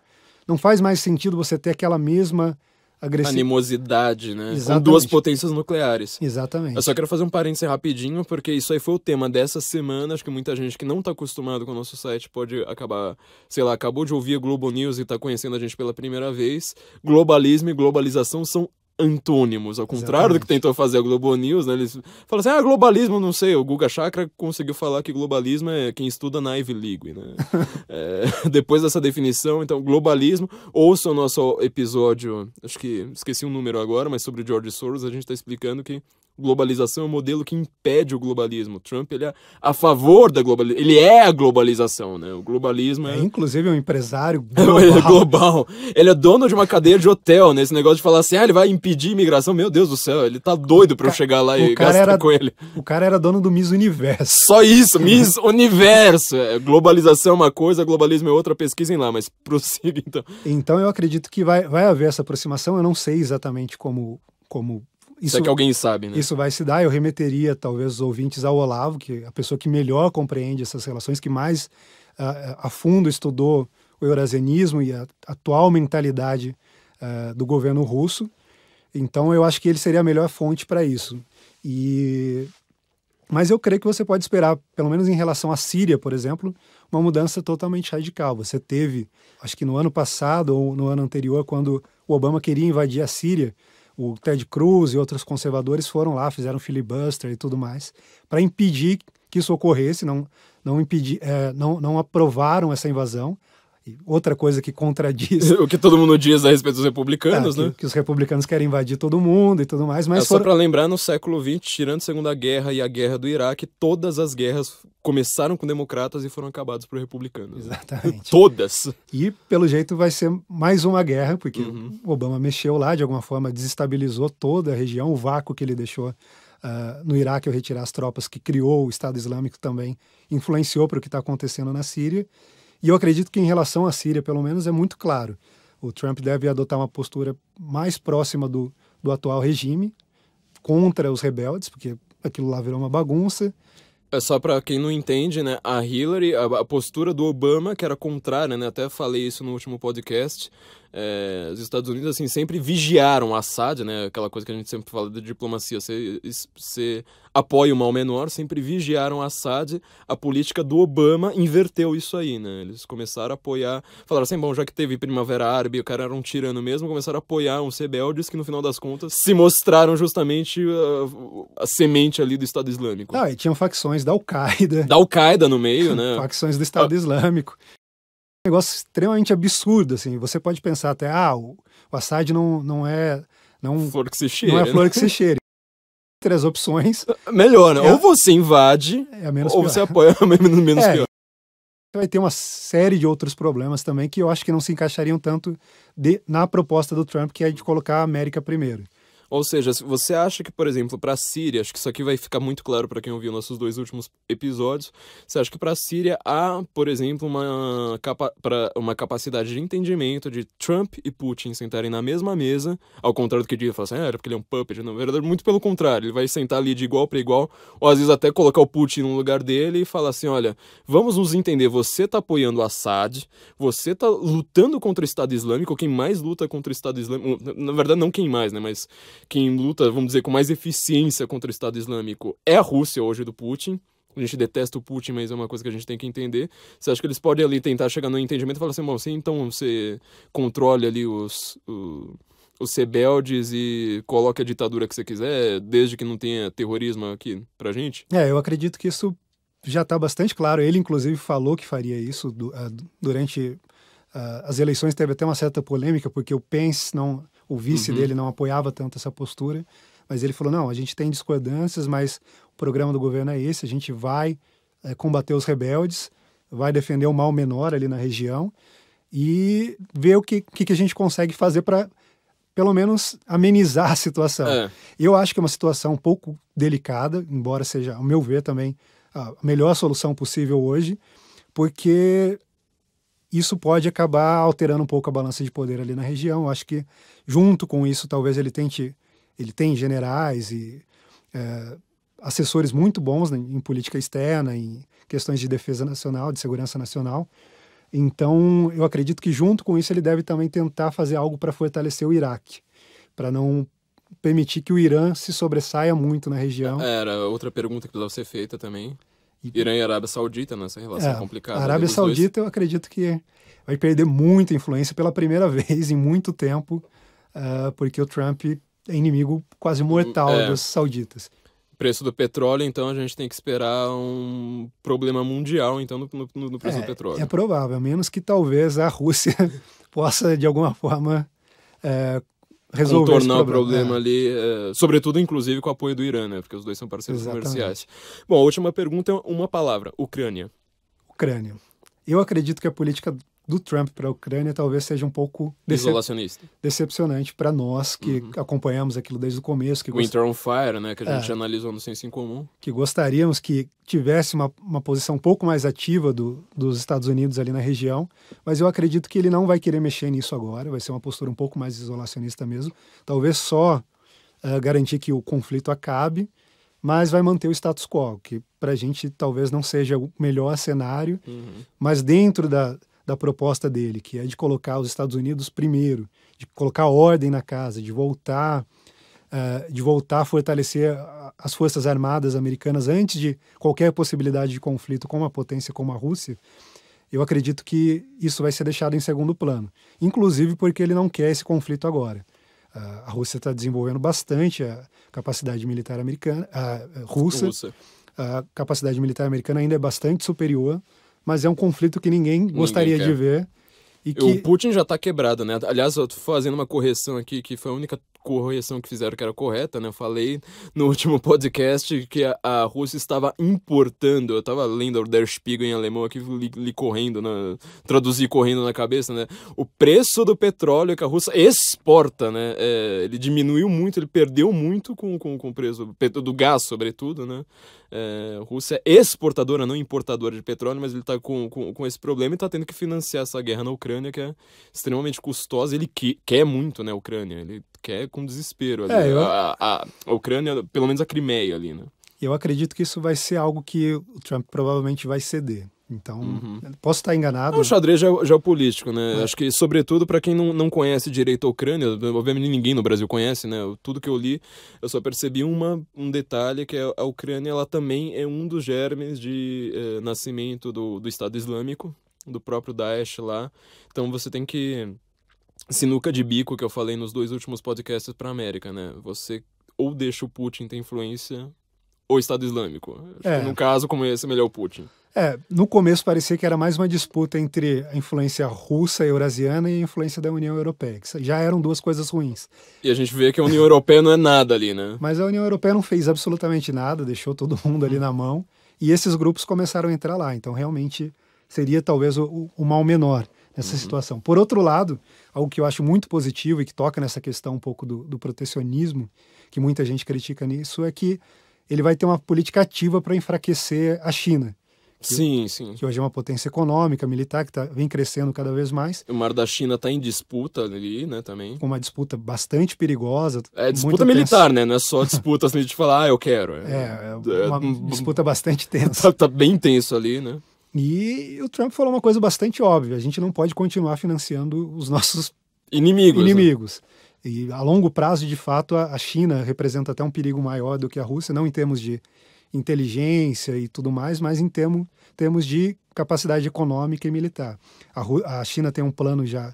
não faz mais sentido você ter aquela mesma agressivo. Animosidade, né? Exatamente. Com duas potências nucleares. Exatamente. Eu só quero fazer um parênteses rapidinho, porque isso aí foi o tema dessa semana. Acho que muita gente que não está acostumado com o nosso site pode acabar, sei lá, acabou de ouvir a Globo News e está conhecendo a gente pela primeira vez. Globalismo e globalização são antônimos, ao contrário Exatamente. do que tentou fazer a Globo News, né? Eles falam assim, ah, globalismo, não sei, o Guga Chakra conseguiu falar que globalismo é quem estuda na Ivy League, né? [LAUGHS] é, [LAUGHS] depois dessa definição, então, globalismo, ouça o nosso episódio, acho que esqueci um número agora, mas sobre George Soros, a gente está explicando que Globalização é um modelo que impede o globalismo. Trump ele é a favor da globalização. Ele é a globalização, né? O globalismo é. é inclusive é um empresário global. [LAUGHS] ele é global. Ele é dono de uma cadeia de hotel, né? Esse negócio de falar assim, ah, ele vai impedir imigração. Meu Deus do céu, ele tá doido para eu chegar lá e gastar era... com ele. O cara era dono do Miss Universo. Só isso, Miss Universo. É, globalização é uma coisa, globalismo é outra, pesquisem lá, mas prossiga então. Então eu acredito que vai, vai haver essa aproximação. Eu não sei exatamente como. como isso, é que alguém sabe, né? Isso vai se dar. Eu remeteria, talvez, os ouvintes ao Olavo, que é a pessoa que melhor compreende essas relações, que mais uh, a fundo estudou o eurasianismo e a atual mentalidade uh, do governo russo. Então, eu acho que ele seria a melhor fonte para isso. E... Mas eu creio que você pode esperar, pelo menos em relação à Síria, por exemplo, uma mudança totalmente radical. Você teve, acho que no ano passado ou no ano anterior, quando o Obama queria invadir a Síria, o Ted Cruz e outros conservadores foram lá, fizeram filibuster e tudo mais, para impedir que isso ocorresse, não, não, impedir, é, não, não aprovaram essa invasão, outra coisa que contradiz. [LAUGHS] o que todo mundo diz a respeito dos republicanos, é, né? Que, os republicanos querem invadir todo mundo e tudo mais. Mas é, foram... Só para lembrar, no século XX, tirando a Segunda Guerra e a Guerra do Iraque, todas as guerras começaram com democratas e foram acabadas por republicanos. Exatamente. [LAUGHS] todas! E, pelo jeito, vai ser mais uma guerra, porque uhum. Obama mexeu lá, de alguma forma, desestabilizou toda a região, o vácuo que ele deixou. Uh, no Iraque, ao retirar as tropas que criou o Estado Islâmico também influenciou para o que está acontecendo na Síria e eu acredito que em relação à Síria, pelo menos, é muito claro. O Trump deve adotar uma postura mais próxima do, do atual regime, contra os rebeldes, porque aquilo lá virou uma bagunça. É só para quem não entende, né? A Hillary, a, a, postura do Obama, que era contrária, né? Até falei isso no último podcast é, os Estados Unidos assim sempre vigiaram Assad, né? Aquela coisa que a gente sempre fala de diplomacia, você, você apoia o mal menor, sempre vigiaram Assad. A política do Obama inverteu isso aí, né? Eles começaram a apoiar, falaram assim, bom, já que teve primavera árabe, o cara era um tirano mesmo, começaram a apoiar uns rebeldes que no final das contas se mostraram justamente a, ah, a semente ali do Estado Islâmico. Ah, e tinham facções da Al-Qaeda. Da Al-Qaeda no meio, né? [LAUGHS] facções do Estado ah. Islâmico negócio extremamente absurdo, assim. Você pode pensar até, ah, o, o Assad não, não é... Não, flor que se cheire. Não é flor né? que se cheire. [LAUGHS] Três opções. Melhor, né? É, ou você invade, é ou pior. você apoia [LAUGHS] menos, menos é, pior. Vai ter uma série de outros problemas também que eu acho que não se encaixariam tanto de, na proposta do Trump, que é de colocar a América primeiro. Ou seja, se você acha que, por exemplo, para a Síria, acho que isso aqui vai ficar muito claro para quem ouviu nossos dois últimos episódios, você acha que para a Síria há, por exemplo, uma, capa uma capacidade de entendimento de Trump e Putin sentarem na mesma mesa, ao contrário do que diz, fala assim, ah, era é, porque ele é um puppet, não, verdade, muito pelo contrário, ele vai sentar ali de igual para igual, ou às vezes até colocar o Putin no lugar dele e falar assim, olha, vamos nos entender, você tá apoiando Assad, você tá lutando contra o Estado Islâmico, quem mais luta contra o Estado Islâmico, na verdade não quem mais, né, mas quem luta, vamos dizer, com mais eficiência contra o Estado Islâmico é a Rússia hoje do Putin. A gente detesta o Putin, mas é uma coisa que a gente tem que entender. Você acha que eles podem ali tentar chegar no entendimento e falar assim, bom, você então você controle ali os, os, os rebeldes e coloque a ditadura que você quiser, desde que não tenha terrorismo aqui pra gente? É, eu acredito que isso já está bastante claro. Ele, inclusive, falou que faria isso ah, durante ah, as eleições. Teve até uma certa polêmica, porque o Pence não o vice uhum. dele não apoiava tanto essa postura, mas ele falou: não, a gente tem discordâncias, mas o programa do governo é esse, a gente vai é, combater os rebeldes, vai defender o mal menor ali na região e ver o que, que, a gente consegue fazer para pelo menos amenizar a situação. É. Eu acho que é uma situação um pouco delicada, embora seja, ao meu ver, também a melhor solução possível hoje, porque isso pode acabar alterando um pouco a balança de poder ali na região. Eu acho que junto com isso, talvez ele tente, ele tem generais e é, assessores muito bons né, em política externa, em questões de defesa nacional, de segurança nacional. Então, eu acredito que junto com isso ele deve também tentar fazer algo para fortalecer o Iraque, para não permitir que o Irã se sobressaia muito na região. É, era outra pergunta que precisava ser feita também. Uhum. Irã e Arábia Saudita nessa né? relação é, é complicada. A né, Arábia Saudita, dois. eu acredito que vai perder muita influência pela primeira [LAUGHS] vez em muito tempo, uh, porque o Trump é inimigo quase mortal é. dos sauditas. Preço do petróleo, então a gente tem que esperar um problema mundial, então, no, no, no preço é, do petróleo. É provável, a menos que talvez a Rússia [LAUGHS] possa, de alguma forma, uh, Resolver contornar problema, o problema é. ali, é, sobretudo, inclusive, com o apoio do Irã, né? Porque os dois são parceiros Exatamente. comerciais. Bom, a última pergunta é uma palavra: Ucrânia. Ucrânia. Eu acredito que a política do Trump para a Ucrânia talvez seja um pouco decep decepcionante para nós que uhum. acompanhamos aquilo desde o começo. Que Winter on Fire, né, que a gente é, analisou no Senso em Comum. Que gostaríamos que tivesse uma, uma posição um pouco mais ativa do, dos Estados Unidos ali na região, mas eu acredito que ele não vai querer mexer nisso agora, vai ser uma postura um pouco mais isolacionista mesmo. Talvez só uh, garantir que o conflito acabe, mas vai manter o status quo, que para a gente talvez não seja o melhor cenário, uhum. mas dentro da da proposta dele, que é de colocar os Estados Unidos primeiro, de colocar ordem na casa, de voltar, uh, de voltar a fortalecer as forças armadas americanas antes de qualquer possibilidade de conflito com uma potência como a Rússia. Eu acredito que isso vai ser deixado em segundo plano, inclusive porque ele não quer esse conflito agora. Uh, a Rússia está desenvolvendo bastante a capacidade militar americana, uh, russa. russa. A capacidade militar americana ainda é bastante superior mas é um conflito que ninguém, ninguém gostaria quer. de ver. Que... O Putin já está quebrado, né? Aliás, eu tô fazendo uma correção aqui, que foi a única correção que fizeram que era correta, né? Eu falei no último podcast que a, a Rússia estava importando. Eu estava lendo Der Spiegel em alemão aqui, li, li correndo, né? traduzi correndo na cabeça, né? O preço do petróleo que a Rússia exporta, né? É, ele diminuiu muito, ele perdeu muito com, com, com o preço do gás, sobretudo, né? É, Rússia é exportadora, não importadora de petróleo, mas ele está com, com, com, esse problema e está tendo que financiar essa guerra na Ucrânia, que é extremamente custosa. Ele que, quer muito, né, a Ucrânia. Ele quer com desespero. Ali, é, eu... a, a, a Ucrânia, pelo menos a Crimeia ali, né? Eu acredito que isso vai ser algo que o Trump provavelmente vai ceder. Então, uhum. posso estar enganado. É um xadrez geopolítico, né? É. Acho que, sobretudo, para quem não, não conhece direito a Ucrânia, obviamente ninguém no Brasil conhece, né? Tudo que eu li, eu só percebi uma, um detalhe, que é a Ucrânia ela também é um dos germes de eh, nascimento do, do Estado Islâmico, do próprio Daesh lá. Então, você tem que sinuca de bico que eu falei nos dois últimos podcasts para América, né? Você ou deixa o Putin ter influência ou Estado Islâmico. É. No caso como esse, é melhor o Putin. É, no começo parecia que era mais uma disputa entre a influência russa e eurasiana e a influência da União Europeia, que já eram duas coisas ruins. E a gente vê que a União Europeia não é nada ali, né? Mas a União Europeia não fez absolutamente nada, deixou todo mundo ali na mão, e esses grupos começaram a entrar lá, então realmente seria talvez o, o mal menor nessa uhum. situação. Por outro lado, algo que eu acho muito positivo e que toca nessa questão um pouco do, do protecionismo, que muita gente critica nisso, é que ele vai ter uma política ativa para enfraquecer a China. Que, sim, sim. Que hoje é uma potência econômica, militar, que tá, vem crescendo cada vez mais. O Mar da China está em disputa ali, né, também. Com uma disputa bastante perigosa. É disputa militar, né? Não é só disputa assim de falar, ah, eu quero. É, é, é, é uma é, disputa bastante tensa. Está [LAUGHS] tá, bem tenso ali, né? E o Trump falou uma coisa bastante óbvia: a gente não pode continuar financiando os nossos inimigos. Né? inimigos. Né? E a longo prazo, de fato, a China representa até um perigo maior do que a Rússia, não em termos de inteligência e tudo mais, mas em termo, termos de capacidade econômica e militar. A, Ru a China tem um plano já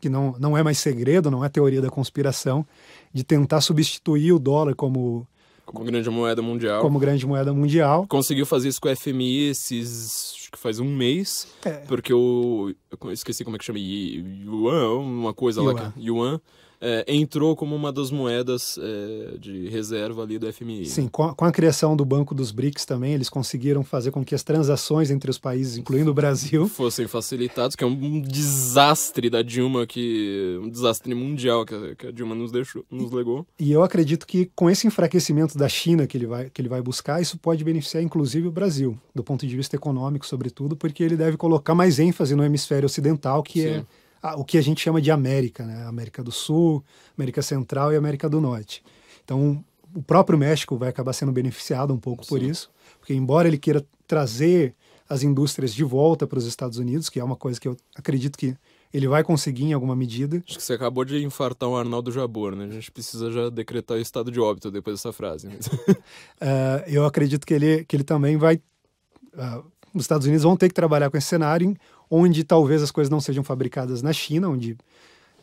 que não, não é mais segredo, não é teoria da conspiração, de tentar substituir o dólar como como grande moeda mundial. Como grande moeda mundial. Conseguiu fazer isso com a FMI esses acho que faz um mês, é. porque eu, eu, esqueci como é que chama, Yuan, uma coisa Yuan. lá, que, é Yuan, é, entrou como uma das moedas é, de reserva ali do FMI. Né? Sim, com a, com a, criação do Banco dos BRICS também, eles conseguiram fazer com que as transações entre os países, incluindo o Brasil, [LAUGHS] fossem facilitadas, que é um desastre da Dilma, que um desastre mundial que a, que a Dilma nos deixou, nos legou. E, eu acredito que com esse enfraquecimento da China que ele vai que ele vai buscar, isso pode beneficiar inclusive o Brasil, do ponto de vista econômico, sobretudo, porque ele deve colocar mais ênfase no hemisfério ocidental, que é Sim. é a, o que a gente chama de América, né? América do Sul, América Central e América do Norte. Então, o próprio México vai acabar sendo beneficiado um pouco Sim. por isso, porque embora ele queira trazer as indústrias de volta para os Estados Unidos, que é uma coisa que eu acredito que ele vai conseguir em alguma medida. Acho que você acabou de infartar o um Arnaldo Jabor, né? A gente precisa já decretar o estado de óbito depois dessa frase. uh, [LAUGHS] eu acredito que ele, que ele também vai. Uh, os Estados Unidos vão ter que trabalhar com esse cenário onde talvez as coisas não sejam fabricadas na China, onde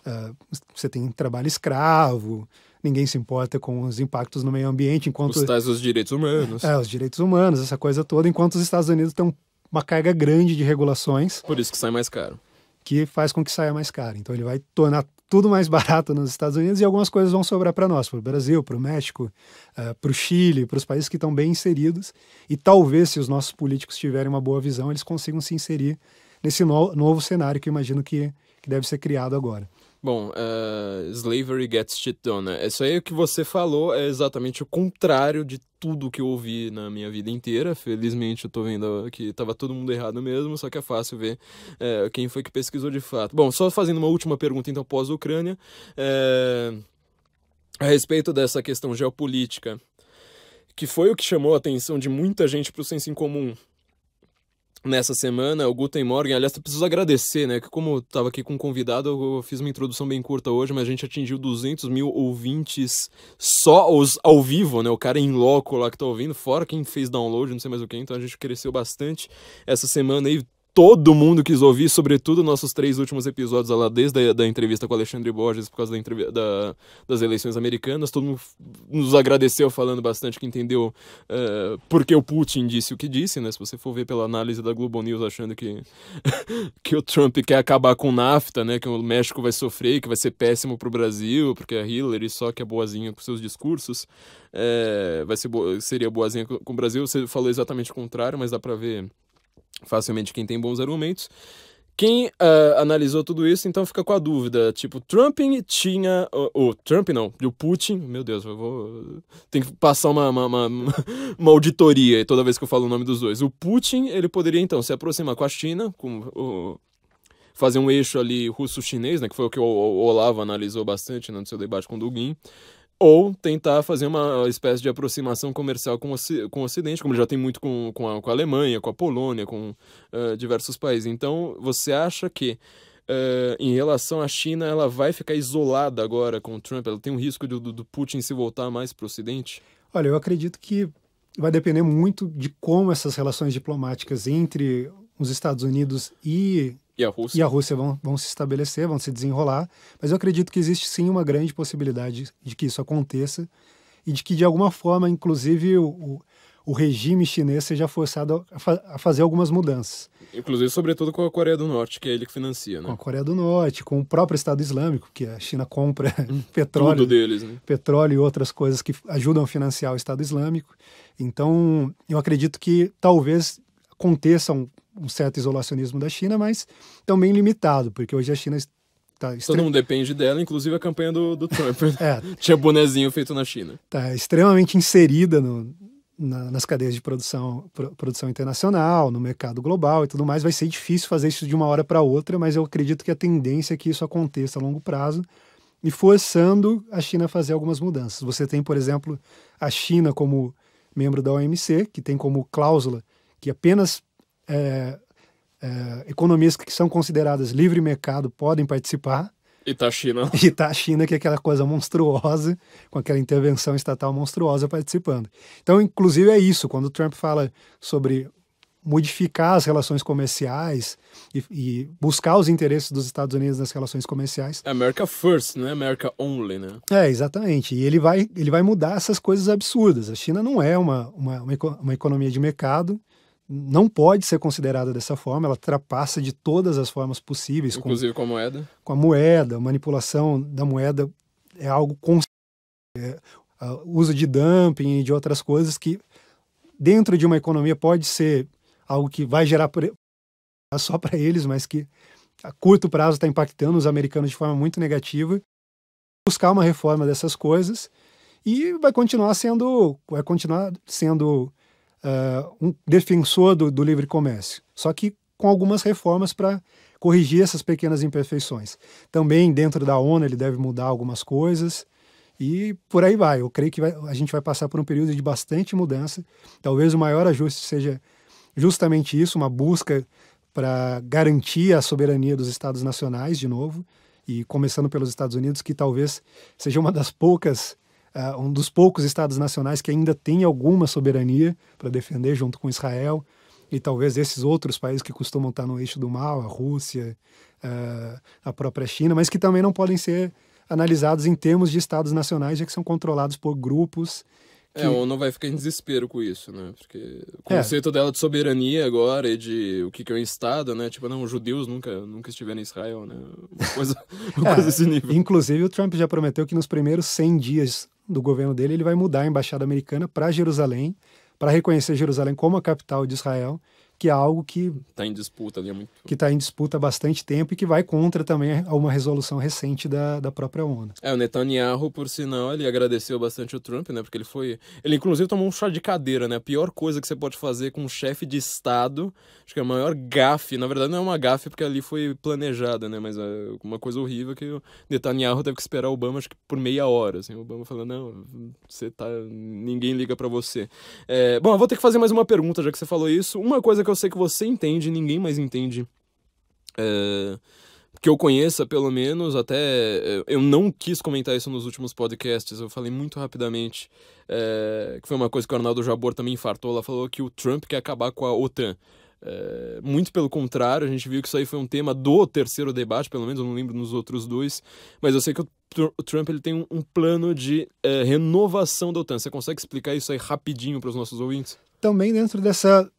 uh, você tem trabalho escravo, ninguém se importa com os impactos no meio ambiente, enquanto... Os tais os direitos humanos. É, os direitos humanos, essa coisa toda, enquanto os Estados Unidos têm uma carga grande de regulações. Por isso que sai mais caro. Que faz com que saia mais caro. Então ele vai tornar tudo mais [LAUGHS] barato nos Estados Unidos e algumas coisas vão sobrar para nós, para o Brasil, para o México, uh, ah, para o Chile, para os países que estão bem inseridos. E talvez, se os nossos políticos tiverem uma boa visão, eles consigam se inserir nesse no, novo cenário que eu imagino que, que deve ser criado agora. Bom, uh, Slavery Gets Shit Done. Né? Isso aí é que você falou é exatamente o contrário de tudo que eu ouvi na minha vida inteira. Felizmente eu tô vendo que tava todo mundo errado mesmo, só que é fácil ver uh, quem foi que pesquisou de fato. Bom, só fazendo uma última pergunta então pós-Ucrânia. Uh, a respeito dessa questão geopolítica, que foi o que chamou a atenção de muita gente para o senso em comum nessa semana, o Guten Morgen. Aliás, eu preciso agradecer, né? Que como eu tava aqui com um convidado, eu fiz uma introdução bem curta hoje, mas a gente atingiu 200 mil ouvintes só os ao vivo, né? O cara em loco lá que tá ouvindo, fora quem fez download, não sei mais o que. Então a gente cresceu bastante essa semana aí todo mundo quis ouvir, sobretudo nossos três últimos episódios lá, desde a, da entrevista com Alexandre Borges, por causa da, da, das eleições americanas. Todo mundo nos agradeceu falando bastante que entendeu uh, eh, porque o Putin disse o que disse, né? Se você for ver pela análise da Globo News achando que, [LAUGHS] que o Trump quer acabar com o NAFTA, né? Que o México vai sofrer, que vai ser péssimo pro Brasil, porque a Hillary só que é boazinha com seus discursos, é, vai ser bo seria boazinha com, com o Brasil. Você falou exatamente o contrário, mas dá para ver facilmente quem tem bons argumentos. Quem uh, analisou tudo isso, então fica com a dúvida, tipo, Trump tinha, o Trump não, o Putin, meu Deus, eu vou, tem que passar uma, uma, uma, [LAUGHS] uma auditoria toda vez que eu falo o nome dos dois. O Putin, ele poderia então se aproximar com a China, com o, fazer um eixo ali russo-chinês, né, que foi o que o Olavo analisou bastante né, no seu debate com o Dugin, ou tentar fazer uma espécie de aproximação comercial com o, com o Ocidente, como ele já tem muito com, com, a, com a Alemanha, com a Polônia, com uh, diversos países. Então, você acha que Uh, em relação à China, ela vai ficar isolada agora com o Trump? Ela tem um risco do, do Putin se voltar mais para o Ocidente? Olha, eu acredito que vai depender muito de como essas relações diplomáticas entre os Estados Unidos e e a Rússia, e a Rússia vão, vão se estabelecer, vão se desenrolar. Mas eu acredito que existe sim uma grande possibilidade de que isso aconteça e de que, de alguma forma, inclusive, o, o o regime chinês seja forçado a, fa a, fazer algumas mudanças. Inclusive, sobretudo com a Coreia do Norte, que é ele que financia, né? Com a Coreia do Norte, com o próprio Estado Islâmico, que a China compra [LAUGHS] petróleo, Tudo deles, né? petróleo e outras coisas que ajudam a financiar o Estado Islâmico. Então, eu acredito que talvez aconteça um, um certo isolacionismo da China, mas também limitado, porque hoje a China está extre... Todo mundo depende dela, inclusive a campanha do, do Trump. Né? é. [LAUGHS] Tinha bonezinho feito na China. Está extremamente inserida no, na, nas cadeias de produção, pro, produção internacional, no mercado global e tudo mais. Vai ser difícil fazer isso de uma hora para outra, mas eu acredito que a tendência é que isso aconteça a longo prazo e forçando a China a fazer algumas mudanças. Você tem, por exemplo, a China como membro da OMC, que tem como cláusula que apenas é, é, economias que são consideradas livre mercado podem participar. E tá a China. [LAUGHS] E tá a China, que é aquela coisa monstruosa, com aquela intervenção estatal monstruosa participando. Então, inclusive, é isso. Quando o Trump fala sobre modificar as relações comerciais e, e, buscar os interesses dos Estados Unidos nas relações comerciais. É America first, não é America only, né? É, exatamente. E ele vai, ele vai mudar essas coisas absurdas. A China não é uma, uma, uma economia de mercado, não pode ser considerada dessa forma, ela trapaça de todas as formas possíveis. Inclusive com, com a moeda? Com a moeda, a manipulação da moeda é algo constante. É, uso de dumping e de outras coisas que, dentro de uma economia, pode ser algo que vai gerar pre... [LAUGHS] só para eles, mas que a curto prazo está impactando os americanos de forma muito negativa. Buscar uma reforma dessas coisas e vai continuar sendo, vai continuar sendo uh, um defensor do, do livre comércio, só que com algumas reformas para corrigir essas pequenas imperfeições. Também dentro da ONU ele deve mudar algumas coisas e por aí vai. Eu creio que vai, a gente vai passar por um período de bastante mudança. Talvez o maior ajuste seja justamente isso, uma busca para garantir a soberania dos estados nacionais de novo e começando pelos Estados Unidos, que talvez seja uma das poucas uh, um dos poucos estados nacionais que ainda tem alguma soberania para defender junto com Israel e talvez esses outros países que costumam estar no eixo do mal, a Rússia, uh, a própria China, mas que também não podem ser analisados em termos de estados nacionais, já que são controlados por grupos é, que... É, ou não vai ficar em desespero com isso, né? Porque o é. conceito é. dela de soberania agora e de o que, que é um Estado, né? Tipo, não, os judeus nunca, nunca estiveram em Israel, né? Uma coisa, [LAUGHS] uma é. coisa desse nível. Inclusive, o Trump já prometeu que nos primeiros 100 dias do governo dele, ele vai mudar a embaixada americana para Jerusalém, para reconhecer Jerusalém como a capital de Israel que é algo que está em disputa ali há muito que está em disputa há bastante tempo e que vai contra também a uma resolução recente da, da própria ONU. É, o Netanyahu, por sinal, ele agradeceu bastante o Trump, né? Porque ele foi. Ele inclusive tomou um chá de cadeira, né? A pior coisa que você pode fazer com um chefe de Estado, acho que é a maior gafe. Na verdade, não é uma gafe, porque ali foi planejada, né? Mas é uma coisa horrível que o Netanyahu teve que esperar o Obama, acho que por meia hora. Assim, o Obama falando, não, você tá. ninguém liga para você. É... Bom, eu vou ter que fazer mais uma pergunta, já que você falou isso. Uma coisa que eu sei que você entende, ninguém mais entende. É, que eu conheça, pelo menos, até. É, eu não quis comentar isso nos últimos podcasts, eu falei muito rapidamente. É, que foi uma coisa que o Arnaldo Jabor também infartou. Ela falou que o Trump quer acabar com a OTAN. É, muito pelo contrário, a gente viu que isso aí foi um tema do terceiro debate, pelo menos eu não lembro nos outros dois, mas eu sei que o, Tr o Trump ele tem um, um plano de é, renovação da OTAN. Você consegue explicar isso aí rapidinho para os nossos ouvintes? Também dentro dessa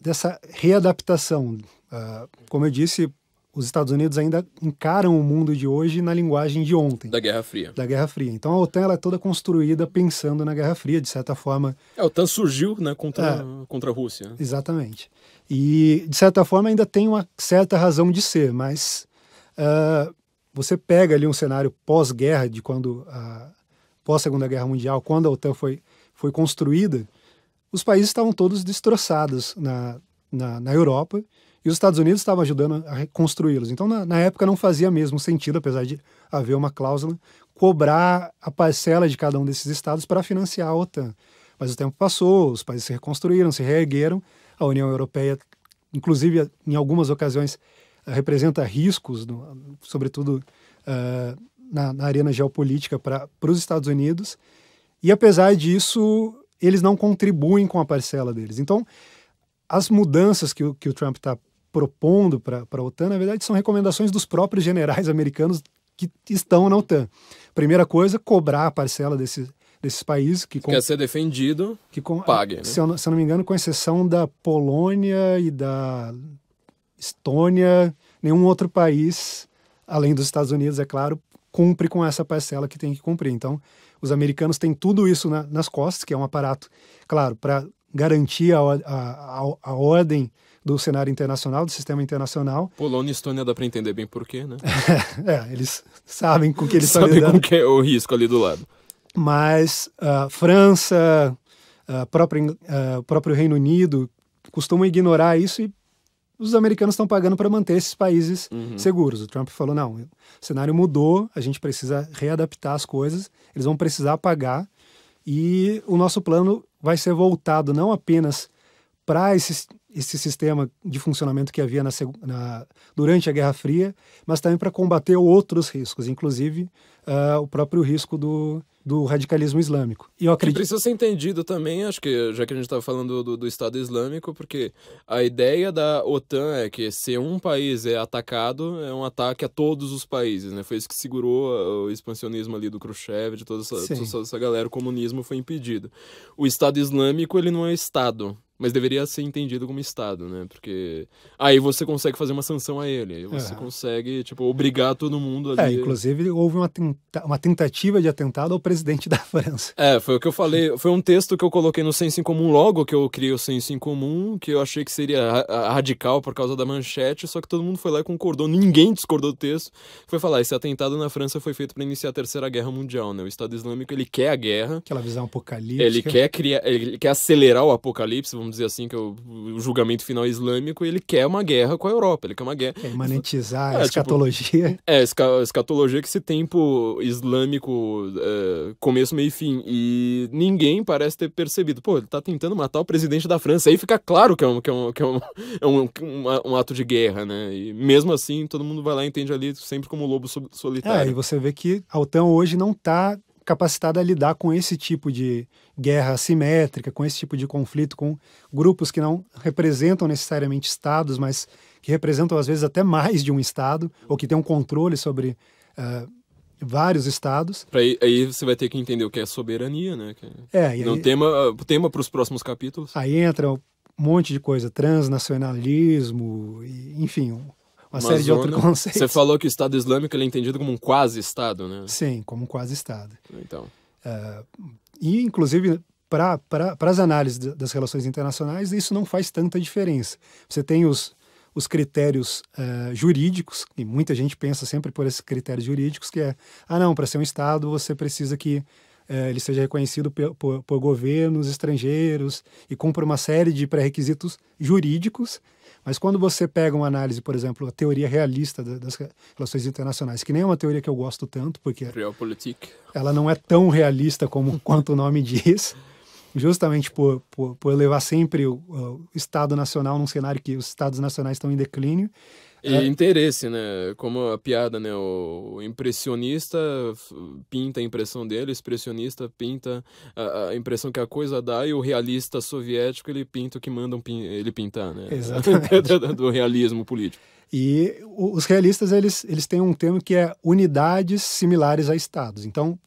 dessa readaptação. Uh, como eu disse, os Estados Unidos ainda encaram o mundo de hoje na linguagem de ontem. Da Guerra Fria. Da Guerra Fria. Então a OTAN ela é toda construída pensando na Guerra Fria, de certa forma. É, a OTAN surgiu né, contra, é, contra a Rússia. Né? Exatamente. E, de certa forma, ainda tem uma certa razão de ser, mas uh, você pega ali um cenário pós-guerra, de quando pós-segunda guerra mundial, quando a OTAN foi, foi construída, os países estavam todos destroçados na, na, na Europa e os Estados Unidos estavam ajudando a reconstruí-los. Então, na, na, época, não fazia mesmo sentido, apesar de haver uma cláusula, cobrar a parcela de cada um desses estados para financiar a OTAN. Mas o tempo passou, os países se reconstruíram, se reergueram, a União Europeia, inclusive em algumas ocasiões, representa riscos, no, sobretudo uh, na, na, arena geopolítica para os Estados Unidos. E apesar disso, eles não contribuem com a parcela deles. Então, as mudanças que o, que o Trump está propondo para a OTAN, na verdade, são recomendações dos próprios generais americanos que estão na OTAN. Primeira coisa, cobrar a parcela desse, desses países que... Com, quer ser defendido, que com, pague. Né? Se, eu, se eu não me engano, com exceção da Polônia e da Estônia, nenhum outro país, além dos Estados Unidos, é claro, cumpre com essa parcela que tem que cumprir. Então, os americanos têm tudo isso na, nas costas, que é um aparato, claro, para garantir a, a, a, a ordem do cenário internacional, do sistema internacional. Polônia e Estônia dá para entender bem porquê, né? [LAUGHS] é, eles sabem com que eles sabem estão lidando. com que é o risco ali do lado. Mas uh, França, uh, ah, próprio, uh, ah, próprio Reino Unido costumam ignorar isso e os americanos estão pagando para manter esses países uhum. seguros. O Trump falou: não, o cenário mudou, a gente precisa readaptar as coisas, eles vão precisar pagar, e o nosso plano vai ser voltado não apenas para esse, esse sistema de funcionamento que havia na, na, durante a Guerra Fria, mas também para combater outros riscos, inclusive uh, o próprio risco do, do radicalismo islâmico. E eu acredito... precisa ser entendido também, acho que, já que a gente estava tá falando do, do, Estado Islâmico, porque a ideia da OTAN é que se um país é atacado, é um ataque a todos os países, né? Foi isso que segurou ah, o expansionismo ali do Khrushchev, de toda essa, toda essa galera, o comunismo foi impedido. O Estado Islâmico, ele não é Estado, mas deveria ser entendido como Estado, né? Porque aí você consegue fazer uma sanção a ele, aí você é. consegue, tipo, obrigar todo mundo é, ali. É, inclusive houve uma, tenta uma tentativa de atentado ao presidente da [LAUGHS] França. É, foi o que eu falei, foi um texto que eu coloquei no Senso em Comum logo que eu criei o Senso em Comum, que eu achei que seria radical por causa da manchete, só que todo mundo foi lá e concordou, ninguém discordou do texto, foi falar, esse atentado na França foi feito para iniciar a Terceira Guerra Mundial, né? O Estado Islâmico, ele quer a guerra. Aquela visão apocalíptica. Ele quer criar, ele quer acelerar o apocalipse, vamos vamos dizer assim, que é o, julgamento final islâmico, ele quer uma guerra com a Europa, ele quer uma guerra. É, é, a tipo, escatologia. Tipo, é, a escatologia que esse tempo islâmico, é, começo, meio e fim. E ninguém parece ter percebido. Pô, ele tá tentando matar o presidente da França. Aí fica claro que é um, que é um, que é um, [LAUGHS] é um, um, um ato de guerra, né? E mesmo assim, todo mundo vai lá e entende ali sempre como lobo solitário. É, e você vê que OTAN hoje não tá capacitada a lidar com esse tipo de guerra assimétrica, com esse tipo de conflito, com grupos que não representam necessariamente estados, mas que representam às vezes até mais de um estado, ou que têm um controle sobre uh, vários estados. aí, aí, você vai ter que entender o que é soberania, né? Que é, e não aí, tema tema para os próximos capítulos. Aí entra um monte de coisa, transnacionalismo, enfim, um uma, série zona. de outros conceitos. Você falou que o Estado Islâmico é entendido como um quase-Estado, né? Sim, como um quase-Estado. Então. Uh, e, inclusive, para as análises das relações internacionais, isso não faz tanta diferença. Você tem os, os critérios uh, jurídicos, e muita gente pensa sempre por esses critérios jurídicos, que é, ah, não, para ser um Estado você precisa que uh, ele seja reconhecido por, por, por governos estrangeiros e cumpra uma série de pré-requisitos jurídicos mas quando você pega uma análise, por exemplo, a teoria realista das relações internacionais, que nem é uma teoria que eu gosto tanto, porque Realpolitik. ela não é tão realista como [LAUGHS] quanto o nome diz, justamente por, por, por levar sempre o, o Estado Nacional num cenário que os Estados Nacionais estão em declínio, e é. interesse, né? Como a piada, né? O impressionista pinta a impressão dele, o expressionista pinta a, impressão que a coisa dá e o realista soviético ele pinta o que mandam ele pintar, né? Exatamente. [LAUGHS] Do realismo político. E os realistas, eles, eles têm um termo que é unidades similares a estados. Então,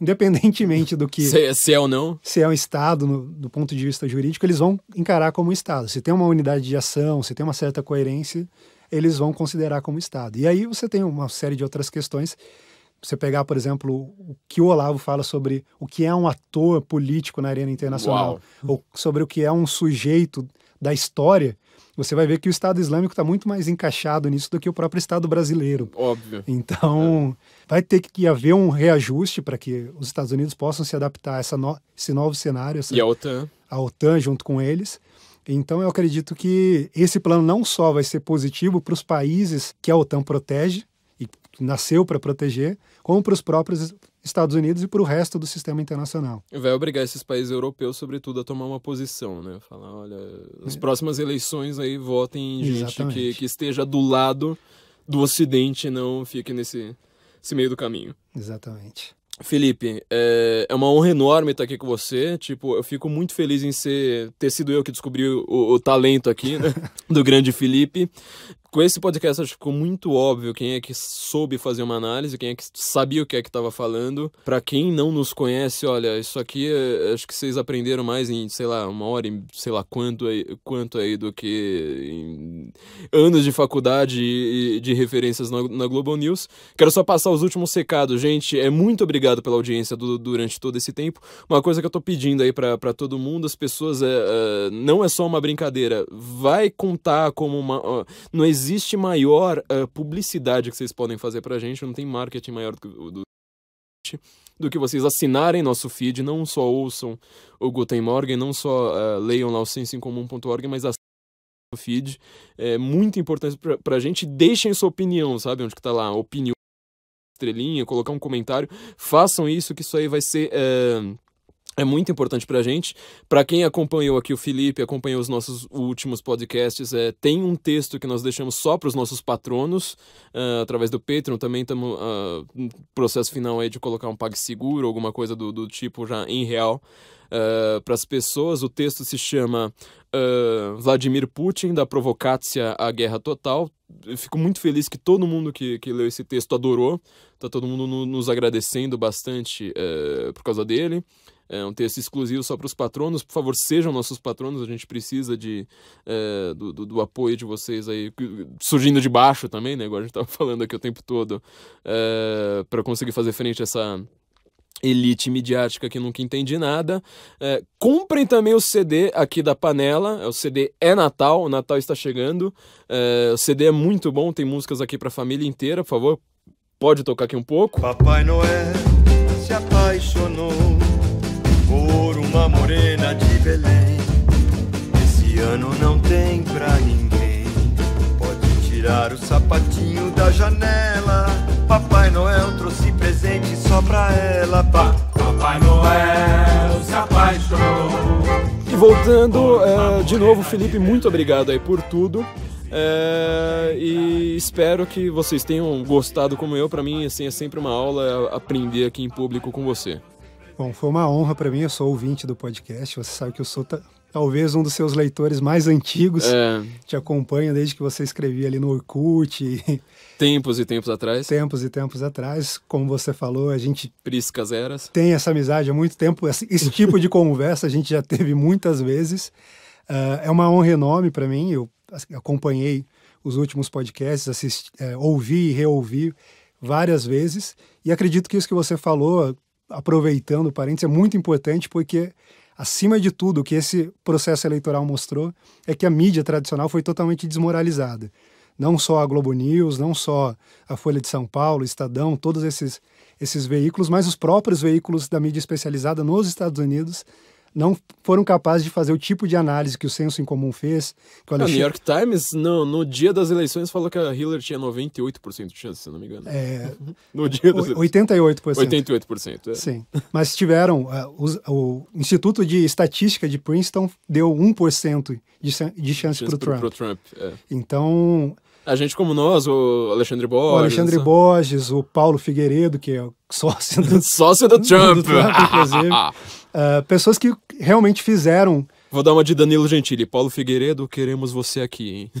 independentemente do que... [LAUGHS] Se, é, se é ou não. Se é um estado, no, do ponto de vista jurídico, eles vão encarar como um estado. Se tem uma unidade de ação, se tem uma certa coerência eles vão considerar como Estado. E aí você tem uma série de outras questões. Você pegar, por exemplo, o que o Olavo fala sobre o que é um ator político na arena internacional, Uau. ou sobre o que é um sujeito da história, você vai ver que o Estado Islâmico está muito mais encaixado nisso do que o próprio Estado brasileiro. Óbvio. Então, é. vai ter que haver um reajuste para que os Estados Unidos possam se adaptar a no... esse novo cenário. Essa... E a OTAN. A OTAN junto com eles. Então eu acredito que esse plano não só vai ser positivo para os países que a OTAN protege e nasceu para proteger, como para os próprios Estados Unidos e para o resto do sistema internacional. Vai obrigar esses países europeus, sobretudo, a tomar uma posição, né? Falar, olha, as é. próximas eleições aí votem em gente que, que esteja do lado do Ocidente, não fique nesse, nesse meio do caminho. Exatamente. Felipe, é, é, uma honra enorme estar aqui com você. Tipo, eu fico muito feliz em ser, ter sido eu que descobri o, o talento aqui né? [LAUGHS] do grande Felipe com esse podcast acho que ficou muito óbvio quem é que soube fazer uma análise, quem é que sabia o que é que estava falando. Para quem não nos conhece, olha, isso aqui é, acho que vocês aprenderam mais em, sei lá, uma hora, em, sei lá quanto aí, quanto aí do que em anos de faculdade e, e de referências na, na, Global News. Quero só passar os últimos secados, gente. É muito obrigado pela audiência do, durante todo esse tempo. Uma coisa que eu tô pedindo aí para todo mundo, as pessoas, é, é, não é só uma brincadeira. Vai contar como uma. Ó, não existe existe maior uh, publicidade que vocês podem fazer pra gente, não tem marketing maior do que, do, do que vocês assinarem nosso feed, não só ouçam o Guten Morgen, não só uh, leiam lá o sensoincomum.org, mas assinem o feed. É muito importante pra, pra gente, deixem sua opinião, sabe? Onde que tá lá, opinião, estrelinha, colocar um comentário. Façam isso, que isso aí vai ser... Uh é muito importante para a gente. Para quem acompanhou aqui o Felipe, acompanhou os nossos últimos podcasts, é, tem um texto que nós deixamos só para os nossos patronos, uh, através do Patreon. Também estamos uh, ah, no processo final aí de colocar um PagSeguro, alguma coisa do, do tipo já em real. Uh, ah, para as pessoas, o texto se chama uh, Vladimir Putin, da Provocácia à Guerra Total. Eu fico muito feliz que todo mundo que, que leu esse texto adorou. Tá todo mundo no, nos agradecendo bastante uh, por causa dele. É um texto exclusivo só para os patronos. Por favor, sejam nossos patronos. A gente precisa de, eh, do, do, do, apoio de vocês aí, surgindo de baixo também, né? Igual a gente estava [LAUGHS] falando aqui o tempo todo, eh, para conseguir fazer frente a essa elite midiática que nunca entendi nada. É, comprem também o CD aqui da Panela. É, o CD é Natal, o Natal está chegando. É, o CD é muito bom, tem músicas aqui para a família inteira, por favor. Pode tocar aqui um pouco. Papai Noel se apaixonou por uma morena de Belém. Esse ano não tem pra ninguém. Pode tirar o sapatinho da janela Papai Noel trouxe presente só pra ela. Pa Papai Noel se apaixonou. E voltando, é, de novo, Felipe, muito obrigado aí por tudo. É, e espero que vocês tenham gostado como eu. Para mim, assim, é sempre uma aula aprender aqui em público com você. Bom, foi uma honra para mim. Eu sou ouvinte do podcast. Você sabe que eu sou talvez um dos seus leitores mais antigos. É. Te acompanho desde que você escrevia ali no Orkut. E... Tempos e tempos atrás. Tempos e tempos atrás, como você falou, a gente. Priscas eras. Tem essa amizade há muito tempo. Esse, esse [LAUGHS] tipo de conversa a gente já teve muitas vezes. Uh, é uma honra enorme para mim. Eu acompanhei os últimos podcasts, assisti, é, ouvi e reouvi várias vezes. E acredito que isso que você falou, aproveitando o parênteses, é muito importante porque acima de tudo, o que esse processo eleitoral mostrou é que a mídia tradicional foi totalmente desmoralizada não só a Globo News, não só a Folha de São Paulo, Estadão, todos esses, esses veículos, mas os próprios veículos da mídia especializada nos Estados Unidos não foram capazes de fazer o tipo de análise que o Censo em Comum fez. Que o Alexandre... New York Times, no, no dia das eleições, falou que a Hillary tinha 98% de chance, se não me engano. É... [LAUGHS] no dia das eleições. 88%. 88%, é. Sim. Mas tiveram... Uh, os, o Instituto de Estatística de Princeton deu 1% de, de chance, chance para o Trump. Pro Trump é. Então... A gente como nós, o Alexandre Borges. O Alexandre né? Borges, o Paulo Figueiredo, que é sócio do, [LAUGHS] sócio do Trump. [LAUGHS] Do Trump inclusive. uh, [LAUGHS] pessoas que realmente fizeram. Vou dar uma de Danilo Gentili. Paulo Figueiredo, queremos você aqui, hein?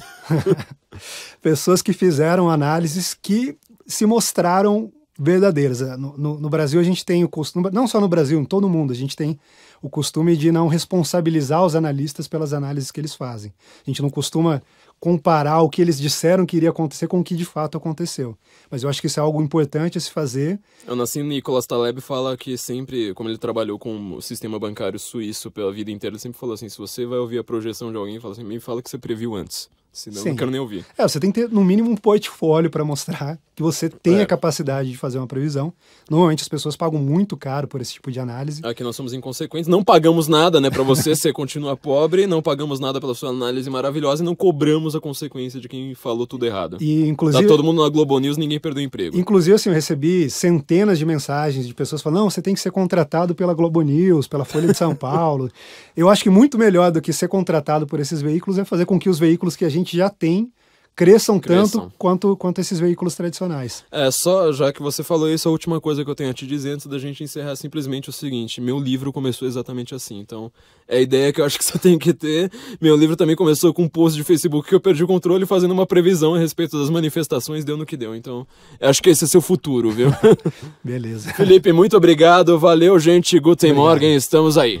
pessoas que fizeram análises que se mostraram verdadeiras. Ah, no, no, no, Brasil, a gente tem o costume, não só no Brasil, em todo mundo, a gente tem o costume de não responsabilizar os analistas pelas análises que eles fazem. A gente não costuma comparar o que eles disseram que iria acontecer com o que de fato aconteceu. Mas eu acho que isso é algo importante a se fazer. O Nassim Nicolas Taleb fala que sempre, como ele trabalhou com o sistema bancário suíço pela vida inteira, ele sempre falou assim, se você vai ouvir a projeção de alguém, fala assim, me fala que você previu antes. Senão Sim. eu não quero nem ouvir. É, você tem que ter, no mínimo, um portfólio para mostrar que você tem é. a capacidade de fazer uma previsão. Normalmente as pessoas pagam muito caro por esse tipo de análise. Aqui nós somos inconsequentes, não pagamos nada, né? Para você, você continua pobre, não pagamos nada pela sua análise maravilhosa e não cobramos a consequência de quem falou tudo errado. E, inclusive... Tá todo mundo na Globo News, ninguém perdeu emprego. Inclusive, assim, eu recebi centenas de mensagens de pessoas falando, não, você tem que ser contratado pela Globo News, pela Folha de São [LAUGHS] Paulo. eu acho que muito melhor do que ser contratado por esses veículos é fazer com que os veículos que a gente gente já tem cresçam, cresçam, tanto quanto, quanto esses veículos tradicionais. É, só já que você falou isso, a última coisa que eu tenho a te dizer antes da gente encerrar é simplesmente o seguinte: meu livro começou exatamente assim. Então, é a ideia que eu acho que você tem que ter. Meu livro também começou com um post de Facebook que eu perdi o controle fazendo uma previsão a respeito das manifestações, deu no que deu. Então, acho que esse é seu futuro, viu? [LAUGHS] Beleza. Felipe, muito obrigado. Valeu, gente. Guten Morgen, estamos aí.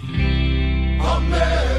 Amém.